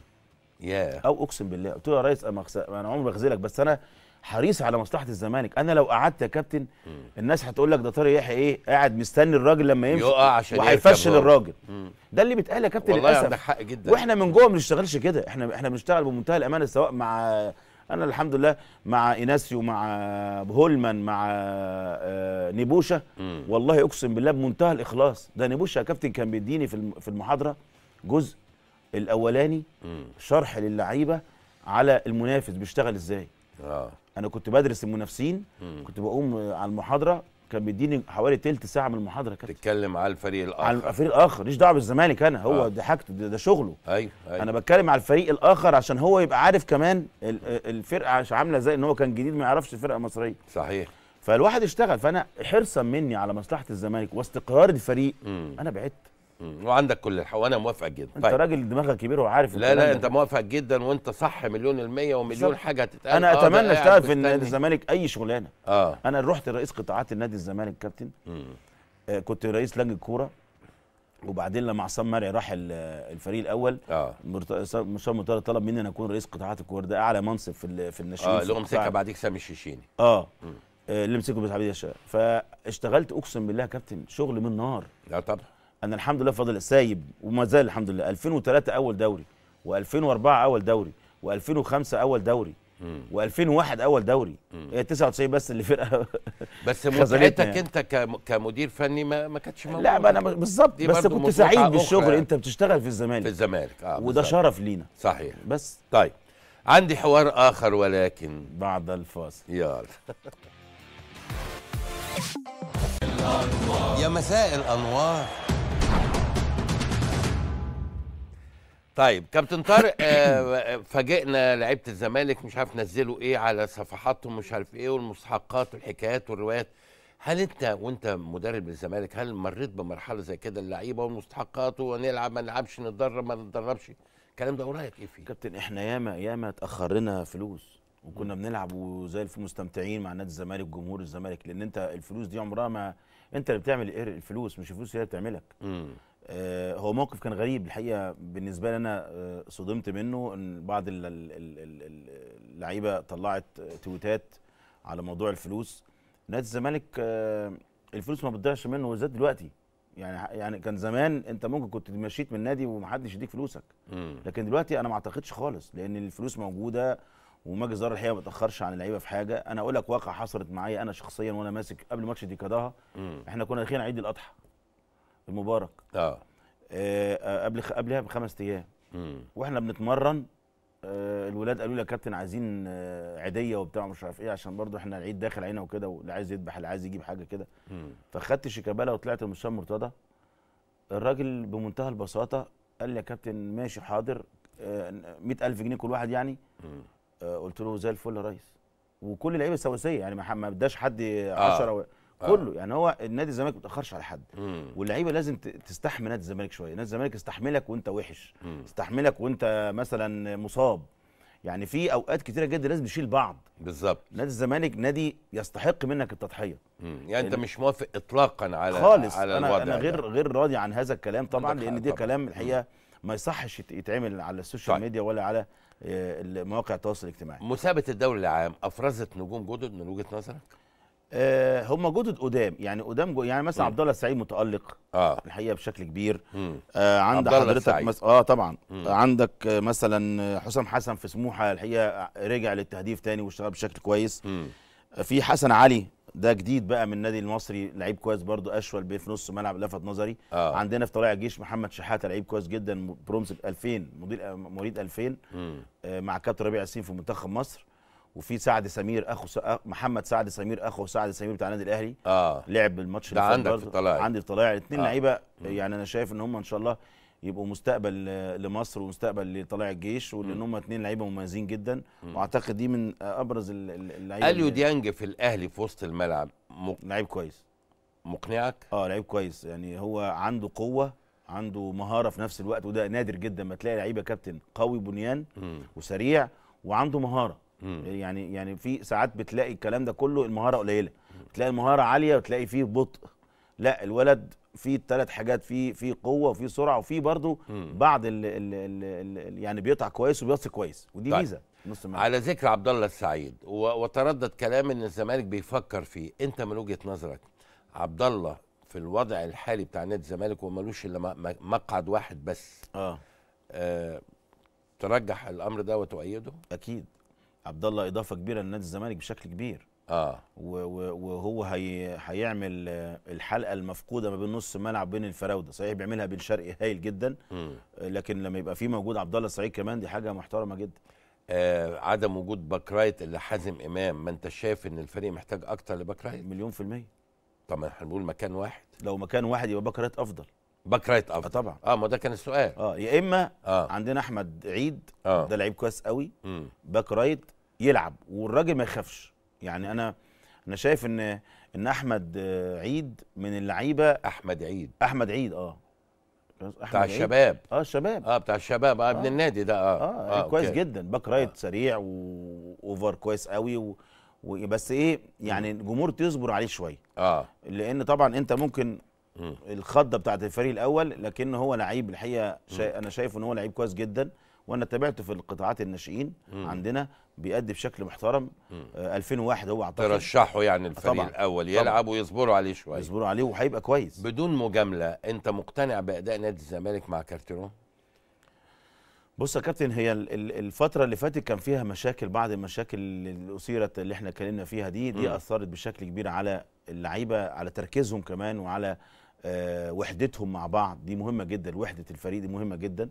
Speaker 11: ياه yeah. او اقسم بالله قلت له يا ريس أمخس... انا عمري ما بخذلك بس انا حريص على مصلحه الزمالك انا لو قعدت يا كابتن الناس هتقول لك ده طارق يحيى ايه قاعد مستني الراجل لما يمشي يقع عشان وهيفشل الراجل ده اللي بيتقال يا كابتن والله للاسف حق جدا واحنا من جوه ما بنشتغلش كده احنا احنا بنشتغل بمنتهى الامانه سواء مع انا الحمد لله مع ايناسيو مع هولمان مع آه، نيبوشه والله اقسم بالله بمنتهى الاخلاص ده نيبوشه يا كابتن كان بيديني في المحاضره جزء الاولاني شرح للعيبه على المنافس بيشتغل ازاي آه. انا كنت بدرس المنافسين كنت بقوم على المحاضره كان بيديني حوالي تلت ساعه من المحاضره كده تتكلم على الفريق الاخر على الفريق الاخر ليش دعوه بالزمالك انا هو آه. ده ده, ده شغله ايوه أيوه. انا بتكلم على الفريق الاخر عشان هو يبقى عارف كمان الفرقه عامله ازاي ان هو كان جديد ما يعرفش الفرقه المصريه صحيح فالواحد اشتغل فانا حرصا مني على مصلحه الزمالك واستقرار الفريق مم. انا بعدت
Speaker 1: وعندك كل الحق وانا موافقك جدا انت طيب. راجل دماغك كبير وعارف لا لا انت موافقك جدا وانت صح مليون المية ومليون صح. حاجه تتقال انا آه، اتمنى اشتغل في النادي
Speaker 11: الزمالك اي شغلانه اه انا رحت رئيس قطاعات النادي الزمالك كابتن آه كنت رئيس لجنه كوره وبعدين لما عصام مرعي راح الفريق الاول اه مصطفى مرتضى طلب مني ان اكون رئيس قطاعات الكوره ده اعلى منصب في في الناشئين اه اللي مسكها بعديك
Speaker 1: سامي الشيشيني
Speaker 11: اه مم. آه، اللي مسكه بس عبد الشقا فاشتغلت اقسم بالله يا كابتن شغل من نار لا طبعا انا الحمد لله فاضل سايب وما زال الحمد لله 2003 اول دوري و2004 اول دوري و2005 اول دوري و2001 اول دوري هي 99 بس اللي فرقه بس متعتك يعني. انت
Speaker 1: كمدير فني ما, ما كانتش موجوده لا ما انا بالظبط بس كنت سعيد بالشغل يعني. انت بتشتغل في الزمالك في الزمالك اه وده بالزبط. شرف لينا صحيح بس طيب عندي حوار اخر ولكن بعد الفاصل يلا يا مساء الانوار طيب كابتن طارق آه، آه، فاجئنا لعيبه الزمالك مش عارف نزلوا ايه على صفحاتهم مش عارف ايه والمستحقات والحكايات والروايات هل انت وانت مدرب للزمالك هل مريت بمرحله زي كده اللعيبه والمستحقات ونلعب ما نلعبش نتدرب ما نتدربش الكلام ده ورايك ايه فيه؟ كابتن احنا ياما ياما تاخرنا
Speaker 11: فلوس وكنا بنلعب وزي الفل مستمتعين مع نادي الزمالك وجمهور الزمالك لان انت الفلوس دي عمرها ما انت اللي بتعمل الفلوس مش الفلوس هي اللي بتعملك. آه، هو موقف كان غريب الحقيقه بالنسبه لي انا آه، صدمت منه ان بعض اللعيبه طلعت آه، تويتات على موضوع الفلوس نادي الزمالك الفلوس ما بتضيعش منه بالذات دلوقتي يعني يعني كان زمان انت ممكن كنت مشيت من النادي ومحدش يديك فلوسك لكن دلوقتي انا ما اعتقدش خالص لان الفلوس موجوده ومجلس اداره الحقيقه ما بتاخرش عن اللعيبه في حاجه انا اقول لك واقعه حصلت معايا انا شخصيا وانا ماسك قبل ماتش ديكاداها احنا كنا داخلين عيد الاضحى المبارك اه, آه, آه، قبل قبلها بخمس ايام واحنا بنتمرن آه الولاد قالوا لي يا كابتن عايزين آه عيديه وبتاع مش عارف ايه عشان برضو احنا العيد داخل علينا وكده واللي عايز يذبح اللي عايز يجيب حاجه كده فخدت شيكابالا وطلعت المستشفى مرتضى الراجل بمنتهى البساطه قال لي يا كابتن ماشي حاضر 100000 آه، جنيه كل واحد يعني آه، قلت له زي الفل يا ريس وكل لعيبه سواسيه يعني ما اداش حد 10 آه. آه. كله يعني هو النادي الزمالك ما بتاخرش على حد واللعيبه لازم تستحمل نادي الزمالك شويه نادي الزمالك استحملك وانت وحش استحملك وانت مثلا مصاب يعني في اوقات كتيره جدا لازم نشيل بعض بالظبط نادي الزمالك نادي يستحق منك التضحيه
Speaker 1: يعني انت مش موافق اطلاقا على خالص على الوضع انا غير
Speaker 11: ده. غير راضي عن هذا الكلام طبعا لان دي طبعًا. كلام الحقيقه ما يصحش يتعمل على السوشيال طيب. ميديا ولا على آه، مواقع التواصل الاجتماعي مسابقه الدوري العام افرزت نجوم جدد من وجهه نظرك آه هم جدد قدام يعني قدام يعني مثلا عبد الله السعيد متالق اه الحقيقه بشكل كبير آه عند حضرتك مس... اه طبعا مم. عندك مثلا حسام حسن في سموحه الحقيقه رجع للتهديف تاني واشتغل بشكل كويس مم. في حسن علي ده جديد بقى من النادي المصري لعيب كويس برضو اشول بيه في نص ملعب لفت نظري آه. عندنا في طلائع الجيش محمد شحاته لعيب كويس جدا برومز 2000 مدير آه، مواليد 2000 آه مع كابتن ربيع ياسين في منتخب مصر وفي سعد سمير اخو محمد سعد سمير اخو سعد سمير بتاع النادي الاهلي اه لعب الماتش ده عندك في الطلاعي عندي في الطلاعي الاثنين آه. لعيبه يعني انا شايف ان هم ان شاء الله يبقوا مستقبل لمصر ومستقبل لطلائع الجيش ولان هم اثنين لعيبه مميزين جدا واعتقد دي من ابرز اللعيبه اليو ديانج
Speaker 1: في الاهلي في وسط الملعب مق...
Speaker 11: لعيب كويس مقنعك اه لعيب كويس يعني هو عنده قوه عنده مهاره في نفس الوقت وده نادر جدا ما تلاقي لعيبه كابتن قوي بنيان م. وسريع وعنده مهاره يعني يعني في ساعات بتلاقي الكلام ده كله المهاره قليله بتلاقي المهاره عاليه وتلاقي فيه بطء لا الولد في ثلاث حاجات في في قوه وفي سرعه وفي برضه بعض ال ال ال يعني بيقطع كويس وبيصي كويس ودي طيب. ميزه نص
Speaker 1: على ذكر عبد الله السعيد وتردد كلام ان الزمالك بيفكر فيه انت من وجهه نظرك عبد الله في الوضع الحالي بتاع نادي الزمالك ومالوش الا مقعد واحد بس اه, آه ترجح الامر ده وتؤيده اكيد
Speaker 11: عبد الله اضافه كبيره لنادي الزمالك بشكل كبير اه وهو هي هيعمل الحلقه المفقوده ما بين نص الملعب بين الفراوده صحيح بيعملها بين شرقي هايل جدا م. لكن لما يبقى في موجود عبد الله السعيد كمان دي حاجه محترمه جدا آه
Speaker 1: عدم وجود رايت اللي حازم امام ما انت شايف ان الفريق محتاج اكتر لباك رايت مليون في الميه ما احنا بنقول مكان واحد لو مكان واحد يبقى باك رايت افضل باك رايت افضل آه طبعا اه ما
Speaker 11: ده كان السؤال اه يا اما آه. عندنا احمد عيد آه. ده لعيب كويس قوي باك رايت يلعب والراجل ما يخافش يعني انا انا شايف ان ان احمد عيد من اللعيبه احمد عيد احمد عيد اه أحمد بتاع عيد. الشباب اه الشباب اه بتاع الشباب اه, آه. ابن النادي ده اه اه, آه كويس أوكي. جدا باك رايت آه. سريع واوفر كويس قوي و... و... بس ايه يعني الجمهور تصبر عليه شويه اه لان طبعا انت ممكن الخضه بتاعت الفريق الاول لكن هو لعيب الحقيقه شا... انا شايف ان هو لعيب كويس جدا وانا تابعته في القطاعات الناشئين عندنا بيأدي بشكل محترم آه 2001 هو اعتقد ترشحه يعني الفريق طبعًا. الاول يلعب ويصبروا عليه شويه يصبروا عليه وهيبقى كويس بدون مجامله انت مقتنع باداء نادي الزمالك مع كارتيرون بص يا كابتن هي الفترة اللي فاتت كان فيها مشاكل بعض المشاكل اللي أثيرت اللي احنا اتكلمنا فيها دي دي أثرت بشكل كبير على اللعيبة على تركيزهم كمان وعلى آه، وحدتهم مع بعض دي مهمه جدا وحده الفريق دي مهمه جدا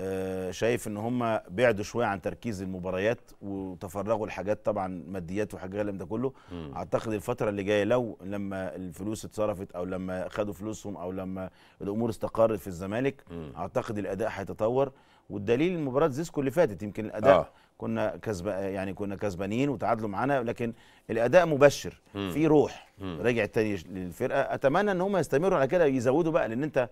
Speaker 11: آه، شايف ان هم بعدوا شويه عن تركيز المباريات وتفرغوا لحاجات طبعا ماديات وحاجات الكلام ده كله مم. اعتقد الفتره اللي جايه لو لما الفلوس اتصرفت او لما خدوا فلوسهم او لما الامور استقرت في الزمالك مم. اعتقد الاداء هيتطور والدليل مباراه زيسكو اللي فاتت يمكن الاداء آه. كنا كسب يعني كنا كسبانين وتعادلوا معانا لكن الاداء مبشر في روح رجعت تاني للفرقه اتمنى ان هم يستمروا على كده يزودوا بقى لان انت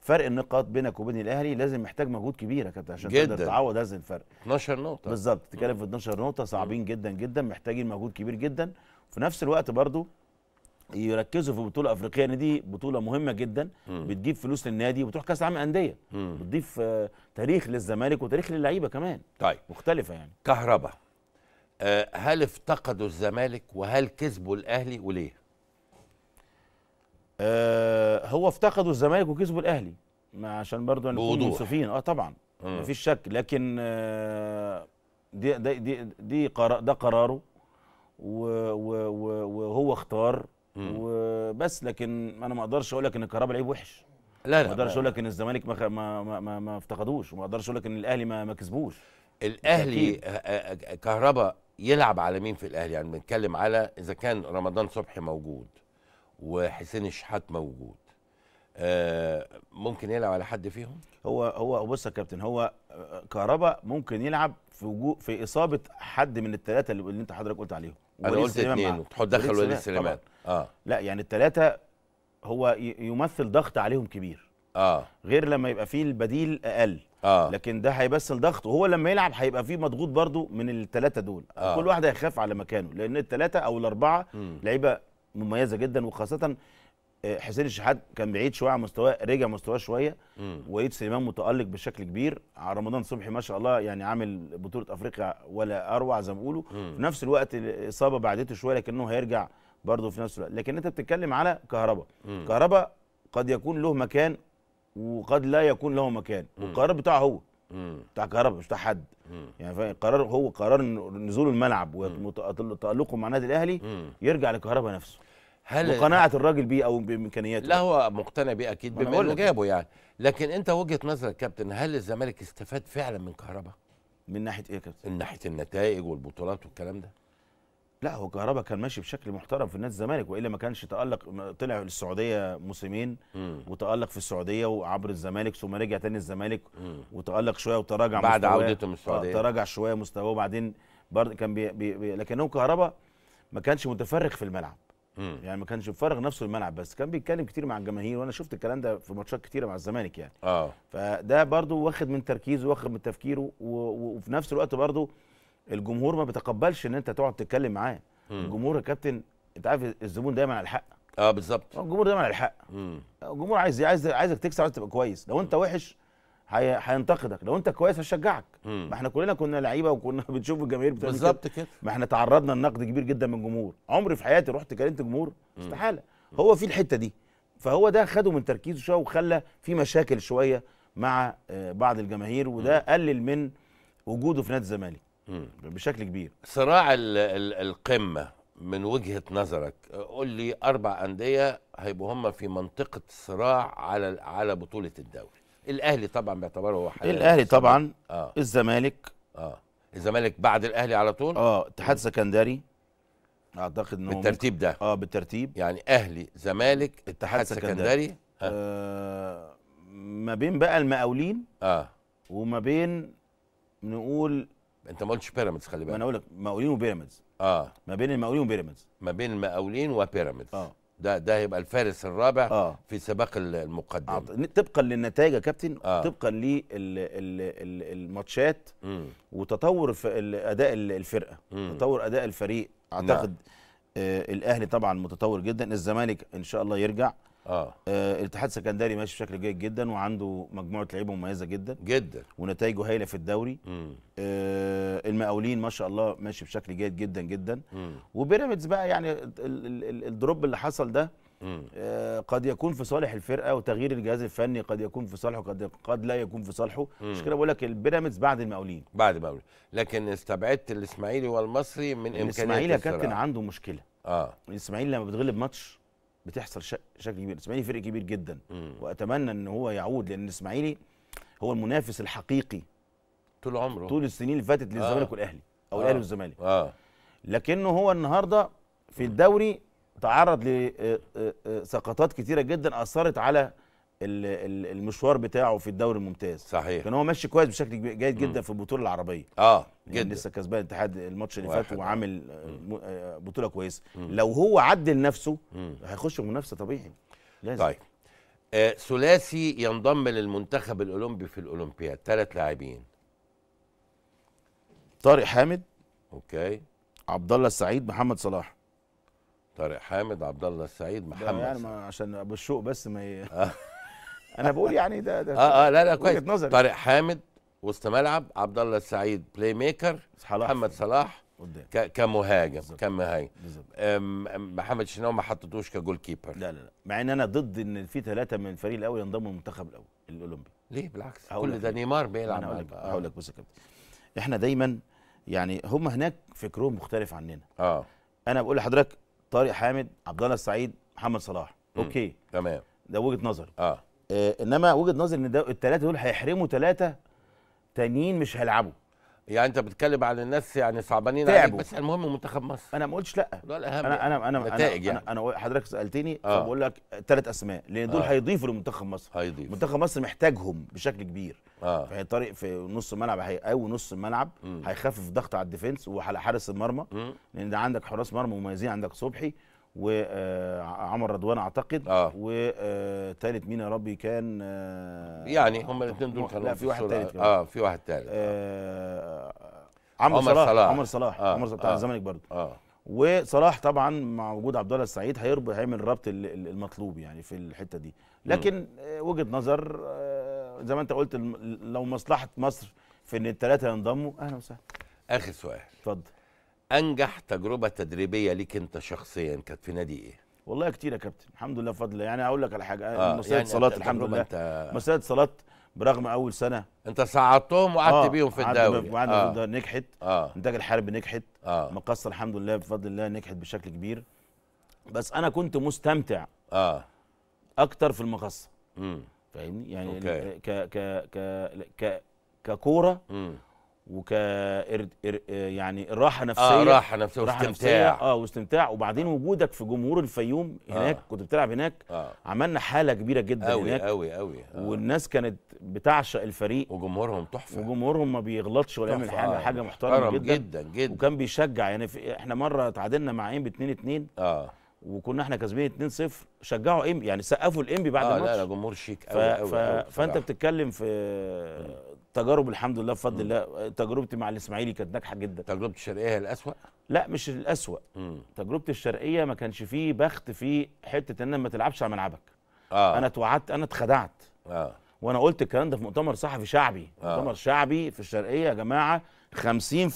Speaker 11: فرق النقاط بينك وبين الاهلي لازم محتاج مجهود كبير يا كابتن عشان جداً. تقدر تعوض هذا الفرق 12 نقطه بالظبط تتكلم في 12 نقطه صعبين جدا جدا محتاجين مجهود كبير جدا في نفس الوقت برضو يركزوا في بطوله افريقيه ان يعني دي بطوله مهمه جدا م. بتجيب فلوس للنادي وبتروح كاس العالم انديه
Speaker 1: بتضيف
Speaker 11: آه، تاريخ للزمالك وتاريخ للعيبه كمان
Speaker 1: طيب مختلفه يعني كهربا آه، هل افتقدوا الزمالك وهل كسبوا الاهلي وليه آه، هو افتقدوا الزمالك وكسبوا الاهلي عشان
Speaker 11: برضه نكون منصفين اه طبعا مفيش شك لكن دي دي دي, دي قرار ده قراره وهو اختار وبس لكن انا ما اقدرش اقول لك ان الكهرباء لعيب وحش لا لا ما اقدرش اقول لك ان الزمالك ما
Speaker 1: ما ما, ما افتقدوش وما اقدرش اقول لك ان الاهلي ما ما كسبوش الاهلي كهرباء يلعب على مين في الاهلي يعني بنتكلم على اذا كان رمضان صبحي موجود وحسين الشحات موجود آه ممكن يلعب على حد فيهم
Speaker 11: هو هو بص يا كابتن هو آه، كهرباء ممكن يلعب في وجو في اصابه حد من الثلاثه اللي انت حضرتك قلت عليهم انا قلت اثنين تحط دخل وليد سليمان اه لا يعني التلاتة هو يمثل ضغط عليهم كبير اه غير لما يبقى فيه البديل اقل آه. لكن ده هيمثل ضغط وهو لما يلعب هيبقى فيه مضغوط برضو من التلاتة دول آه. كل واحد هيخاف على مكانه لان التلاتة او الاربعه لعيبه مميزه جدا وخاصه آه، حسين الشحات كان بعيد شويه عن مستواه رجع مستواه شويه وليد سليمان متالق بشكل كبير رمضان صبحي ما شاء الله يعني عامل بطوله افريقيا ولا اروع زي ما بيقولوا في نفس الوقت الاصابه بعدته شويه لكنه هيرجع برضه في نفس الوقت لكن انت بتتكلم على كهرباء كهرباء قد يكون له مكان وقد لا يكون له مكان والقرار بتاعه هو بتاع كهرباء مش بتاع حد يعني قرار هو قرار نزول الملعب وتألقه مع النادي الاهلي يرجع لكهرباء نفسه هل وقناعه
Speaker 1: الراجل بيه او بامكانياته لا هو مقتنع بيه اكيد بما انه جابه يعني لكن انت وجهه نظرك كابتن هل الزمالك استفاد فعلا من كهرباء من ناحيه ايه يا كابتن من ناحيه النتائج
Speaker 11: والبطولات والكلام ده لا هو كهربا كان ماشي بشكل محترم في نادي الزمالك والا ما كانش تالق طلع للسعوديه موسمين وتالق في السعوديه وعبر الزمالك ثم رجع تاني الزمالك وتالق شويه وتراجع بعد عودته من السعوديه آه، تراجع شويه مستواه وبعدين برضه كان بي بي بي لكن هو كهربا ما كانش متفرغ في الملعب مم. يعني ما كانش مفرغ نفسه الملعب بس كان بيتكلم كتير مع الجماهير وانا شفت الكلام ده في ماتشات كتيره مع الزمالك يعني اه فده برضه واخد من تركيزه واخد من تفكيره وفي نفس الوقت برضه الجمهور ما بيتقبلش ان انت تقعد تتكلم معاه الجمهور يا كابتن انت عارف الزبون دايما على الحق اه بالظبط الجمهور دايما على الحق الجمهور عايز عايز عايزك تكسب عايز تبقى كويس لو انت وحش هينتقدك لو انت كويس هيشجعك ما احنا كلنا كنا لعيبه وكنا بنشوف الجماهير بتعمل بالظبط كده ما احنا تعرضنا لنقد كبير جدا من الجمهور عمري في حياتي رحت كلمت جمهور استحاله هو في الحته دي فهو ده خده من تركيزه شويه وخلى في مشاكل شويه مع آه، بعض الجماهير وده قلل من وجوده في نادي الزمالك بشكل
Speaker 1: كبير صراع الـ الـ القمه من وجهه نظرك قول لي اربع انديه هيبقوا هم في منطقه صراع على على بطوله الدوري الاهلي طبعا بيعتبره هو حاليا الاهلي طبعا
Speaker 11: آه. الزمالك اه
Speaker 1: الزمالك بعد الاهلي
Speaker 11: على طول اه اتحاد سكندري اعتقد انه بالترتيب ده اه بالترتيب يعني اهلي زمالك اتحاد سكندري, سكندري. آه ما بين بقى المقاولين اه وما بين نقول انت ما قلتش بيراميدز خلي بالك ما انا اقول لك مقاولين وبيراميدز اه ما بين المقاولين وبيراميدز ما بين المقاولين وبيراميدز اه ده ده هيبقى الفارس الرابع آه. في سباق المقدمه آه. طبقا للنتائج يا كابتن آه. طبقا للماتشات وتطور اداء الفرقه مم. تطور اداء الفريق نعم. اعتقد نعم. آه الاهلي طبعا متطور جدا الزمالك ان شاء الله يرجع اه, آه الاتحاد السكندري ماشي بشكل جيد جدا وعنده مجموعه لعيبه مميزه جدا جدا ونتائجه هايله في الدوري آه المقاولين ما شاء الله ماشي بشكل جيد جدا جدا وبيراميدز بقى يعني الدروب اللي حصل ده آه قد يكون في صالح الفرقه وتغيير الجهاز الفني قد يكون في صالحه قد
Speaker 1: قد لا يكون في صالحه مش كده بقول لك البيراميدز بعد المقاولين بعد المقاولين لكن استبعدت الاسماعيلي والمصري من امكانيات الاسماعيلي يا كابتن
Speaker 11: عنده مشكله اه الاسماعيلي لما بتغلب ماتش بتحصل بشكل كبير الاسماعيلي فريق كبير جدا مم. واتمنى ان هو يعود لان الاسماعيلي هو المنافس الحقيقي
Speaker 1: طول عمره طول
Speaker 11: السنين اللي فاتت للزمالك آه. والاهلي او آه. الاهلي والزمالك آه. لكنه هو النهارده في الدوري تعرض لسقطات آه، آه، آه، كتيره جدا اثرت على المشوار بتاعه في الدوري الممتاز صحيح كان هو ماشي كويس بشكل جيد جدا في البطوله العربيه اه يعني جدا لسه كسبان الاتحاد الماتش اللي فات وعامل آه، آه، بطوله كويسه لو هو عدل نفسه مم. هيخش منافسه طبيعي لازم طيب
Speaker 1: آه ثلاثي ينضم للمنتخب الاولمبي في الاولمبياد ثلاث لاعبين طارق حامد اوكي عبد الله السعيد محمد صلاح طارق حامد عبد الله السعيد محمد يعني
Speaker 11: عشان ابو الشوق بس ما ي... انا بقول يعني ده ده اه اه لا لا كويس نظري. طارق
Speaker 1: حامد وسط ملعب عبد الله السعيد بلاي ميكر محمد صلاح ك كمهاجم كمهاجم محمد الشناوي ما حطيتوش كجول كيبر لا لا لا
Speaker 11: مع ان انا ضد ان في ثلاثه من الفريق الاول ينضموا للمنتخب الاول الاولمبي
Speaker 1: ليه بالعكس كل ده نيمار بيلعب آه. هقول لك هقول
Speaker 11: لك بص يا كابتن احنا دايما يعني هم هناك فكرهم مختلف عننا اه انا بقول لحضرتك طارق حامد عبد الله السعيد محمد صلاح اوكي تمام ده وجهه نظري اه آه، انما وجهه نظري ان الثلاثه دول هيحرموا ثلاثه تانيين مش هيلعبوا يعني انت بتتكلم عن الناس يعني صعبانين عليك بس المهم منتخب مصر انا ما قلتش لا
Speaker 1: ده الاهم انا يعني. انا انا نتائج انا,
Speaker 11: يعني. أنا حضرتك سالتني آه. فبقول لك ثلاث اسماء لان دول آه. هيضيفوا لمنتخب مصر هيضيف منتخب مصر محتاجهم بشكل كبير آه. في طريق في نص الملعب هيقوي نص الملعب هيخفف ضغط على الديفنس وعلى حارس المرمى لان عندك حراس مرمى مميزين عندك صبحي وعمر رضوان اعتقد آه. وثالث مين يا ربي كان آه، يعني هم الاثنين دول كانوا لا في واحد ثالث اه في واحد ثالث آه،, آه عمر صلاح عمر صلاح عمر صلاح بتاع آه، الزمالك برضه اه وصلاح طبعا مع وجود عبد الله السعيد هيربط هيعمل الربط المطلوب يعني في الحته دي لكن وجهه نظر زي ما انت قلت لو مصلحه مصر في ان الثلاثه ينضموا اهلا وسهلا
Speaker 1: اخر سؤال اتفضل انجح تجربه تدريبيه ليك انت شخصيا كانت في نادي ايه
Speaker 11: والله كتير يا كابتن الحمد لله بفضل يعني اقول لك على حاجه آه مسيره يعني صلاه الحمد لله انت... مسيره صلاه برغم اول سنه انت صعدتهم وقعدت آه بيهم في الدوري وقعدنا آه في الدوري نجحت آه انتاج الحرب نجحت آه مقصه الحمد لله بفضل الله نجحت بشكل كبير بس انا كنت مستمتع اه اكتر في المقصه امم فاهمني يعني ك ك ك ك ككوره وك آه، يعني آه، الراحه نفسيه اه راحه نفسيه واستمتاع اه واستمتاع وبعدين وجودك في جمهور الفيوم هناك آه. كنت بتلعب هناك آه. عملنا حاله كبيره جدا أوي هناك قوي قوي آه. والناس كانت بتعشق الفريق وجمهورهم تحفه وجمهورهم ما بيغلطش ولا يعمل حاجه آه. حاجه محترمه جدا جدا جدا وكان بيشجع يعني احنا مره تعادلنا مع انبي 2 2 اه وكنا احنا كاسبين 2-0 شجعوا ام يعني سقفوا الانبي بعد آه الماتش لا لا جمهور
Speaker 1: شيك قوي قوي, قوي فانت
Speaker 11: بتتكلم في تجارب الحمد لله بفضل الله تجربتي مع الاسماعيلي كانت ناجحه جدا تجربه الشرقيه هي الاسوأ لا مش الاسوأ تجربتي الشرقيه ما كانش فيه بخت في حته ان ما تلعبش على ملعبك آه. انا اتوعدت انا اتخدعت آه. وانا قلت الكلام ده في مؤتمر صحفي شعبي آه. مؤتمر شعبي في الشرقيه يا جماعه 50%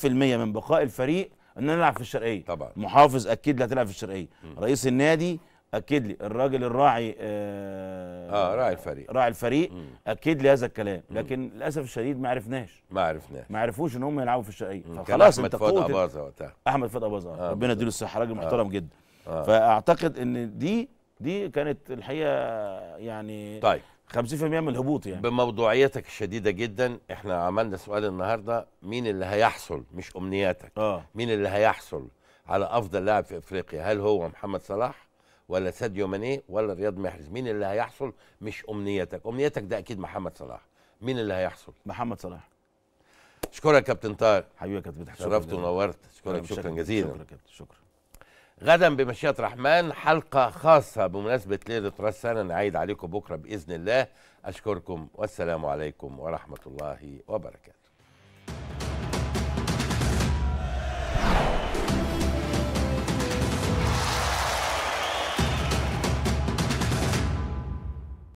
Speaker 11: من بقاء الفريق ان انا العب في الشرقيه طبعا محافظ اكيد لا هتلعب في الشرقيه م. رئيس النادي اكد لي الراجل الراعي اه, آه راعي الفريق راعي الفريق مم. اكد لي هذا الكلام لكن للاسف الشديد ما عرفناش ما عرفناش ما عرفوش ان هم يلعبوا في الشقيه فخلاص احمد فؤاد اباظه وقتها احمد فؤاد اباظه آه ربنا يديله الصحه راجل آه. محترم آه. جدا آه. فاعتقد ان دي دي كانت الحقيقه يعني طيب 50% من الهبوط يعني
Speaker 1: بموضوعيتك الشديده جدا احنا عملنا سؤال النهارده مين اللي هيحصل مش امنياتك آه. مين اللي هيحصل على افضل لاعب في افريقيا هل هو محمد صلاح ولا ساديو ماني ولا رياض محرز مين اللي هيحصل مش امنيتك امنيتك ده اكيد محمد صلاح مين اللي هيحصل محمد صلاح اشكرك يا كابتن طارق حبيبي يا كابتن شرفت ونورت اشكرك شكرا جزيلا شكرا كابتن شكرا غدا بمشيئة الرحمن حلقة خاصة بمناسبة ليلة راس سنة نعيد عليكم بكرة بإذن الله أشكركم والسلام عليكم ورحمة الله وبركاته